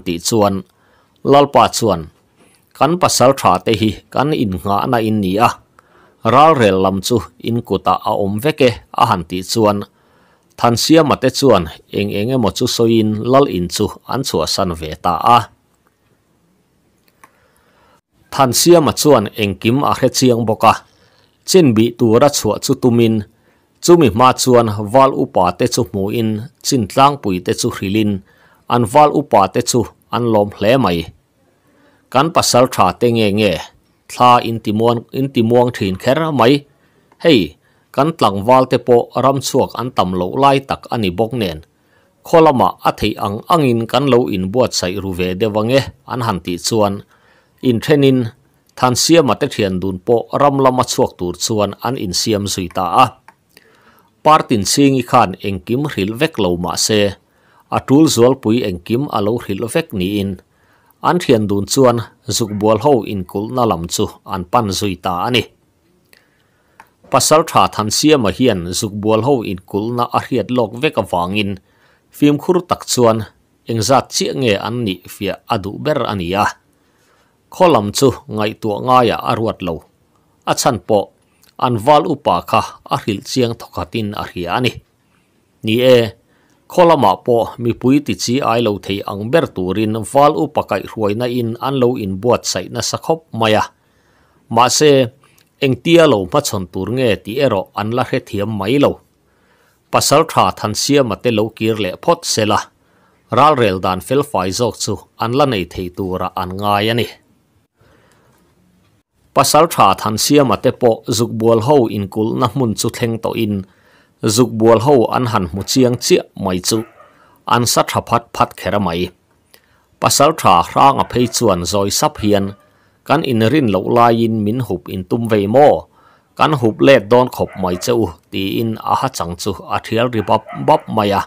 lalpa chuan kan pasal tha hi kan in nga na in ni a ral rel lam in kuta a om veke a han ti chuan than eng eng emo lal in chu an chu san ve ta a than sia ma a khe boka chin tu ra chuwa chu tumin chumi ma chuan wal upa te chu mu in chin pui te chu hrilin an wal upa te chu an lom hle mai kan pasal tha te nge nge tha in ti mon in ti muang thin khera mai hei kan tlang wal te po ram chuak an tam lo lai tak ani bok nen kholama athe ang angin kan lo in buat sai ruve de wange an han ti chuan in thenin than sia mate thian dun po ram lama chuak tur chuan an in siam zui ta a partin singi khan atul zol pui engkim alo hrilovek ni in. An thian dun chuan zukbual ho in kul na lam chu an pan zui ta ani. Pasal tha than sia ma hian zukbual ho in kul na ahriat lok vek wangin. Fim khur tak chuan engzat chi nge an ni fia adu ber ani ya. Kholam chu ngai tu nga ya arwat lo. Achan po an val upa kha ahril chiang thokatin ahri Ni e kolama po mi pui ti chi ai lo thei ang ber turin wal u pakai ruai na in an lo in buat sai na sakhop maya ma se engtia lo ma chon tur nge ti ero an la he thiam mai lo pasal tha than sia ma te lo kir le phot sela ral rel dan fel fai zok chu an la nei thei tura an nga yani pasal tha than sia ma te po zuk bol ho in kul na mun chu thleng to in zuk bual ho an han mu chiang chia mai chu an phát tha phat phat khera mai pasal tha rang a phei chuan rồi sắp hian kan in rin lo lai in minh hụp in tum ve mo kan hụp lệ don khop mai chu ti in a ha chang chu a thial ri bap bap mai a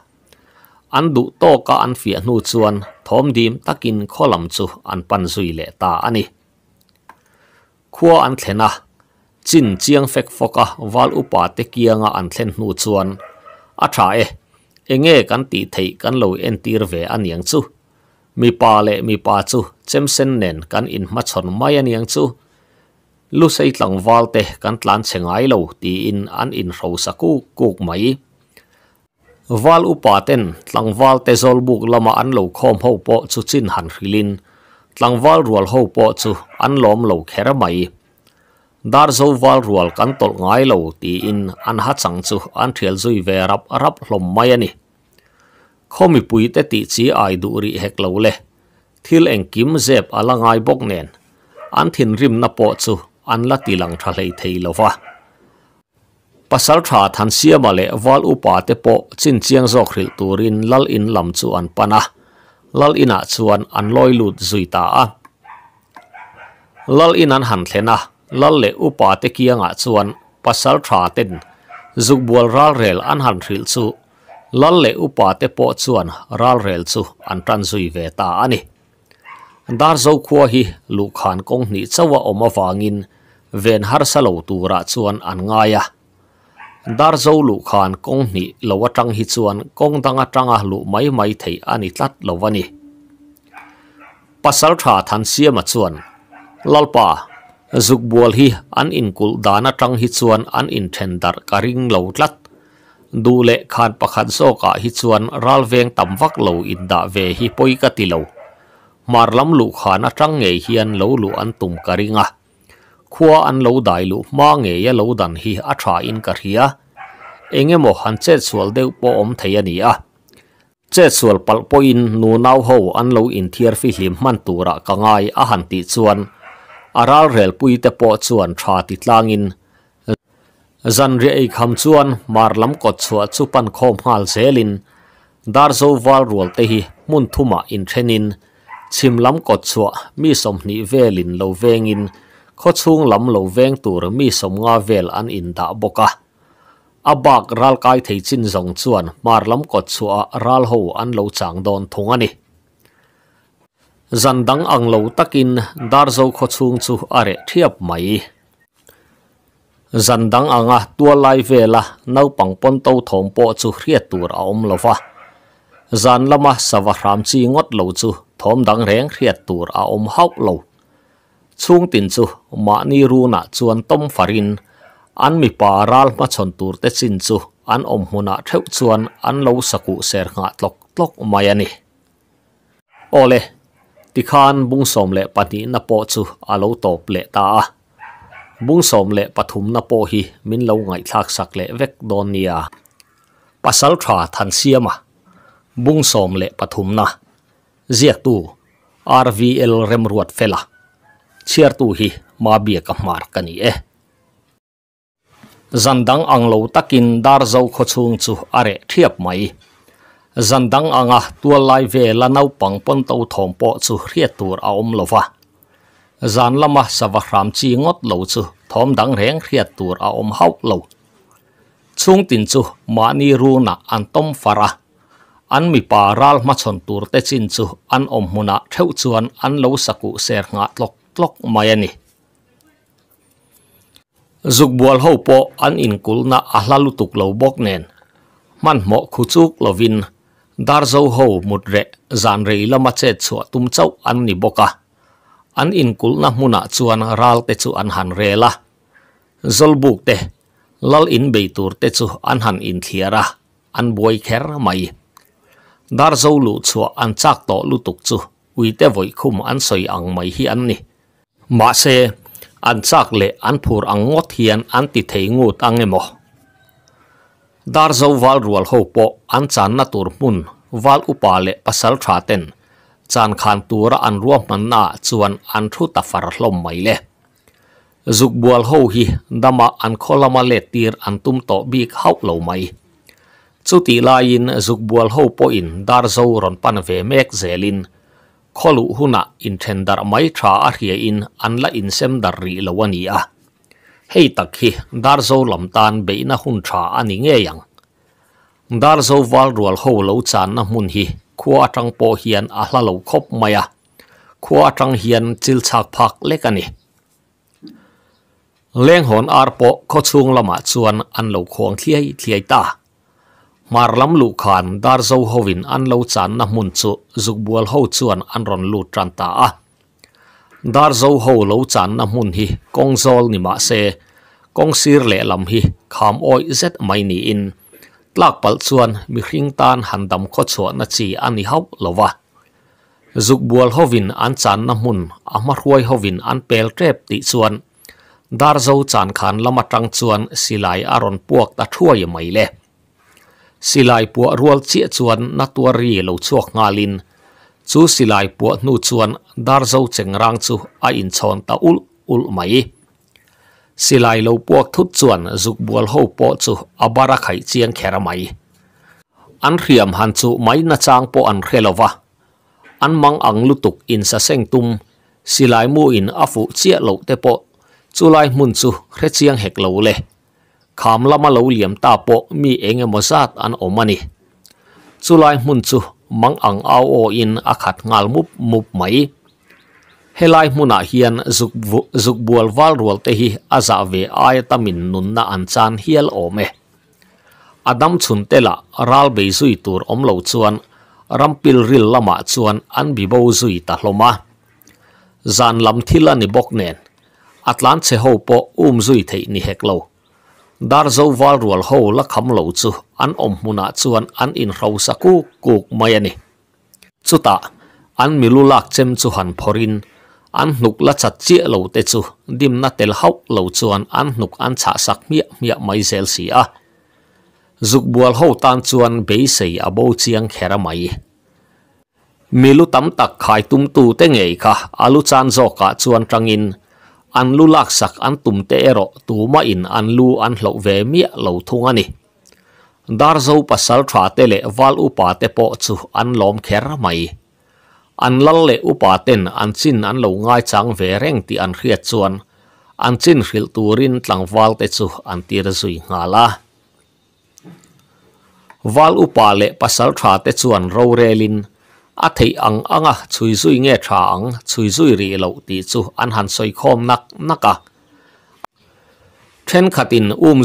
an du to ka an fia nu chuan thom kinh khó kholam chu an pan zui lệ ta ani khua thế nào? chin chiang fek foka wal upa te kianga an thlen hnu chuan a tha e enge kan ti thei kan lo en tir ve aniang chu mi pa le mi pa chu chem sen nen kan in ma chon mai aniang chu lu sei tlang wal te kan tlan chengai lo ti in an in ro saku kuk mai wal upa ten tlang wal te zol buk lama an lo khom ho po chu chin han hrilin tlang wal rual ho po chu an lom lo khera mai dar zo wal rual kan tol ngai lo ti in an ha chang chu an thial zui ve rap rap hlom mai ani khomi pui te ti chi ai du ri hek lo le thil eng kim zep ala ngai bok nen an thin rim na po chu an la ti lang tha lei thei lo wa pasal tha than sia ma le wal u pa te po chin chiang zo khril turin lal in lam chu an pana lal le upa te kianga chuan pasal tha ten zukbual ral rel an han ril chu lal le upa te po chuan ral rel chu an tan zui ve ta ani dar zo khua hi lu khan kong ni chawa oma wangin ven har salo ra chuan an ngaya dar zo lu khan kong ni lo atang hi chuan kong danga tanga lu mai mai thei ani tlat lovani pasal tha than siama chuan lalpa zuk bual hi an inkul dana tang hi chuan an in then dar ka ring lo tlat du le khan pakhat zawka hi chuan ral veng tam vak lo in da ve hi poi ka ti lo mar lam lu khan atang nge hian lo lu an tum ka ringa khua an lo dai lu ma nge ya lo dan hi a tha in ka ria enge mo han che chual deu po om thei ani a che chual pal poin nu nau ho an lo in thiar fi hlim man tura ka ngai a han ti chuan aral rel pui te po chuan tha ti tlangin zan re ei kham chuan mar lam ko chua chu pan khom hal zelin dar zo wal rual te hi mun thuma in thenin chim lam ko chua mi som ni velin lo vengin kho chung lam lo veng tur mi som nga vel an in boka abak ral kai thei chin zong chuan mar lam ko chua ral ho an lo tắc zandang anglo takin darzo khochung chu are thiap mai zandang anga à, tua lai nấu bằng pangpon tàu thòng po chu hria tur a om lova zan lama à, sawa ram chi ngot lo chu thom dang reng hria tur a om hauk lo chung tin chu ma ni ru na chuan tom farin an mi pa ral ma chon tur te chin chu an om huna theu chuan an lo saku ser nga tlok tlok mai ani à ole tikhan bung som le pati na po chu alo top le ta a bung som le pathum na po hi min lo ngai thak sak le vek don nia pasal tha than siama bung som le pathum na zia tu rvl rem ruat fela chiar tu hi ma bia ka mar kani e zandang anglo takin dar zo kho chung chu are thiap mai zandang anga tua lai ve la nau pang pon to thom po chu hria tur a om lova làm lama sawa ram chi ngót lâu chứ thom dang reng hria tur a om hau lo chung tin chu mani ru na an tom fara an mi pa ral ma chon tur te chin chu an om huna theu chuan an lo saku ser nga tlok tlok mai ani zuk bual ho po an in kulna ahlalu tuk lo bok nen man mo khu chuk lovin dar zo ho mut re zan rei lama che chu tum chau an ni boka an in kul na muna chuan ral te chu an han rela zol buk te lal in beitur te chu an han in thiara an boi kher mai dar zo lu chu an chak to lu tuk chu ui te voi khum an soi ang mai hi an ni ma se an chak le an phur ang ngot hian an ti thei ngut ang emo ดาร์จวาลรวลโฮปโปอันจานนาตูรมุนวาลอุปาเลปัสลทราเตนจานคานตูระอันรวมมันนาจวนอันทุตฟาร์ลมไมเลจุกบวลโฮฮีดามาอันโคลมาเลตีรอันตุมตอบีกเฮาเหลาไมสุติลายินจุกบวลโฮปโปอินดาร์จวรอนปันเวเมก hei tak hi dar zo lam tan be na hun tha ani nge yang dar zo wal rual ho lo chan na mun hi khua tang po hian a hla lo khop maya khua tang hian chil chak phak lek ani leng hon ar po kho chung lama chuan an lo khong thliai thliai ta mar lam lu khan dar zo hovin an lo chan na mun chu zuk bual ho chuan an ron lu tran ta a dar zo ho lo chan na mun hi kong zol ni ma se kong sir le lam hi kham oi zet mai ni in tlak pal chuan mi hring tan han dam kho chho na chi ani hau lowa zuk bual hovin an chan na mun a ma ruai hovin trep ti chuan dar zo chan khan lama tang chuan silai puak ta thuai mai le silai pu rual chi chuan na tua ri lo chok ngalin chu silai puat nu chuan dar zo chengrang chu a in chọn ta ul ul mai silai lo puak thut chuan zuk bual ho po chu abara khai chiang khera mai an riam hàn chu mai na chang po an khelova an mang ang lutuk in sa seng tum silai mu in afu chia lo te po chulai mun chu hre chiang hek lo le khám lama lo liam ta po mi enge mozat an omani chulai mun chu mang ang ao o in akhat ngal mup mup mai helai muna ah hian zuk zuk bual wal rual te hi aza ve ai nun na an chan hial ome adam chun tela ral be zui tur om lo chuan rampil ril lama ah chuan an bi bo zui ta hloma zan lam thila ni bok nen atlan che ho po um zui thei ni hek lo dar zo wal rual ho la kham lo chu an om hmuna ah chuan an in ro saku kuk mai ani chuta an milu lak chem chu han phorin an hnuk la chat chi lo te chu dim na tel hau lo chuan an hnuk an cha sak mi mi mai zel si a ah. zuk bual ho tan chuan be sei abo chiang khera mai milu tam tak khai tum tu te ngei kha alu chan zo ka chuan in an lu lak sak an tum te ero tu ma in an lu an lo ve mi lo thunga ni dar zo pasal thwa te le wal u pa te po chu an lom kher mai an lal le u pa ten an chin an lo ngai chang ve reng ti an khia chuan an chin hril turin tlang wal te chu an tir zui nga la wal u pa le pasal thwa te chuan ro relin a ông ang anga à, chui zui nge thang chui zui ri lo ti chu an han soi khom nak naka then khatin um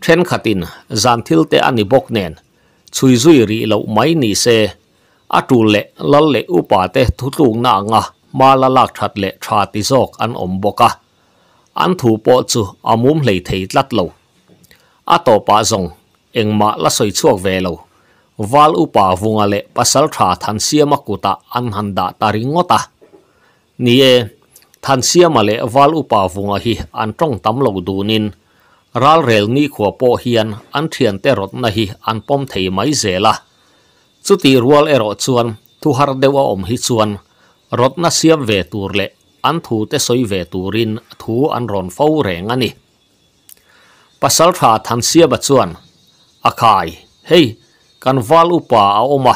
trên khát tin gian then khatin zan thil te ani suy suy chui zui mấy lo xe, ni se lệ le lệ le upa te thu tung na nga ma la lak that le tha ti zok an om boka à. an thu po chu amum lei thei tlat lo a to pa zong engma la soi chuak về lo wal upa vunga le pasal tha than siama kuta an handa taringota ni e than siama le wal upa vunga hi an tong tam lo dunin ral rel ni khuwa po hian an thian te rot na hi an pom thei mai zela chuti rual ero chuan thu har dewa om hi chuan rot na siam ve tur le an thu te soi ve turin thu an ron fo reng ani pasal tha than siaba chuan akai hei kan wal upa a oma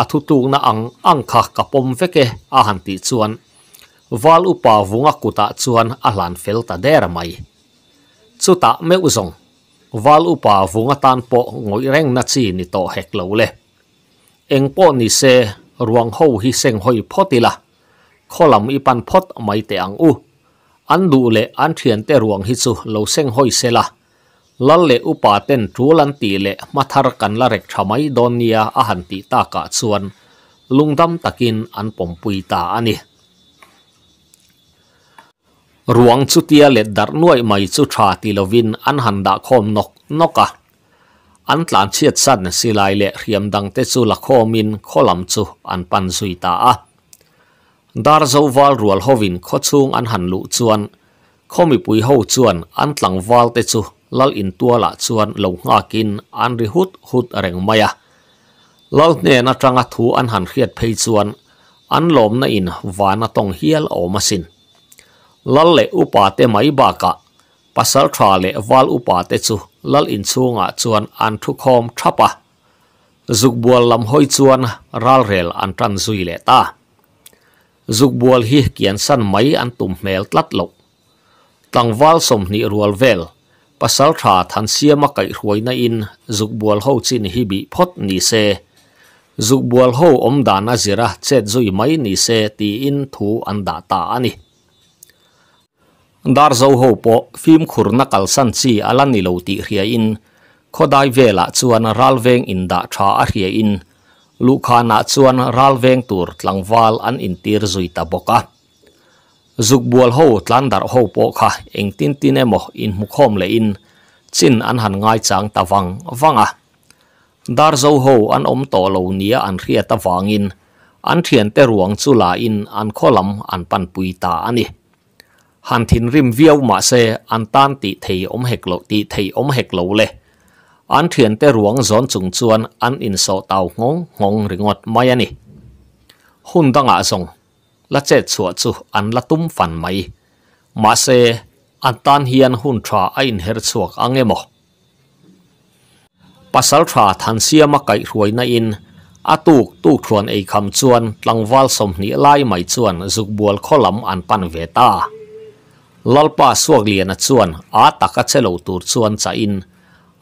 a thu tung na ang ang kha ka pom veke a han ti chuan wal upa vunga kuta chuan a hlan fel ta der mai chuta me uzong wal upa vunga tan po ngoi reng na chi ni to hek lo le eng po ni se ruang ho hi seng hoi photila kholam ipan phot mai te ang u an du le an thian te ruang hi chu lo seng hoi se la ลัลเลอุปาเตนทูลันตีเลมาทารกันละเรกชมัยดอนเนียอาหันติตากาส่วนลุงดำตะกินอันปมปุยตาอันนี้รวงสุเตียเลดดัรนวยไม่สุชาติลวินอันหันดาคมนกนกะอันหลานเชียดสันสิลายเลเรียมดังเตสุละโคมินโคลัมจุอันปันสุยตาอะดาร์โซวาลรัวลฮวินโคชุงอันหันลุจวนโคมิปุยโูจวนอันหลังวาลเตจุ lal in tua la chuan lo nga kin an ri hut hut areng maya lal ne na tanga thu an han khiat phei chuan an lom na in wana tong hial o masin lal le upa te mai ba ka pasal tha le wal upa te chu lal in chunga chuan an thu khom thapa zuk bual lam hoi chuan ral rel an tan zui le ta zuk bual hi kian san mai an tum mel tlat lo tangwal som ni rual vel pasal tha than siama kai hruaina in zukbual ho chin hi bi phot ni se zukbual ho om dana zira chet zui mai ni se ti in thu an da ta ani dar zo ho po phim khurna kal san chi alan ni lo ti hria in khodai vela chuan ralveng in da tha a hria in lukhana chuan ralveng tur tlangwal an in tir zui ta boka zuk bual ho tlan dar ho po kha eng tin tin emo in mukhom le in anh chin ngay han ta chang tawang wanga dar zo ho an om to lâu nia an ta ria in, an thian te ruang chu la in an kholam an pan pui ta ani han thin rim viau mà xe an tan ti thei om hek lo ti thei om hek lo le an thiền te ruộng gión chung chuan an in so tàu ngóng ngóng ringot mai ani hun dang a song ละเจ็ดสวดจูอันละตุ้มฟันไม่มาเซอันตันเฮียนหุ่นทราอินเฮรสวกอังเงมอปัสสาวะทันเสียมาไก่รวยนอินอาตูกตูกทวนไอคำชวนลังวาลสมนิไลไม่ชวนจุกบัวข้อลำอันปันเวตาลลป้าสวกเลียนชวนอาตักเชลูตูชวนจะอิน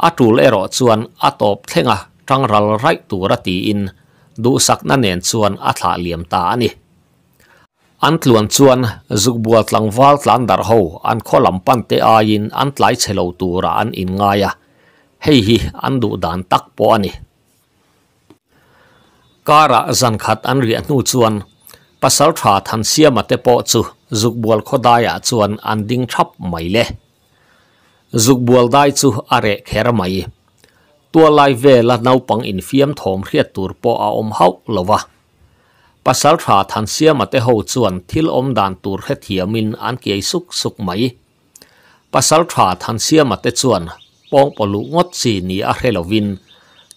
อาตูเลรอชวนอาตบเทงะจังรัลไรตูรตีอินดูสักนั่นเนนชวนอาถาเหลี่ยมตาอันี้ an tluan chuan zukbua tlangval tlan dar ho an kholam pan te a in an tlai chelo tura an in ngaya hei hi an du dan tak po ani kara zan khat an ri nu chuan pasal tha than siama te po chu zukbual khodaya chuan an ding thap mai le zukbual dai chu are khera mai tua lai ve la naupang in fiam thom hriat tur po a om hau lova pasal tha than siam ate ho chuan thil om dan tur khe thiamin an kei suk suk mai pasal tha than siam ate chuan pong polu ngot chi ni a helovin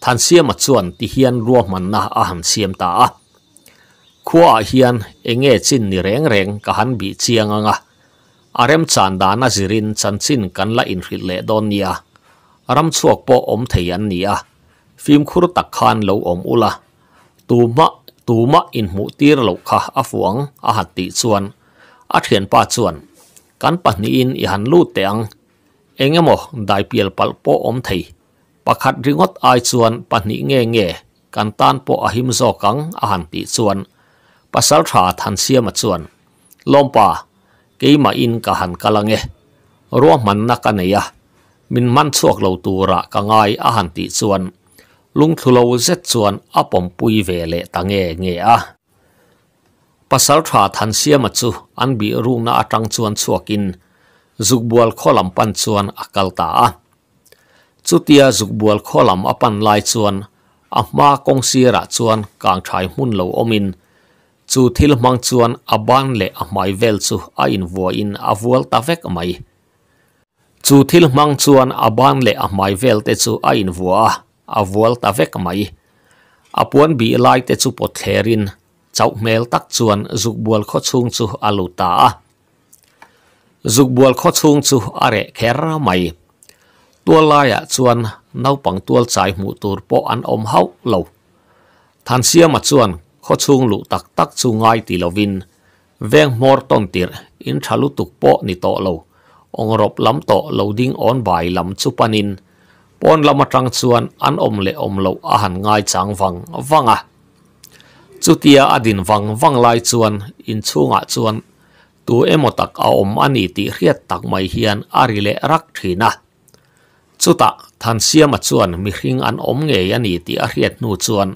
than siam chuan ti hian ruwa man na a han siam ta a khua hian enge chin ni reng reng ka han bi chiang anga arem chan dana zirin chan chin kan la in hril le don nia ram chuak po om thei an nia phim khur tak khan lo om ula tu ma tuma in lục tir lo kha afuang a hat ti chuan a thian pa chuan kan pahni in i han lu te ang engemaw dai pial pal po om thei pakhat ringot ai chuan pahni nge nge kan tan po a him zo kang a han ti chuan pasal tha than siam a chuan lompa keima in ka han kalange ruwa man na ka neya min man chuak lo tura ka ngai a han ti chuan lung thulo zet chuan apom pui ve le tange nge a pasal thwa than sia ma chu an bi ru na atang chuan chuakin zugbual kholam pan chuan akal ta a chutia zugbual kholam apan lai chuan ahma kong sira chuan kang thai hun lo omin chu thil mang chuan aban le amai vel chu a in vo in avual ta vek mai chu thil aban le amai vel te chu a in vua a vual ta vek mai a puan bi lai te chu pothlerin chau mel tak chuan zuk bual kho chung chu aluta a zuk bual kho chung chu are kher mai tua lai a ah chuan pang tual chai mu tur po an om hau lo than sia ma ah chuan kho chung lu tak tak chu ngai ti lovin veng mor ton tir in thalu tuk po ni to lo ong rop lam to loading on bai lam chu panin ปนลมาตรังชวนอันอมเลอมเลวอาหารง่ายจังฟังฟังอ่ะจุดที่อดินฟังฟังไล่ชวนอินชูงะชวนตัวเอโมตักเอาอมอันนี้ที่เรียกตักไม่เฮียนอาริเลรักทีนะจุดตักทันเสียมาชวนมิหิงอันอมเงยันอีติเรียกนู่ชวน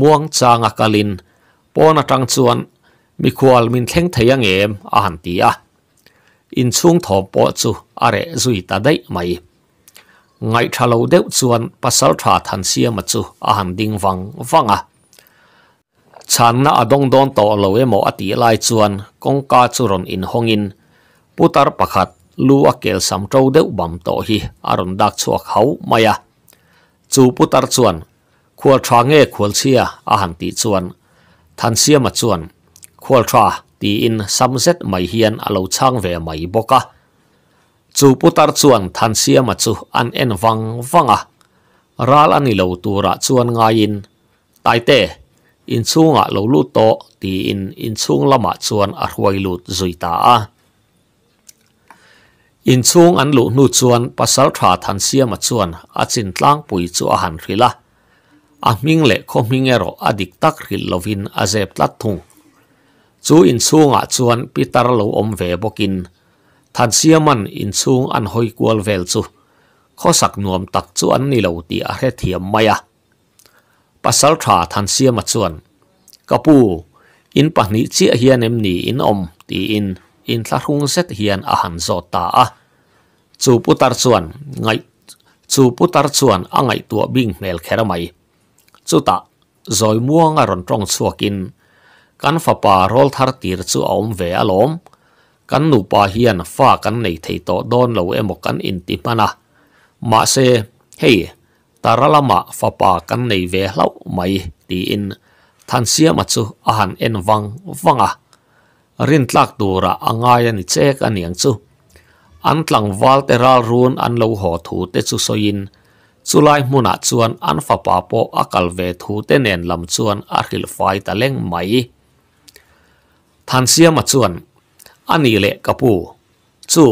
ม่วงจางกาลินปนตรังชวนมิควอลมินเทงเทียงเอ็มอาหารทีอ่ะอินชูงทอบปอจูอะไรสุยตาได้ไหม ngai tha lo deuh chuan pasal tha than siam a chu a han ding wang à, chan na adong don to lo emo ati lai chuan kongka churon in hongin putar pakhat lu a kel sam tro deuh bam to hi aron à dak chuak hau maya à. chu putar chuan khual tha nge khual sia a à han ti chuan than siam a chuan khual tha ti in samset mai hian alo chang ve mai à. chu putar chuan than sia ma chu an en wang wang a ral ani lo tu ra chuan nga in tai te in chunga lo lu to ti in in chung lama chuan a huai lu zui ta a in chung an lu nu chuan pasal tha ma chuan a chin pui chu a rila a ming le kho ming adik tak ril lovin a zep lat thung chu in pitar lo om bokin than siaman in chung an hoi kwal vel chu kho sak nuam tak chu an ti a he maya pasal tha than siama chuan in pahni chi a in om ti in in thla hung hian a zo ta a chu putar chuan ngai chu putar chuan angai tua bing hnel khera mai chu ta zoi muang a ron kan fa rol thar tir om ve alom om kan nu pa hian fa kan nei thei to don lo emo kan in ti mana ma se hei taralama fa pa kan nei ve hlau mai ti in than sia ma chu a à han en wang wanga à. rin tlak tura angaya à ni chek aniang chu an tlang wal te ral run an lo ho thu te chu soin chulai muna chuan an fa pa po akal ve thu te nen lam chuan a khil fai ta leng mai than sia ma chuan ani le kapu chu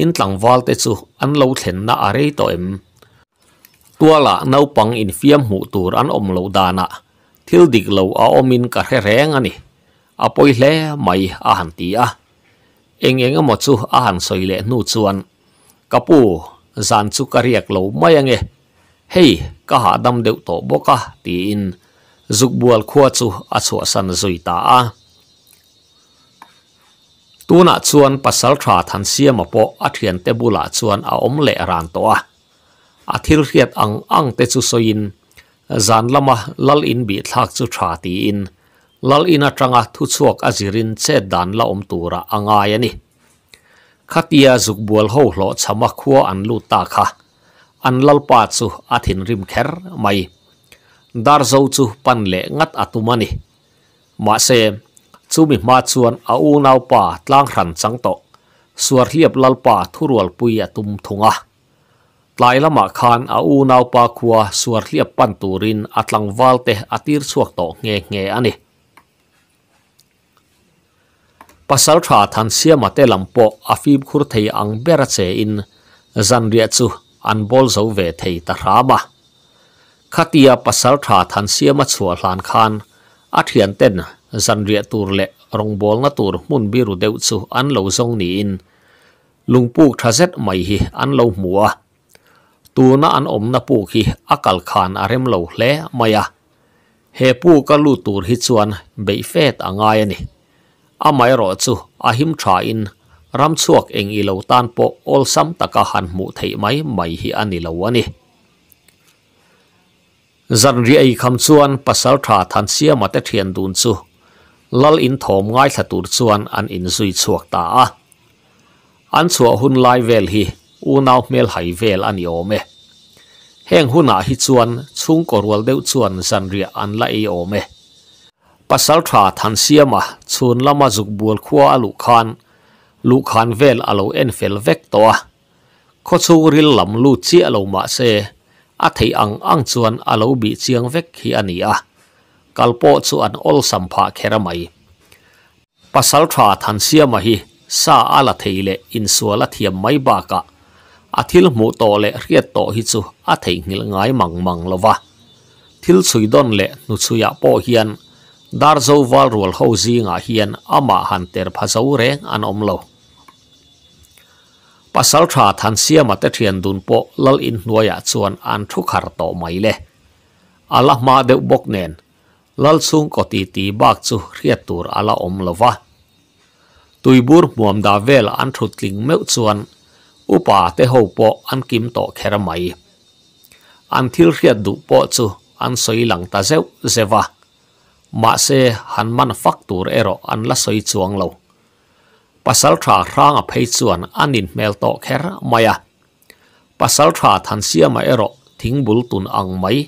in tlang wal te chu an lo thlen na a rei to em tuala naupang in fiam hu tur an om lo dana thil dik lo a omin ka he reng ani apoi hle mai a han ti a eng eng mo chu a han soi le nu chuan kapu zan chu ka riak lo mai ange hei ka ha dam deuh to boka ti in zukbual khuwa chu a chu san zui ta a tuna chuan pasal thra than sia ma po a thian te bula chuan a om le ran to a a thil riat ang ang te chu so in zan lama lal in bi thak chu thra ti in lal in a tanga thu chuak a jirin che dan la om tura anga ya ni khatia zuk bual an lu ta an lal pa chu mai dar pan le ngat atumani ma se chu mi ma chuan a u nau pa tlang hran chang to suar hliap lal pa thurol pui atum thunga tlai lama khan a u nau pa khuwa suar hliap pan turin atlang wal te atir chuak to nge nge ani pasal tha than siama te lampo afim khur thei ang bera che in zan ria chu an bol zo ve thei ta ba, khatia pasal tha than siama chua hlan khan a thian ten zanria lệ le rongbol na tur mun biru deuh chu an lo zong ni in lungpuk thazet mai hi an lo mua tuna an omna puk hi akal khan arem lo hle maya he pu ka lu tur hi chuan bei fet angai à ani amai ro chu ahim tha in ram chuak eng i lo tan po ol sam taka han mu thei mai mai hi ani lo ani zan ri ai khám chuan pasal tha than mà tết hiền dun chu lal in thom ngai tha tur chuan an in zui chuak ta a an chuwa hun lai vel hi u nau mel hai vel an yo me heng huna hi chuan chung korwal deu chuan san ria an lai o me pasal tha than siama chun lama zuk bul khuwa alu khan lu khan vel alo en fel vek to a kho chu ril lam lu chi alo ma se a thei ang ang chuan alo bi chiang vek hi ania a kalpo chu an ol sampha khera mai pasal tha than sia ma hi sa ala theile in suala thiam mai ba ka athil mu to le riat to hi chu a thei ngil ngai mang mang lova thil chui don le nu chuya po hian dar zo wal rul ho zi nga hian ama han ter pha zo reng an om lo pasal tha than sia ma te thian dun po lal in nuaya chuan an thu khar to mai le ala ma de bok nen lal sung ko ti ti bak chu riat tur ala om lova tuibur muam da vel an thutling meu chuan upa te ho po an kim to khera mai an thil riat du po chu an soi lang ta zeu zewa ma se han man faktur ero an la soi chuang lo pasal tha rang a phei chuan anin mel to kher maya pasal tha than sia ma ero bul tun ang mai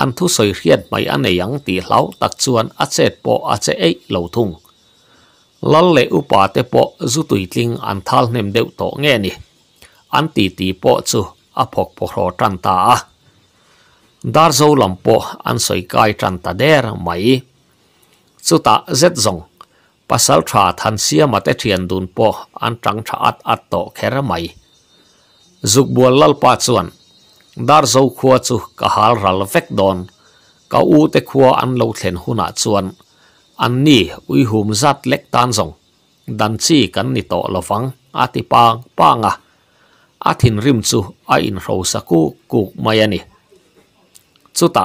an thu soi riat mai an ei ang ti hlau tak chuan a chet po a che ei lo thung lal le upa te po zu tui tling an thal nem deuh to nge ni an ti ti po chu a phok po hro tan ta a dar zo lam po an soi kai tan ta der mai chu ta zet zong pasal tha than sia ma te thian dun po an tang tha at at to khera mai zuk bual lal pa chuan dar zo khua chu ka hal ral vek don ka u te khua an lo thlen huna chuan an ni ui hum zat lek tan zong dan chi kan ni to lo fang a pang panga a thin rim chu a in ro sa ku ku mai ani chuta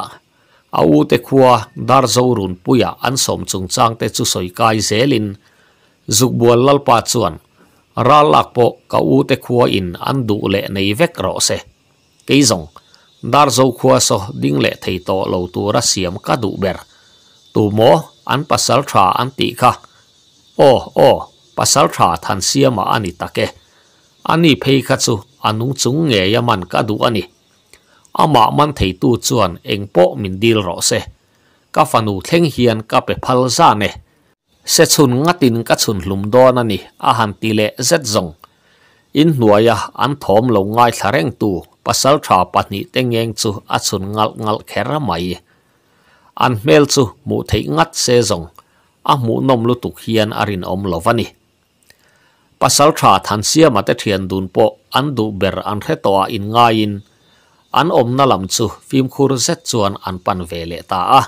a u te khua dar zo run puya an som chung chang te chu soi kai zelin zuk bual lal pa chuan ral lak po ka u te khua in an du le nei vek ro se cái dòng dar zo khua so ding lệ thầy to lâu tu ra siam cá đủ ber tu mô an pasal tra an tị kha ô ô pasal tra than siam mà ani take ani phei kha chu anung chung nghe yaman cá đủ ani ama man thầy tu chuan eng po min dil ro se ka fanu thleng hian ka pe phal za ne se chun ngatin ka chun hlum don ani a han ti le zet zong in hnuaya an thom lo ngai thareng tu pasal tha pahnih te ngeng chu a chun ngal ngal khera mai an hmel chu mu thấy ngat se zong a mu nom lu tuk hian arin om lovani pasal tha than sia ma te thian dun po an du ber an he to in ngain an om na lam chu phim khur zet chuan an pan ve le ta a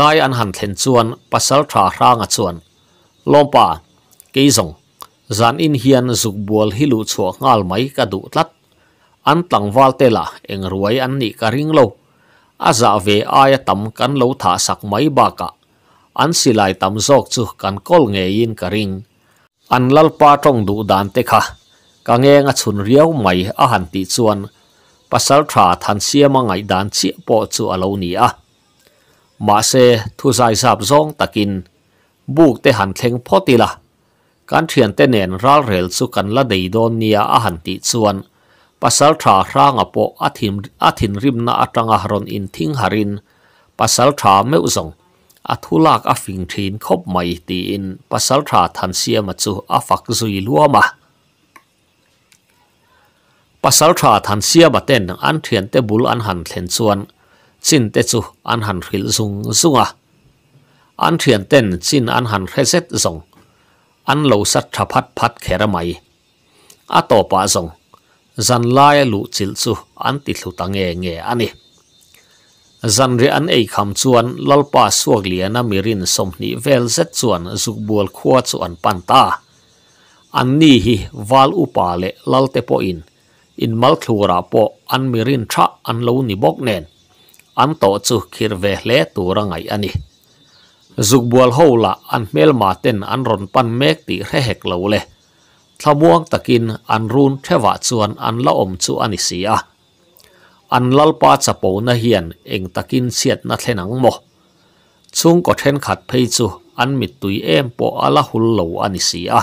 dai an han thlen chuan pasal ra ranga chuan lompa keizong zan in hian zuk bual hilu chhuak ngal mai ka du tlat an tlang wal te la eng ruai an ni ka ring lo a za ve ai tam kan lo tha sak mai ba ka an silai tam zok chu kan kol nge in ka ring an lal pa tong du dan te kha ka nge nga chun riau mai a han ti chuan pasal tha than sia ma ngai dan chi po chu alo ni a ma se thu zai sap zong takin buk te han thleng photila kan thian te nen ral rel chu kan la dei don nia a han ti chuan pasal tha hra nga po athim athin rim na atanga haron in thing harin pasal tha me uzong athulak a fing thin khop mai ti in pasal tha than sia ma chu a fak zui luama pasal tha than sia ba ten an thian te bul an han zunga an ten chin an reset zong an lo sat tha phat phat khera pa zong zan lai lu chil chu an ti thu tang e nge ani zan re an ei kham chuan lalpa suak lia na mirin som ni vel zet chuan zuk bual khuwa chuan pan ta an ni hi wal upa le lalte po in in mal thura po an mirin tha an lo ni bok an to chu khir ve le tu rangai ani zuk an mel an ron pan mek ti le thlamuang takin an run thewa chuan an la om chu anisia an lalpa chapo na hian eng takin siat na thlenang mo chung ko then khat phei chu an mit tui em po ala hul lo anisia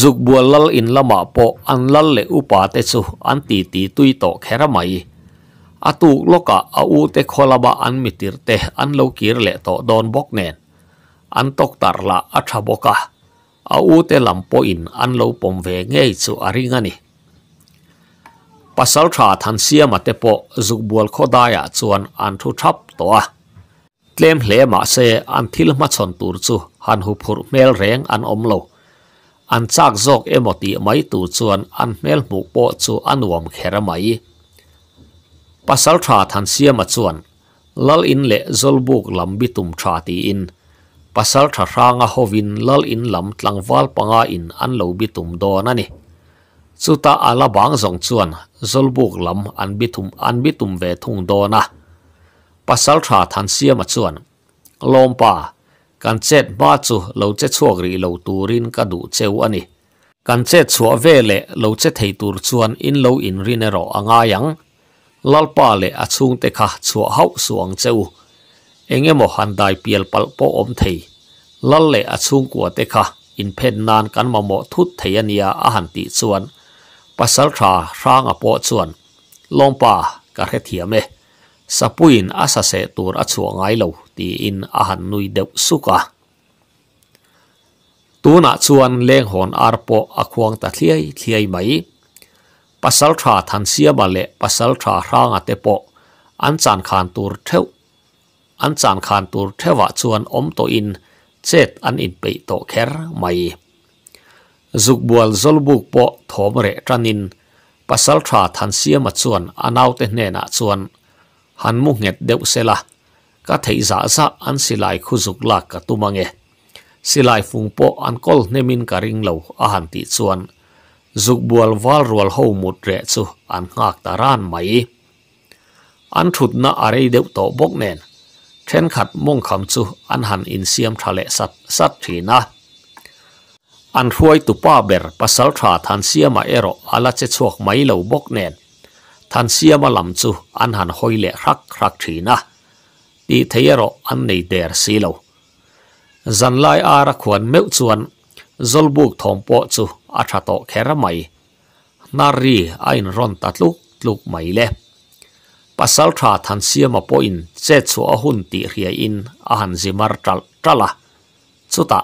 zuk bual lal in lama po an lal le upa te chu an ti ti tui to khera atu loka a te kholaba an mitir te le to don bok la a aute lampo in anlo pomve ngei chu aringa ni pasal tha than sia mate po zukbual khodaya chuan an thu thap to a tlem hle ma se an thil ma chon tur chu han hu phur mel reng an om lo an chak zok emoti mai tu chuan an mel mu po chu anuam khera mai pasal tha than sia ma chuan lal in le zolbuk lambi tum tha in pasal tha ranga hovin lal in lam tlang val panga in an lo bi tum don ani chuta ala bang zong chuan zolbuk lam an bi thum an bi tum ve thung dona pasal tha than sia ma chuan lompa kan chet ma chu lo che chuak ri lo turin ka du cheu ani kan che chua ve le lo che thei tur chuan in lo in rinero anga yang lalpa le achung te kha chua hau suang cheu enge mo han dai pial pal po om thei lal le achung ko te kha in phen nan kan ma mo thut thei ania a han ti chuan pasal tha rang a po chuan long pa ka re thiam e sapuin asa se tur achu ngai lo ti in a han nui de suka tuna chuan leng hon ar po akhuang mai pasal tha le pasal tha rang a khan tur theu an chan an khan tur thewa chuan om to in chet an in pe to kher mai zuk bual zol buk po thom re tanin pasal tha than siam chuan anau te hne na chuan han mu nget deuh sela ka thei za za an silai khu zuk la ka tumange silai phung po an kol nemin ka ring lo a han ti chuan zuk bual wal rual ho mut re chu an ngak taran mai an thut na arei deuh to bok nen เทรนขัดม่งคำจูอันหันอินเซียมทะเลสัตสัตถีนะอันรวยตุป้าเบรปัสสาวะทันเซียมาเอโรอาลาเจชวกไม่เหลาบกเนนทันเซียมาลำจูอันหันหอยเละรักรักถีนะตีเทยโรอันในเดรสีเหลาจันไลอารักควรเมื่อชวนจลบุกทอมปอจูอัชโตแคระไม่นารีไอรอนตัดลุกลุกไม่เล็บ pasal tha than siam a po in che chu a hun ti hria in a han zimar tal tala chuta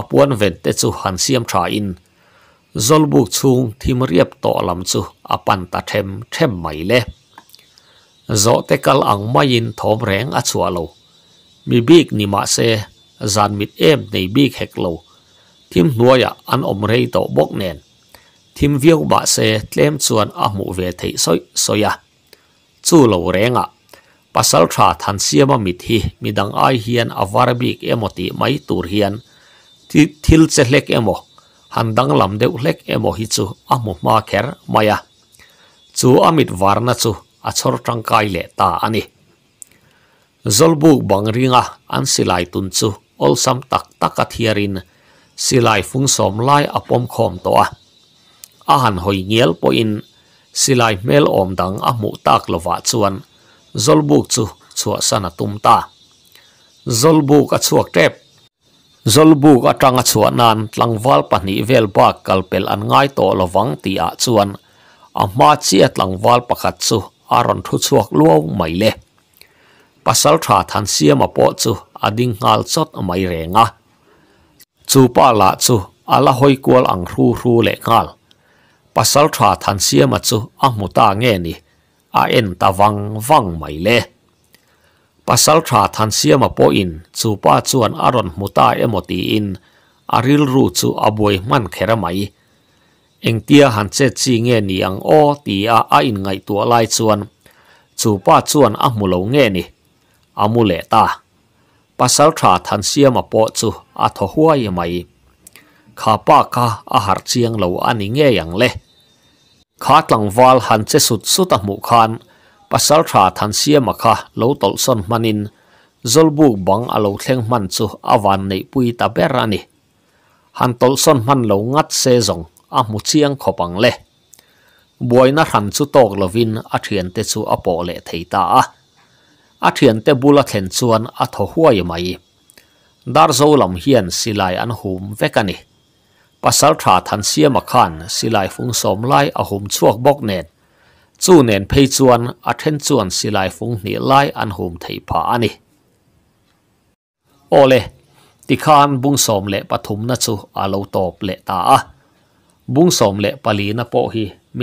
apuan ven te chu han siam tha in zolbuk chung thim riap to lam chu apan ta them them mai le zo te kal ang mai in thom reng a chu alo mi big ni ma se zan mit em nei big hek lo thim nuaya an om rei to bok nen thim viu ba se tlem chuan a mu ve thei soi soya chu lo renga pasal tha than siama mít thi mi dang ai à hian avar bik emoti mai tur hian thi thil che hlek emo handang lam deuh hlek emo hi chu amu ma kher maya chu amit varna chu achor tangkai lệ ta ani zolbuk bangringa an silai tun chu sam tak tak athiarin silai phung som lai apom khom to a hàn hoi ngiel po in si lai mel om dang a mu tak lova chuan zol buk chu chuwa sana tum ta zol buk a chuak tep zol buk a tanga chuwa nan tlang wal pahni vel ba kalpel an ngai to lovang ti a chuan a ma chia tlang wal pakhat chu aron thu chuak luo mai le pasal tha than siam a po chu pasal thwa than sia ma chu a ah, mu ta nge ni a en ta wang wang mai le pasal thwa than sia ma po in chu pa chuan aron mu ta emoti in aril ru chu aboi man khera mai eng tia han che chi nge ni ang o ti a a in ngai tu lai chuan chu pa chuan ah, nge ni amule ta pasal po chu a tho huai mai kha pa ka a har chiang nge yang le ขาตลังวอลหันเจสุดสุดตะหมู่คานปัสสาวะทันเสียมาค่ะโลตลสนมันิน zolbuk bang alo thleng man chu awan nei pui ta berani han tolson man lo ngat se zong a mu chiang khopang le boina han chu tok lovin a thian te chu apo le theita a a thian te bula thlen chuan a à tho huai mai dar zo lam hian silai an hum vekani ปัสสลถาทันเสียมาคันสิลายฟุงสมไลอหุมชวกบอกเนตจูນเนนเพจวนอัเทนจวนสิลายฟุงหนีไลอันหุมไทยผาอันนี้โอเลติคานบุงสมแลปฐุมนัชุอาโลตอบแลตาบุงสมลปลีนโปฮีม